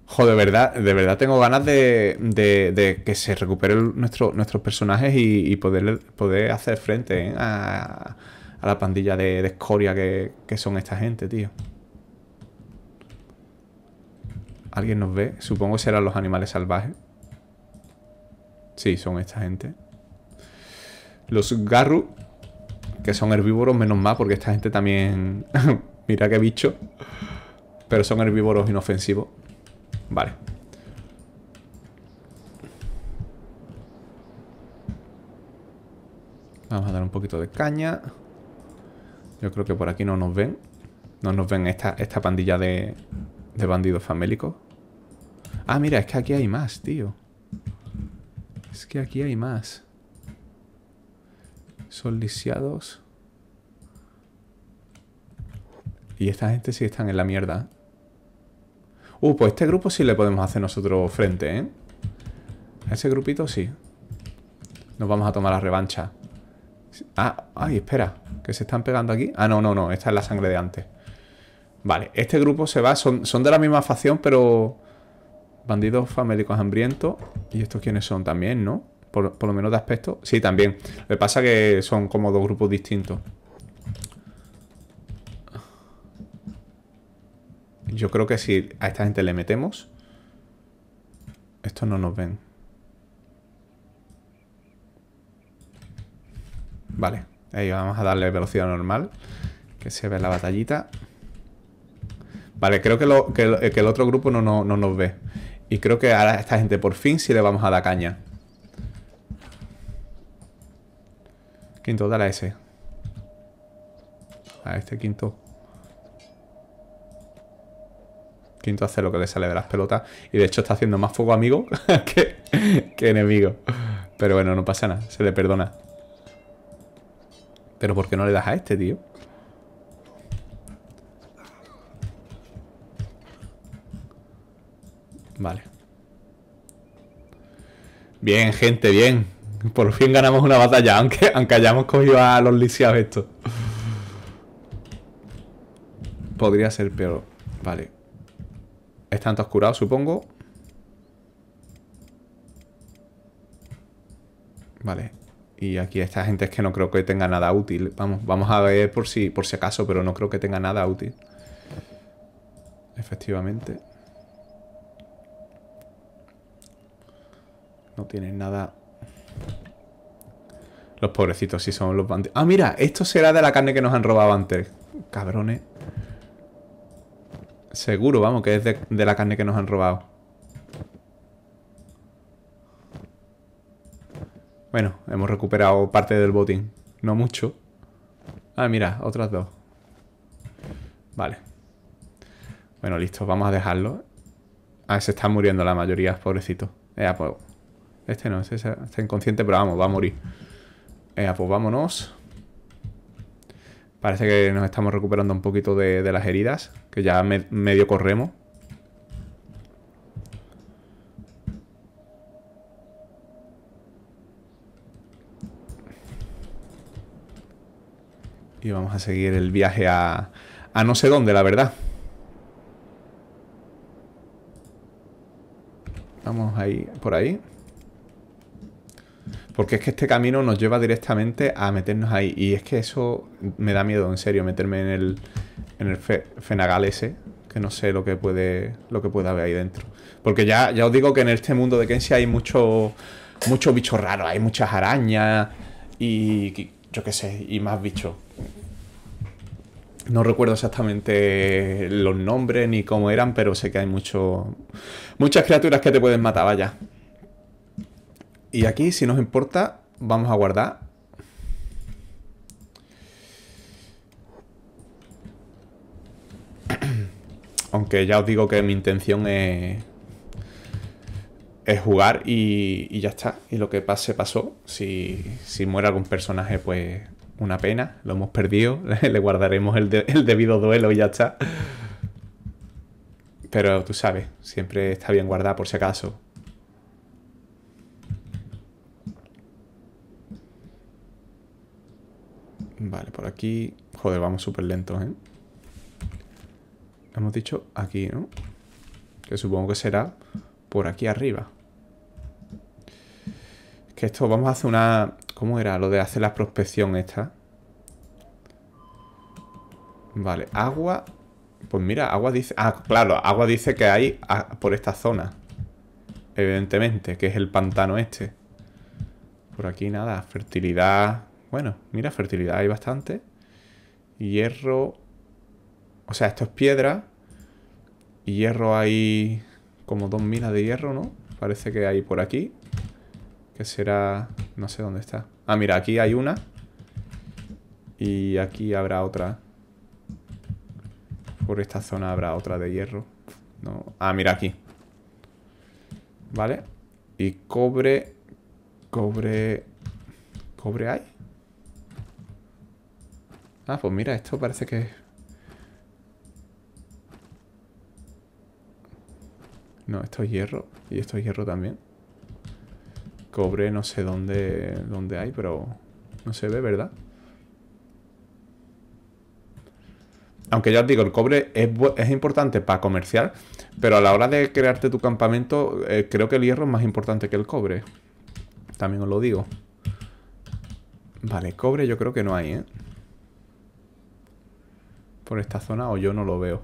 Joder, de verdad, de verdad tengo ganas de, que se recuperen nuestro, nuestros personajes y, poder, poder hacer frente eh, a, a, la pandilla de, de escoria que son esta gente, tío. ¿Alguien nos ve? Supongo serán los animales salvajes. Sí, son esta gente. Los garru, que son herbívoros, menos mal, porque esta gente también... [laughs] Mira qué bicho. Pero son herbívoros inofensivos. Vale. Vamos a dar un poquito de caña. Yo creo que por aquí no nos ven. No nos ven esta, esta pandilla de, de bandidos famélicos. Ah, mira, es que aquí hay más, tío. Es que aquí hay más. Son lisiados. Y esta gente sí están en la mierda. Uh, pues este grupo sí le podemos hacer nosotros frente, ¿eh? A ese grupito sí. Nos vamos a tomar la revancha. Ah, ay, espera. ¿Que se están pegando aquí? Ah, no, no, no. Esta es la sangre de antes. Vale, este grupo se va, son, de la misma facción, pero... Bandidos famélicos hambrientos. ¿Y estos quiénes son también, no? Por, lo menos de aspecto. Sí, también. me pasa que son como dos grupos distintos. Yo creo que si a esta gente le metemos... Estos no nos ven. Vale. Ahí vamos a darle velocidad normal. Que se ve la batallita. Vale, creo eh, que, el otro grupo no, nos ve. Y creo que ahora a esta gente por fin sí le vamos a dar caña. Quinto, dale a ese. A este quinto. Quinto hace lo que le sale de las pelotas. Y de hecho está haciendo más fuego amigo [laughs] que enemigo. Pero bueno, no pasa nada. Se le perdona. Pero ¿por qué no le das a este, tío? Vale. Bien, gente, bien. Por fin ganamos una batalla, aunque, aunque hayamos cogido a los lisiados estos. Podría ser peor. Vale. Están todos curados, supongo. Vale. Y aquí esta gente es que no creo que tenga nada útil. Vamos, vamos a ver por si, por si acaso, pero no creo que tenga nada útil. Efectivamente. No tienen nada... Los pobrecitos sí son los bandidos. Ah, mira, esto será de la carne que nos han robado antes. Cabrones. Seguro, vamos, que es de, la carne que nos han robado. Bueno, hemos recuperado parte del botín. No mucho. Ah, mira, otras dos. Vale. Bueno, listo, vamos a dejarlo. Ah, se están muriendo la mayoría, pobrecitos. Ya, eh, ah, pues este no, este está inconsciente, pero vamos, va a morir. pues vámonos. Parece que nos estamos recuperando un poquito de, las heridas, que ya medio corremos. Y vamos a seguir el viaje a no sé dónde, la verdad. Vamos ahí, por ahí. Porque es que este camino nos lleva directamente a meternos ahí. Y es que eso me da miedo, en serio, meterme en el, en el fenagal ese, que no sé lo que puede lo que pueda haber ahí dentro. Porque ya, ya os digo que en este mundo de Kenshi hay mucho, mucho bicho raro, hay muchas arañas y yo qué sé, y más bichos. No recuerdo exactamente los nombres ni cómo eran, pero sé que hay mucho, muchas criaturas que te pueden matar, vaya. Y aquí, si nos importa, vamos a guardar. [clears throat] Aunque ya os digo que mi intención es, es jugar y, ya está. Y lo que pase, pasó. Si, si muere algún personaje, pues una pena, lo hemos perdido, [laughs] le guardaremos el, el, debido duelo y ya está. Pero tú sabes, siempre está bien guardar por si acaso. Vale, por aquí... Joder, vamos súper lentos, ¿eh? Hemos dicho aquí, ¿no? Que supongo que será por aquí arriba. Es que esto... Vamos a hacer una... ¿Cómo era? Lo de hacer la prospección esta. Vale, agua... Pues mira, agua dice... Ah, claro, agua dice que hay ah, por esta zona. Evidentemente, que es el pantano este. Por aquí nada, fertilidad, bueno, mira, fertilidad hay bastante. Hierro. O sea, esto es piedra. hierro hay como dos minas de hierro, ¿no? Parece que hay por aquí. Que será... No sé dónde está. Ah, mira, aquí hay una. Y aquí habrá otra. Por esta zona habrá otra de hierro. No. Ah, mira aquí. ¿Vale? Y cobre... Cobre... ¿Cobre hay? Ah, pues mira, esto parece que... No, esto es hierro. Y esto es hierro también. Cobre no sé dónde, dónde hay, pero no se ve, ¿verdad? Aunque ya os digo, el cobre es, importante para comerciar, pero a la hora de crearte tu campamento, eh, creo que el hierro es más importante que el cobre. También os lo digo. Vale, cobre yo creo que no hay, ¿eh? por esta zona o yo no lo veo.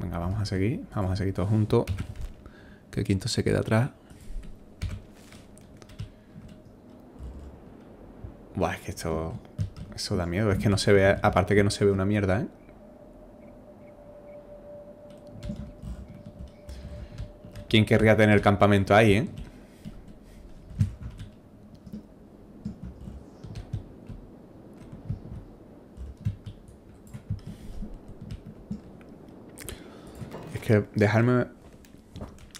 Venga, vamos a seguir. Vamos a seguir todos juntos. Que el quinto se queda atrás. Buah, es que esto... Eso da miedo. Es que no se ve... Aparte que no se ve una mierda, ¿eh? ¿Quién querría tener campamento ahí, eh? Es que dejarme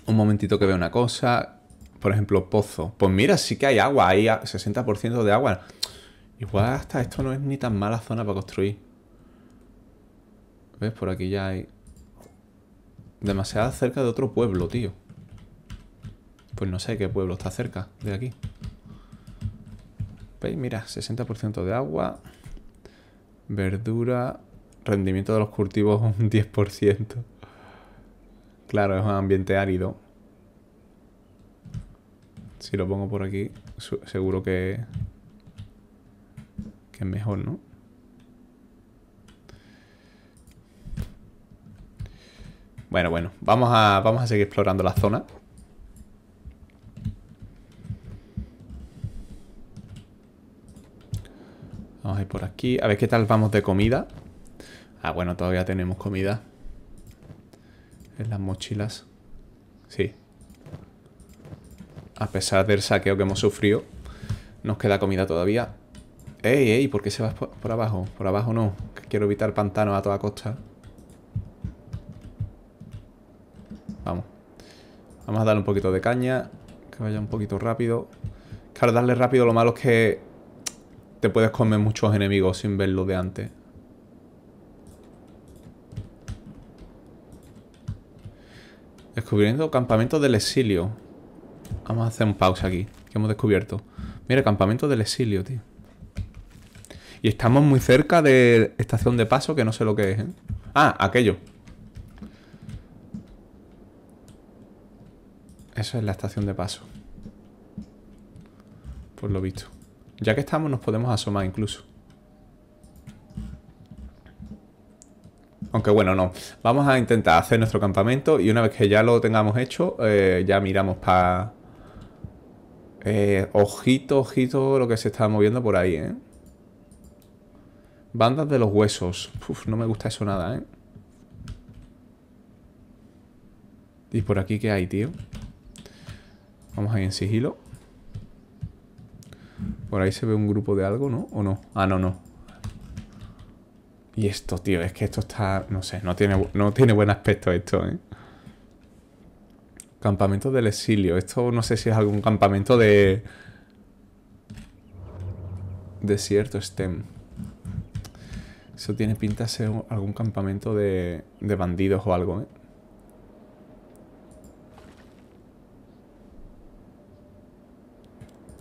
un momentito que vea una cosa. Por ejemplo, pozo. Pues mira, sí que hay agua. Hay 60% de agua. Igual hasta esto no es ni tan mala zona para construir. ¿Ves? Por aquí ya hay... Demasiado cerca de otro pueblo, tío. Pues no sé qué pueblo está cerca de aquí. ¿Veis? Mira, 60% de agua. Verdura. Rendimiento de los cultivos un 10%. Claro, es un ambiente árido. Si lo pongo por aquí, seguro que... Que es mejor, ¿no? Bueno, bueno, vamos a, vamos a seguir explorando la zona. Vamos a ir por aquí. A ver qué tal vamos de comida. Ah, bueno, todavía tenemos comida. En las mochilas. Sí. A pesar del saqueo que hemos sufrido, nos queda comida todavía. ¡Ey, ey! ¿Por qué se va por abajo? Por abajo no. Quiero evitar pantanos a toda costa. Vamos a darle un poquito de caña, que vaya un poquito rápido. Claro, darle rápido lo malo es que te puedes comer muchos enemigos sin verlo de antes. Descubriendo campamento del exilio. Vamos a hacer un pausa aquí, que hemos descubierto. Mira, campamento del exilio, tío. Y estamos muy cerca de estación de paso, que no sé lo que es, ¿eh? Ah, aquello. Esa es la estación de paso. Por lo visto. Ya que estamos nos podemos asomar incluso. Aunque bueno, no. Vamos a intentar hacer nuestro campamento y una vez que ya lo tengamos hecho, eh, ya miramos para... Eh, ojito, ojito lo que se está moviendo por ahí, ¿eh? Bandas de los huesos. Uf, no me gusta eso nada, ¿eh? ¿Y por aquí qué hay, tío? Vamos ahí en sigilo. Por ahí se ve un grupo de algo, ¿no? ¿O no? Ah, no, no. Y esto, tío, es que esto está... No sé, no tiene, no tiene buen aspecto esto, ¿eh? Campamento del exilio. Esto no sé si es algún campamento de... Desierto STEM. Eso tiene pinta de ser algún campamento de, de bandidos o algo, ¿eh?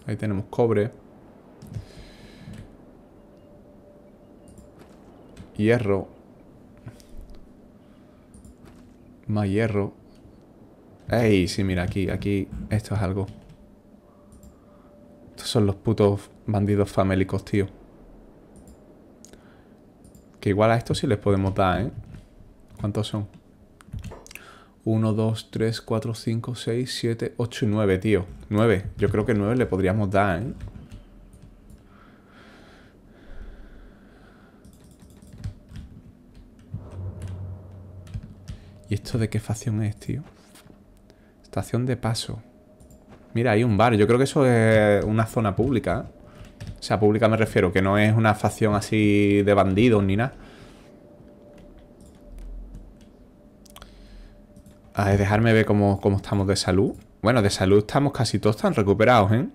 Ahí tenemos cobre. Hierro. Más hierro. ¡Ey! Sí, mira, aquí, aquí. Esto es algo. Estos son los putos bandidos famélicos, tío. Que igual a estos sí les podemos dar, ¿eh? ¿Cuántos son? 1, 2, 3, 4, 5, 6, 7, 8 y 9, tío. 9. Yo creo que 9 le podríamos dar, ¿eh? ¿Y esto de qué facción es, tío? Estación de paso. Mira, hay un bar. Yo creo que eso es una zona pública. ¿eh? O sea, pública me refiero, que no es una facción así de bandidos ni nada. A dejarme ver cómo, estamos de salud. Bueno, de salud estamos casi todos tan recuperados, ¿eh?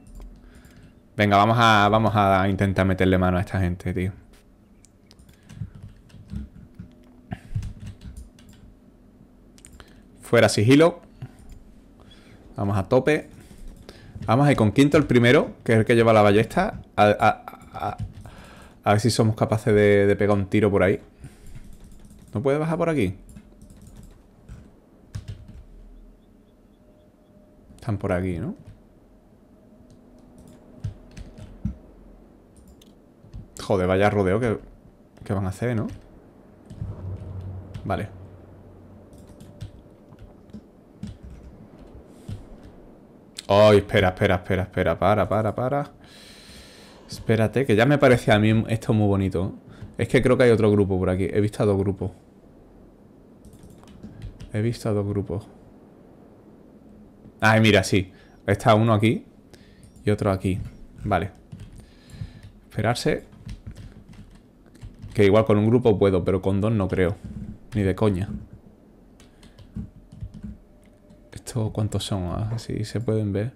Venga, vamos a, vamos a intentar meterle mano a esta gente, tío. Fuera sigilo. Vamos a tope. Vamos a ir con Quinto el primero, que es el que lleva la ballesta. A, ver si somos capaces de, de pegar un tiro por ahí. ¿No puede bajar por aquí? Están por aquí, ¿no? Joder, vaya rodeo que, que van a hacer, ¿no? Vale. ¡Ay! espera, espera, espera, espera. Para, para, para. Espérate, que ya me parece a mí esto muy bonito. Es que creo que hay otro grupo por aquí. He visto dos grupos. He visto dos grupos. Ay, mira, sí. Está uno aquí y otro aquí. Vale. Esperarse. Que igual con un grupo puedo, pero con dos no creo. Ni de coña. ¿Esto cuántos son? Así ah, se pueden ver.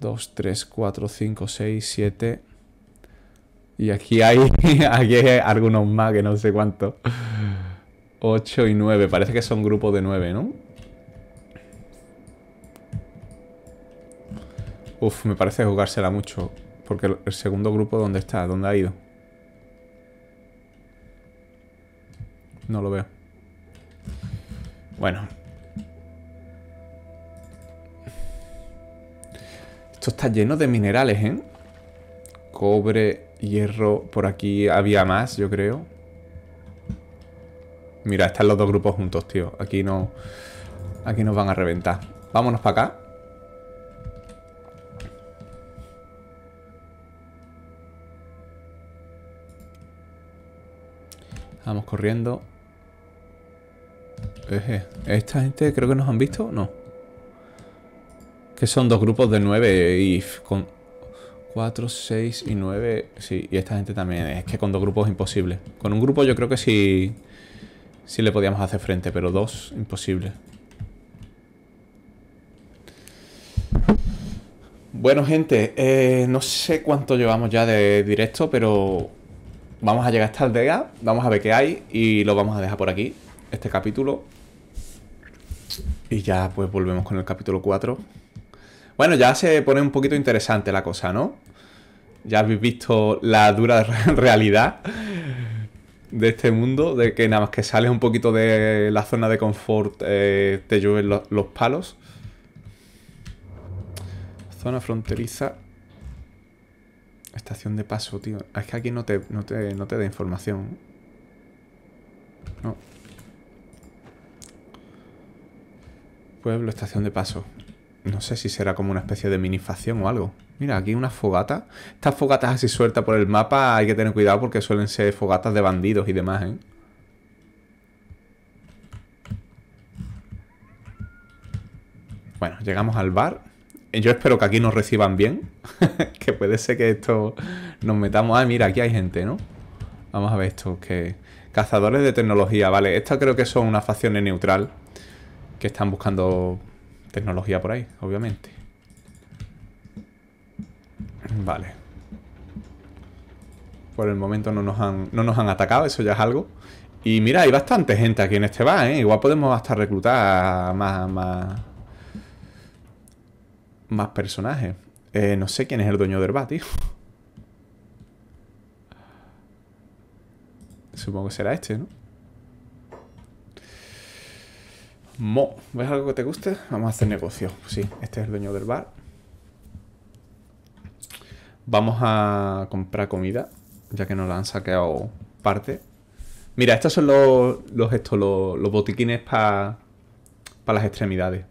Dos, tres, cuatro, cinco, seis, siete. Y aquí hay, [laughs] hay algunos más que no sé cuántos. Ocho y nueve. Parece que son grupos de nueve, ¿no? Uf, me parece jugársela mucho. Porque el segundo grupo, ¿dónde está? ¿Dónde ha ido? No lo veo. Bueno. Esto está lleno de minerales, ¿eh? Cobre, hierro. Por aquí había más, yo creo. Mira, están los dos grupos juntos, tío. Aquí no... Aquí nos van a reventar. Vámonos para acá. Estamos corriendo. Esta gente creo que nos han visto, no. Que son dos grupos de nueve y con 4, 6 y 9. Sí, y esta gente también. Es que con dos grupos es imposible. Con un grupo yo creo que sí. Sí le podíamos hacer frente, pero dos, imposible. Bueno, gente, eh, no sé cuánto llevamos ya de directo, pero vamos a llegar hasta esta aldea, vamos a ver qué hay y lo vamos a dejar por aquí, este capítulo. Y ya pues volvemos con el capítulo 4. Bueno, ya se pone un poquito interesante la cosa, ¿no? Ya habéis visto la dura [laughs] realidad de este mundo, de que nada más que sales un poquito de la zona de confort eh, te llueven los palos. Zona fronteriza Estación de paso, tío. Es que aquí no te, no te, da información. No. Pueblo, estación de paso. No sé si será como una especie de minifacción o algo. Mira, aquí una fogata. Estas fogatas así sueltas por el mapa hay que tener cuidado porque suelen ser fogatas de bandidos y demás, ¿eh? Bueno, llegamos al bar yo espero que aquí nos reciban bien. [laughs] que puede ser que esto nos metamos. Ah, mira, aquí hay gente, ¿no? Vamos a ver esto, que... Cazadores de tecnología, vale. Esto creo que son unas facciones neutral. Que están buscando tecnología por ahí, obviamente. Vale. Por el momento no nos han, no nos han atacado, eso ya es algo. Y mira, hay bastante gente aquí en este bar, ¿eh? Igual podemos hasta reclutar más, más, más personajes. Eh, no sé quién es el dueño del bar, tío. [laughs] Supongo que será este, ¿no? Mo. ¿Ves algo que te guste? Vamos a hacer negocio. Sí, este es el dueño del bar. Vamos a comprar comida, ya que nos la han saqueado parte. Mira, estos son los, los, estos, los, botiquines para las extremidades.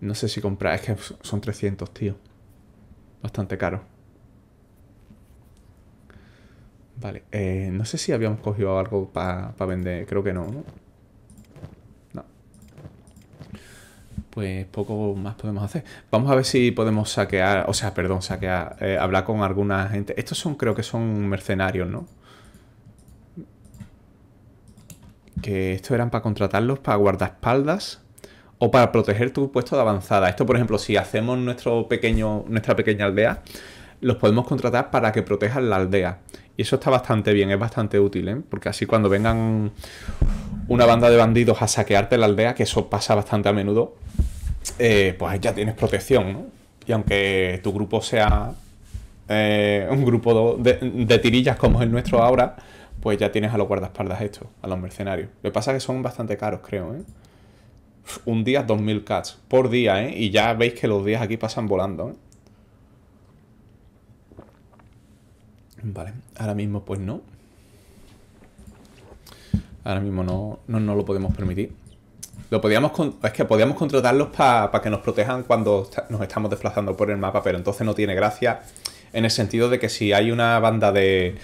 No sé si comprar, es que son 300, tío. Bastante caro. Vale, eh, no sé si habíamos cogido algo para vender, creo que no, no, ¿no? Pues poco más podemos hacer. Vamos a ver si podemos saquear, o sea, perdón, saquear, eh, hablar con alguna gente. Estos son, creo que son mercenarios, ¿no? Que estos eran para contratarlos para guardaespaldas o para proteger tu puesto de avanzada. Esto, por ejemplo, si hacemos nuestro pequeño, nuestra pequeña aldea, los podemos contratar para que protejan la aldea. Y eso está bastante bien, es bastante útil, ¿eh? porque así cuando vengan una banda de bandidos a saquearte la aldea, que eso pasa bastante a menudo, eh, pues ya tienes protección. ¿no? Y aunque tu grupo sea eh, un grupo de, tirillas como es el nuestro ahora, pues ya tienes a los guardaespaldas esto a los mercenarios. Lo que pasa es que son bastante caros, creo, ¿eh? un día 2.000 cats por día, ¿eh? Y ya veis que los días aquí pasan volando, ¿eh? Vale, ahora mismo pues no. Ahora mismo no, lo podemos permitir. Lo podíamos es que podíamos contratarlos para que nos protejan cuando nos estamos desplazando por el mapa, pero entonces no tiene gracia en el sentido de que si hay una banda de,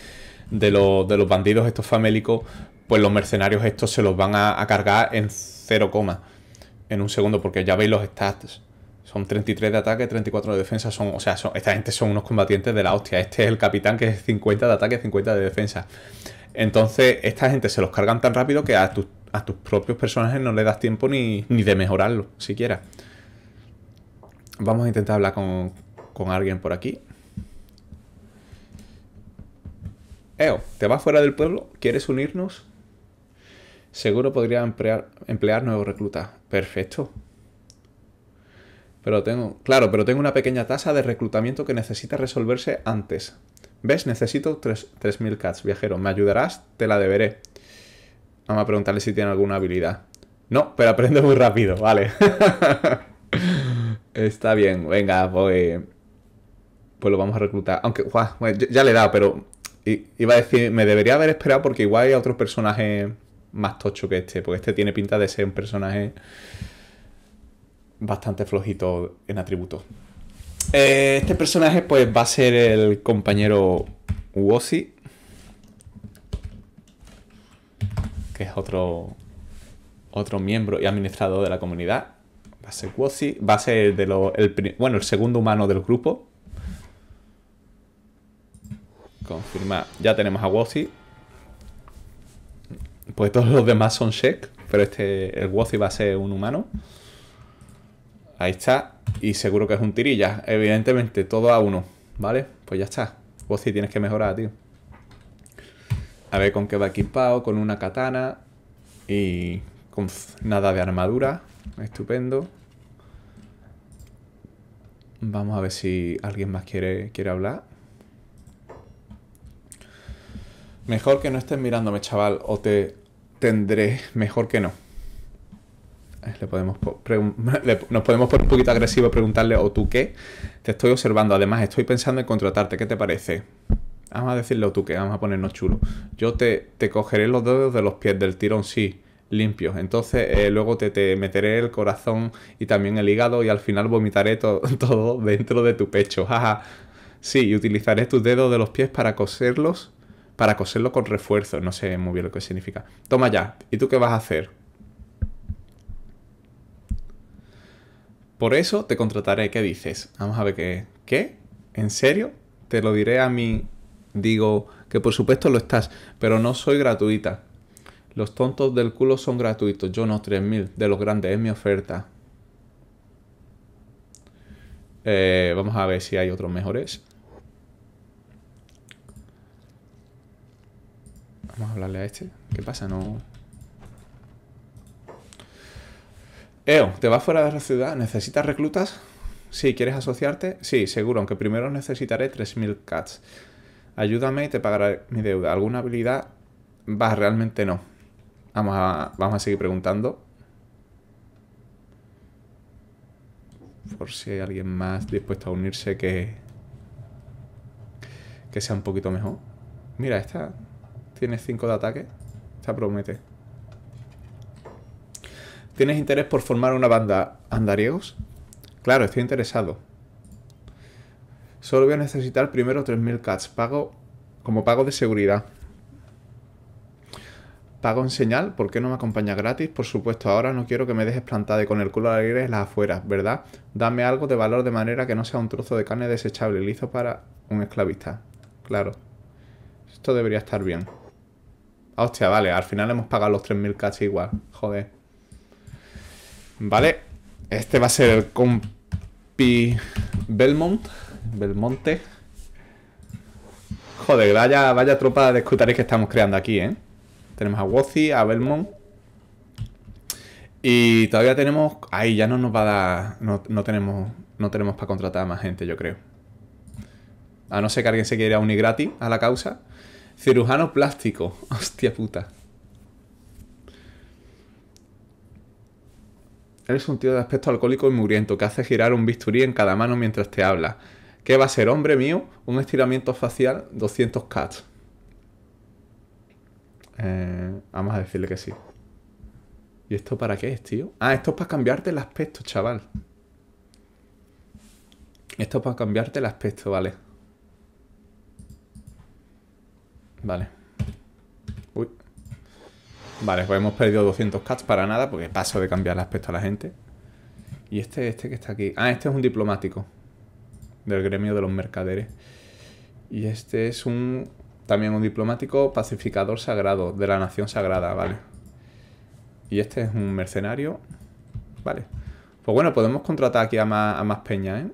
de, los bandidos estos famélicos, pues los mercenarios estos se los van a, a cargar en cero en un segundo, porque ya veis los stats. Son 33 de ataque, 34 de defensa. Son, o sea, esta gente son unos combatientes de la hostia. Este es el capitán que es 50 de ataque, 50 de defensa. Entonces, esta gente se los cargan tan rápido que a, tus propios personajes no le das tiempo ni, de mejorarlo, siquiera. Vamos a intentar hablar con, alguien por aquí. Eo, ¿te vas fuera del pueblo? ¿Quieres unirnos? Seguro podría emplear, emplear nuevos reclutas. Perfecto. Pero tengo, claro, pero tengo una pequeña tasa de reclutamiento que necesita resolverse antes. ¿Ves? Necesito 3.000 cats, viajero. ¿Me ayudarás? Te la deberé. Vamos a preguntarle si tiene alguna habilidad. No, pero aprende muy rápido, vale. [laughs] Está bien, venga, pues, pues lo vamos a reclutar. Aunque, ya le he dado, pero iba a decir, me debería haber esperado porque igual hay otro personaje más tocho que este, porque este tiene pinta de ser un personaje bastante flojito en atributos. Eh, este personaje pues va a ser el compañero Wossi. que es otro, otro miembro y administrador de la comunidad. Va a ser Wossi. va a ser de el, bueno, el segundo humano del grupo. Confirma, ya tenemos a Wossi pues todos los demás son Shek, pero este, el Wozi va a ser un humano. Ahí está, y seguro que es un tirilla. Evidentemente, todo a uno, ¿vale? Pues ya está. Wozi tienes que mejorar, tío. A ver con qué va equipado, con una katana y con nada de armadura. Estupendo. Vamos a ver si alguien más quiere, quiere hablar. Mejor que no estés mirándome, chaval, o te tendré mejor que no. Eh, le podemos [laughs] nos podemos poner un poquito agresivo y preguntarle, ¿o tú qué? Te estoy observando, además estoy pensando en contratarte, ¿qué te parece? Vamos a decirle, ¿o tú qué? Vamos a ponernos chulos. Yo te, te cogeré los dedos de los pies del tirón, sí, limpios. Entonces eh, luego te, meteré el corazón y también el hígado y al final vomitaré [laughs] todo dentro de tu pecho, sí, y utilizaré tus dedos de los pies para coserlos para coserlo con refuerzo. No sé muy bien lo que significa. Toma ya. ¿Y tú qué vas a hacer? Por eso te contrataré. ¿Qué dices? Vamos a ver qué. ¿Qué? ¿En serio? Te lo diré a mí. Digo que por supuesto lo estás, pero no soy gratuita. Los tontos del culo son gratuitos. Yo no, 3.000. De los grandes es mi oferta. Eh, vamos a ver si hay otros mejores. Vamos a hablarle a este. ¿Qué pasa? No... Eo, ¿te vas fuera de la ciudad? ¿Necesitas reclutas? Sí, ¿quieres asociarte? Sí, seguro, aunque primero necesitaré 3.000 cats. Ayúdame y te pagaré mi deuda. ¿Alguna habilidad? Va, realmente no. Vamos a, vamos a seguir preguntando. Por si hay alguien más dispuesto a unirse que... Que sea un poquito mejor. Mira, esta Tienes 5 de ataque. Se promete. ¿Tienes interés por formar una banda andariegos? Claro, estoy interesado. Solo voy a necesitar primero 3.000 cats. Pago como pago de seguridad. Pago en señal. ¿Por qué no me acompaña gratis? Por supuesto, ahora no quiero que me dejes plantada y con el culo al aire en las afueras, ¿verdad? Dame algo de valor de manera que no sea un trozo de carne desechable, liso para un esclavista. Claro. Esto debería estar bien. Hostia, vale, al final hemos pagado los 3.000 casi igual. Joder. Vale. Este va a ser el compi Belmont. Belmonte. Joder, vaya, vaya tropa de escutarés que estamos creando aquí, ¿eh? Tenemos a Wozzy, a Belmont. Y todavía tenemos... Ahí ya no nos va a dar... No, tenemos, no tenemos para contratar a más gente, yo creo. A no ser que alguien se quiera unir gratis a la causa. Cirujano plástico. [laughs] Hostia puta. Eres un tío de aspecto alcohólico y muriento que hace girar un bisturí en cada mano mientras te habla. ¿Qué va a ser, hombre mío? Un estiramiento facial 200 cats. Eh, vamos a decirle que sí. ¿Y esto para qué es, tío? Ah, esto es para cambiarte el aspecto, chaval. Esto es para cambiarte el aspecto, vale. vale. Uy. Vale, pues hemos perdido 200 cats para nada porque paso de cambiar el aspecto a la gente. Y este, este que está aquí. Ah, este es un diplomático del gremio de los mercaderes. Y este es un también un diplomático pacificador sagrado de la nación sagrada, vale. Y este es un mercenario. Vale. Pues bueno, podemos contratar aquí a más, a peña, ¿eh?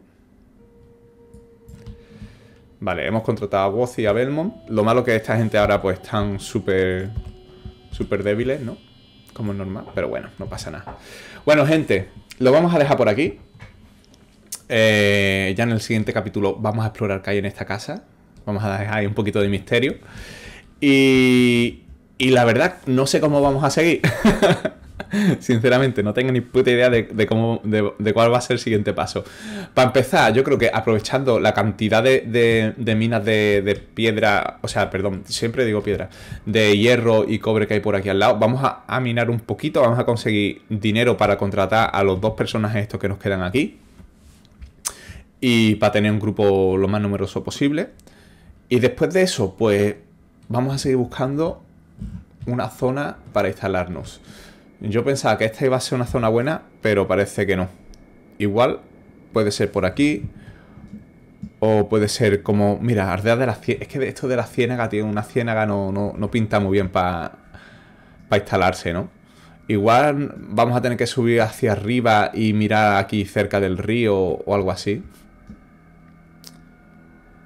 Vale, hemos contratado a Woz y a Belmont. Lo malo que esta gente ahora pues están súper... Súper débiles, ¿no? Como es normal, pero bueno, no pasa nada. Bueno, gente, lo vamos a dejar por aquí. Eh, ya en el siguiente capítulo vamos a explorar qué hay en esta casa. Vamos a dejar ahí un poquito de misterio. Y, y la verdad, no sé cómo vamos a seguir. [laughs] sinceramente, no tengo ni puta idea de, de cómo, de, cuál va a ser el siguiente paso. Para empezar, yo creo que aprovechando la cantidad de, minas de, piedra, o sea, perdón, siempre digo piedra, de hierro y cobre que hay por aquí al lado, vamos a, a minar un poquito, vamos a conseguir dinero para contratar a los dos personajes estos que nos quedan aquí. Y para tener un grupo lo más numeroso posible. Y después de eso, pues vamos a seguir buscando una zona para instalarnos. Yo pensaba que esta iba a ser una zona buena, pero parece que no. Igual puede ser por aquí. O puede ser como... Mira, Ardea de la Ciénaga... Es que esto de la Ciénaga, tío, una Ciénaga no, no, pinta muy bien para instalarse, ¿no? Igual vamos a tener que subir hacia arriba y mirar aquí cerca del río o algo así.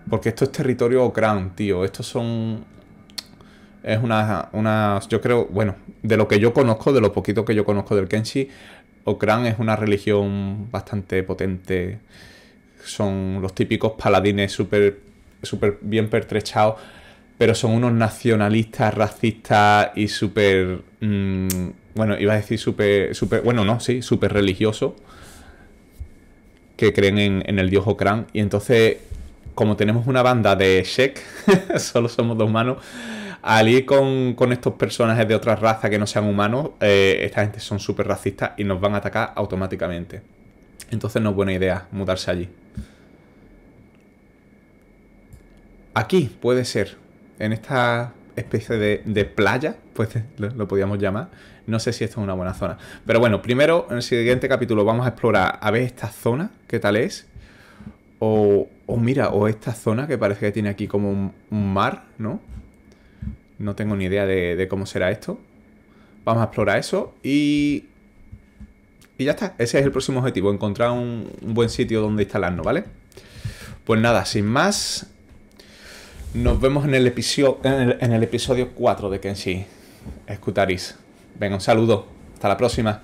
Porque esto es territorio Crown, tío. Estos son es una, una, yo creo, bueno, de lo que yo conozco, de lo poquito que yo conozco del Kenshi, Okran es una religión bastante potente. Son los típicos paladines súper super bien pertrechados, pero son unos nacionalistas, racistas y súper... Mm, bueno, iba a decir súper... Super, bueno, no, sí, súper religiosos que creen en, en, el dios Okran. Y entonces, como tenemos una banda de Shek, [laughs] solo somos dos manos al ir con, estos personajes de otra raza que no sean humanos, eh, esta gente son súper racistas y nos van a atacar automáticamente. Entonces no es buena idea mudarse allí. Aquí puede ser, en esta especie de, playa, pues [laughs] lo, podríamos llamar. No sé si esto es una buena zona. Pero bueno, primero, en el siguiente capítulo vamos a explorar a ver esta zona, qué tal es. O, mira, o esta zona que parece que tiene aquí como un mar, ¿no? No tengo ni idea de, cómo será esto. Vamos a explorar eso y... Y ya está. Ese es el próximo objetivo. Encontrar un, buen sitio donde instalarnos, ¿vale? Pues nada, sin más... Nos vemos en el, episodio, en el, episodio 4 de Kenshi. Escutaris. Venga, un saludo. Hasta la próxima.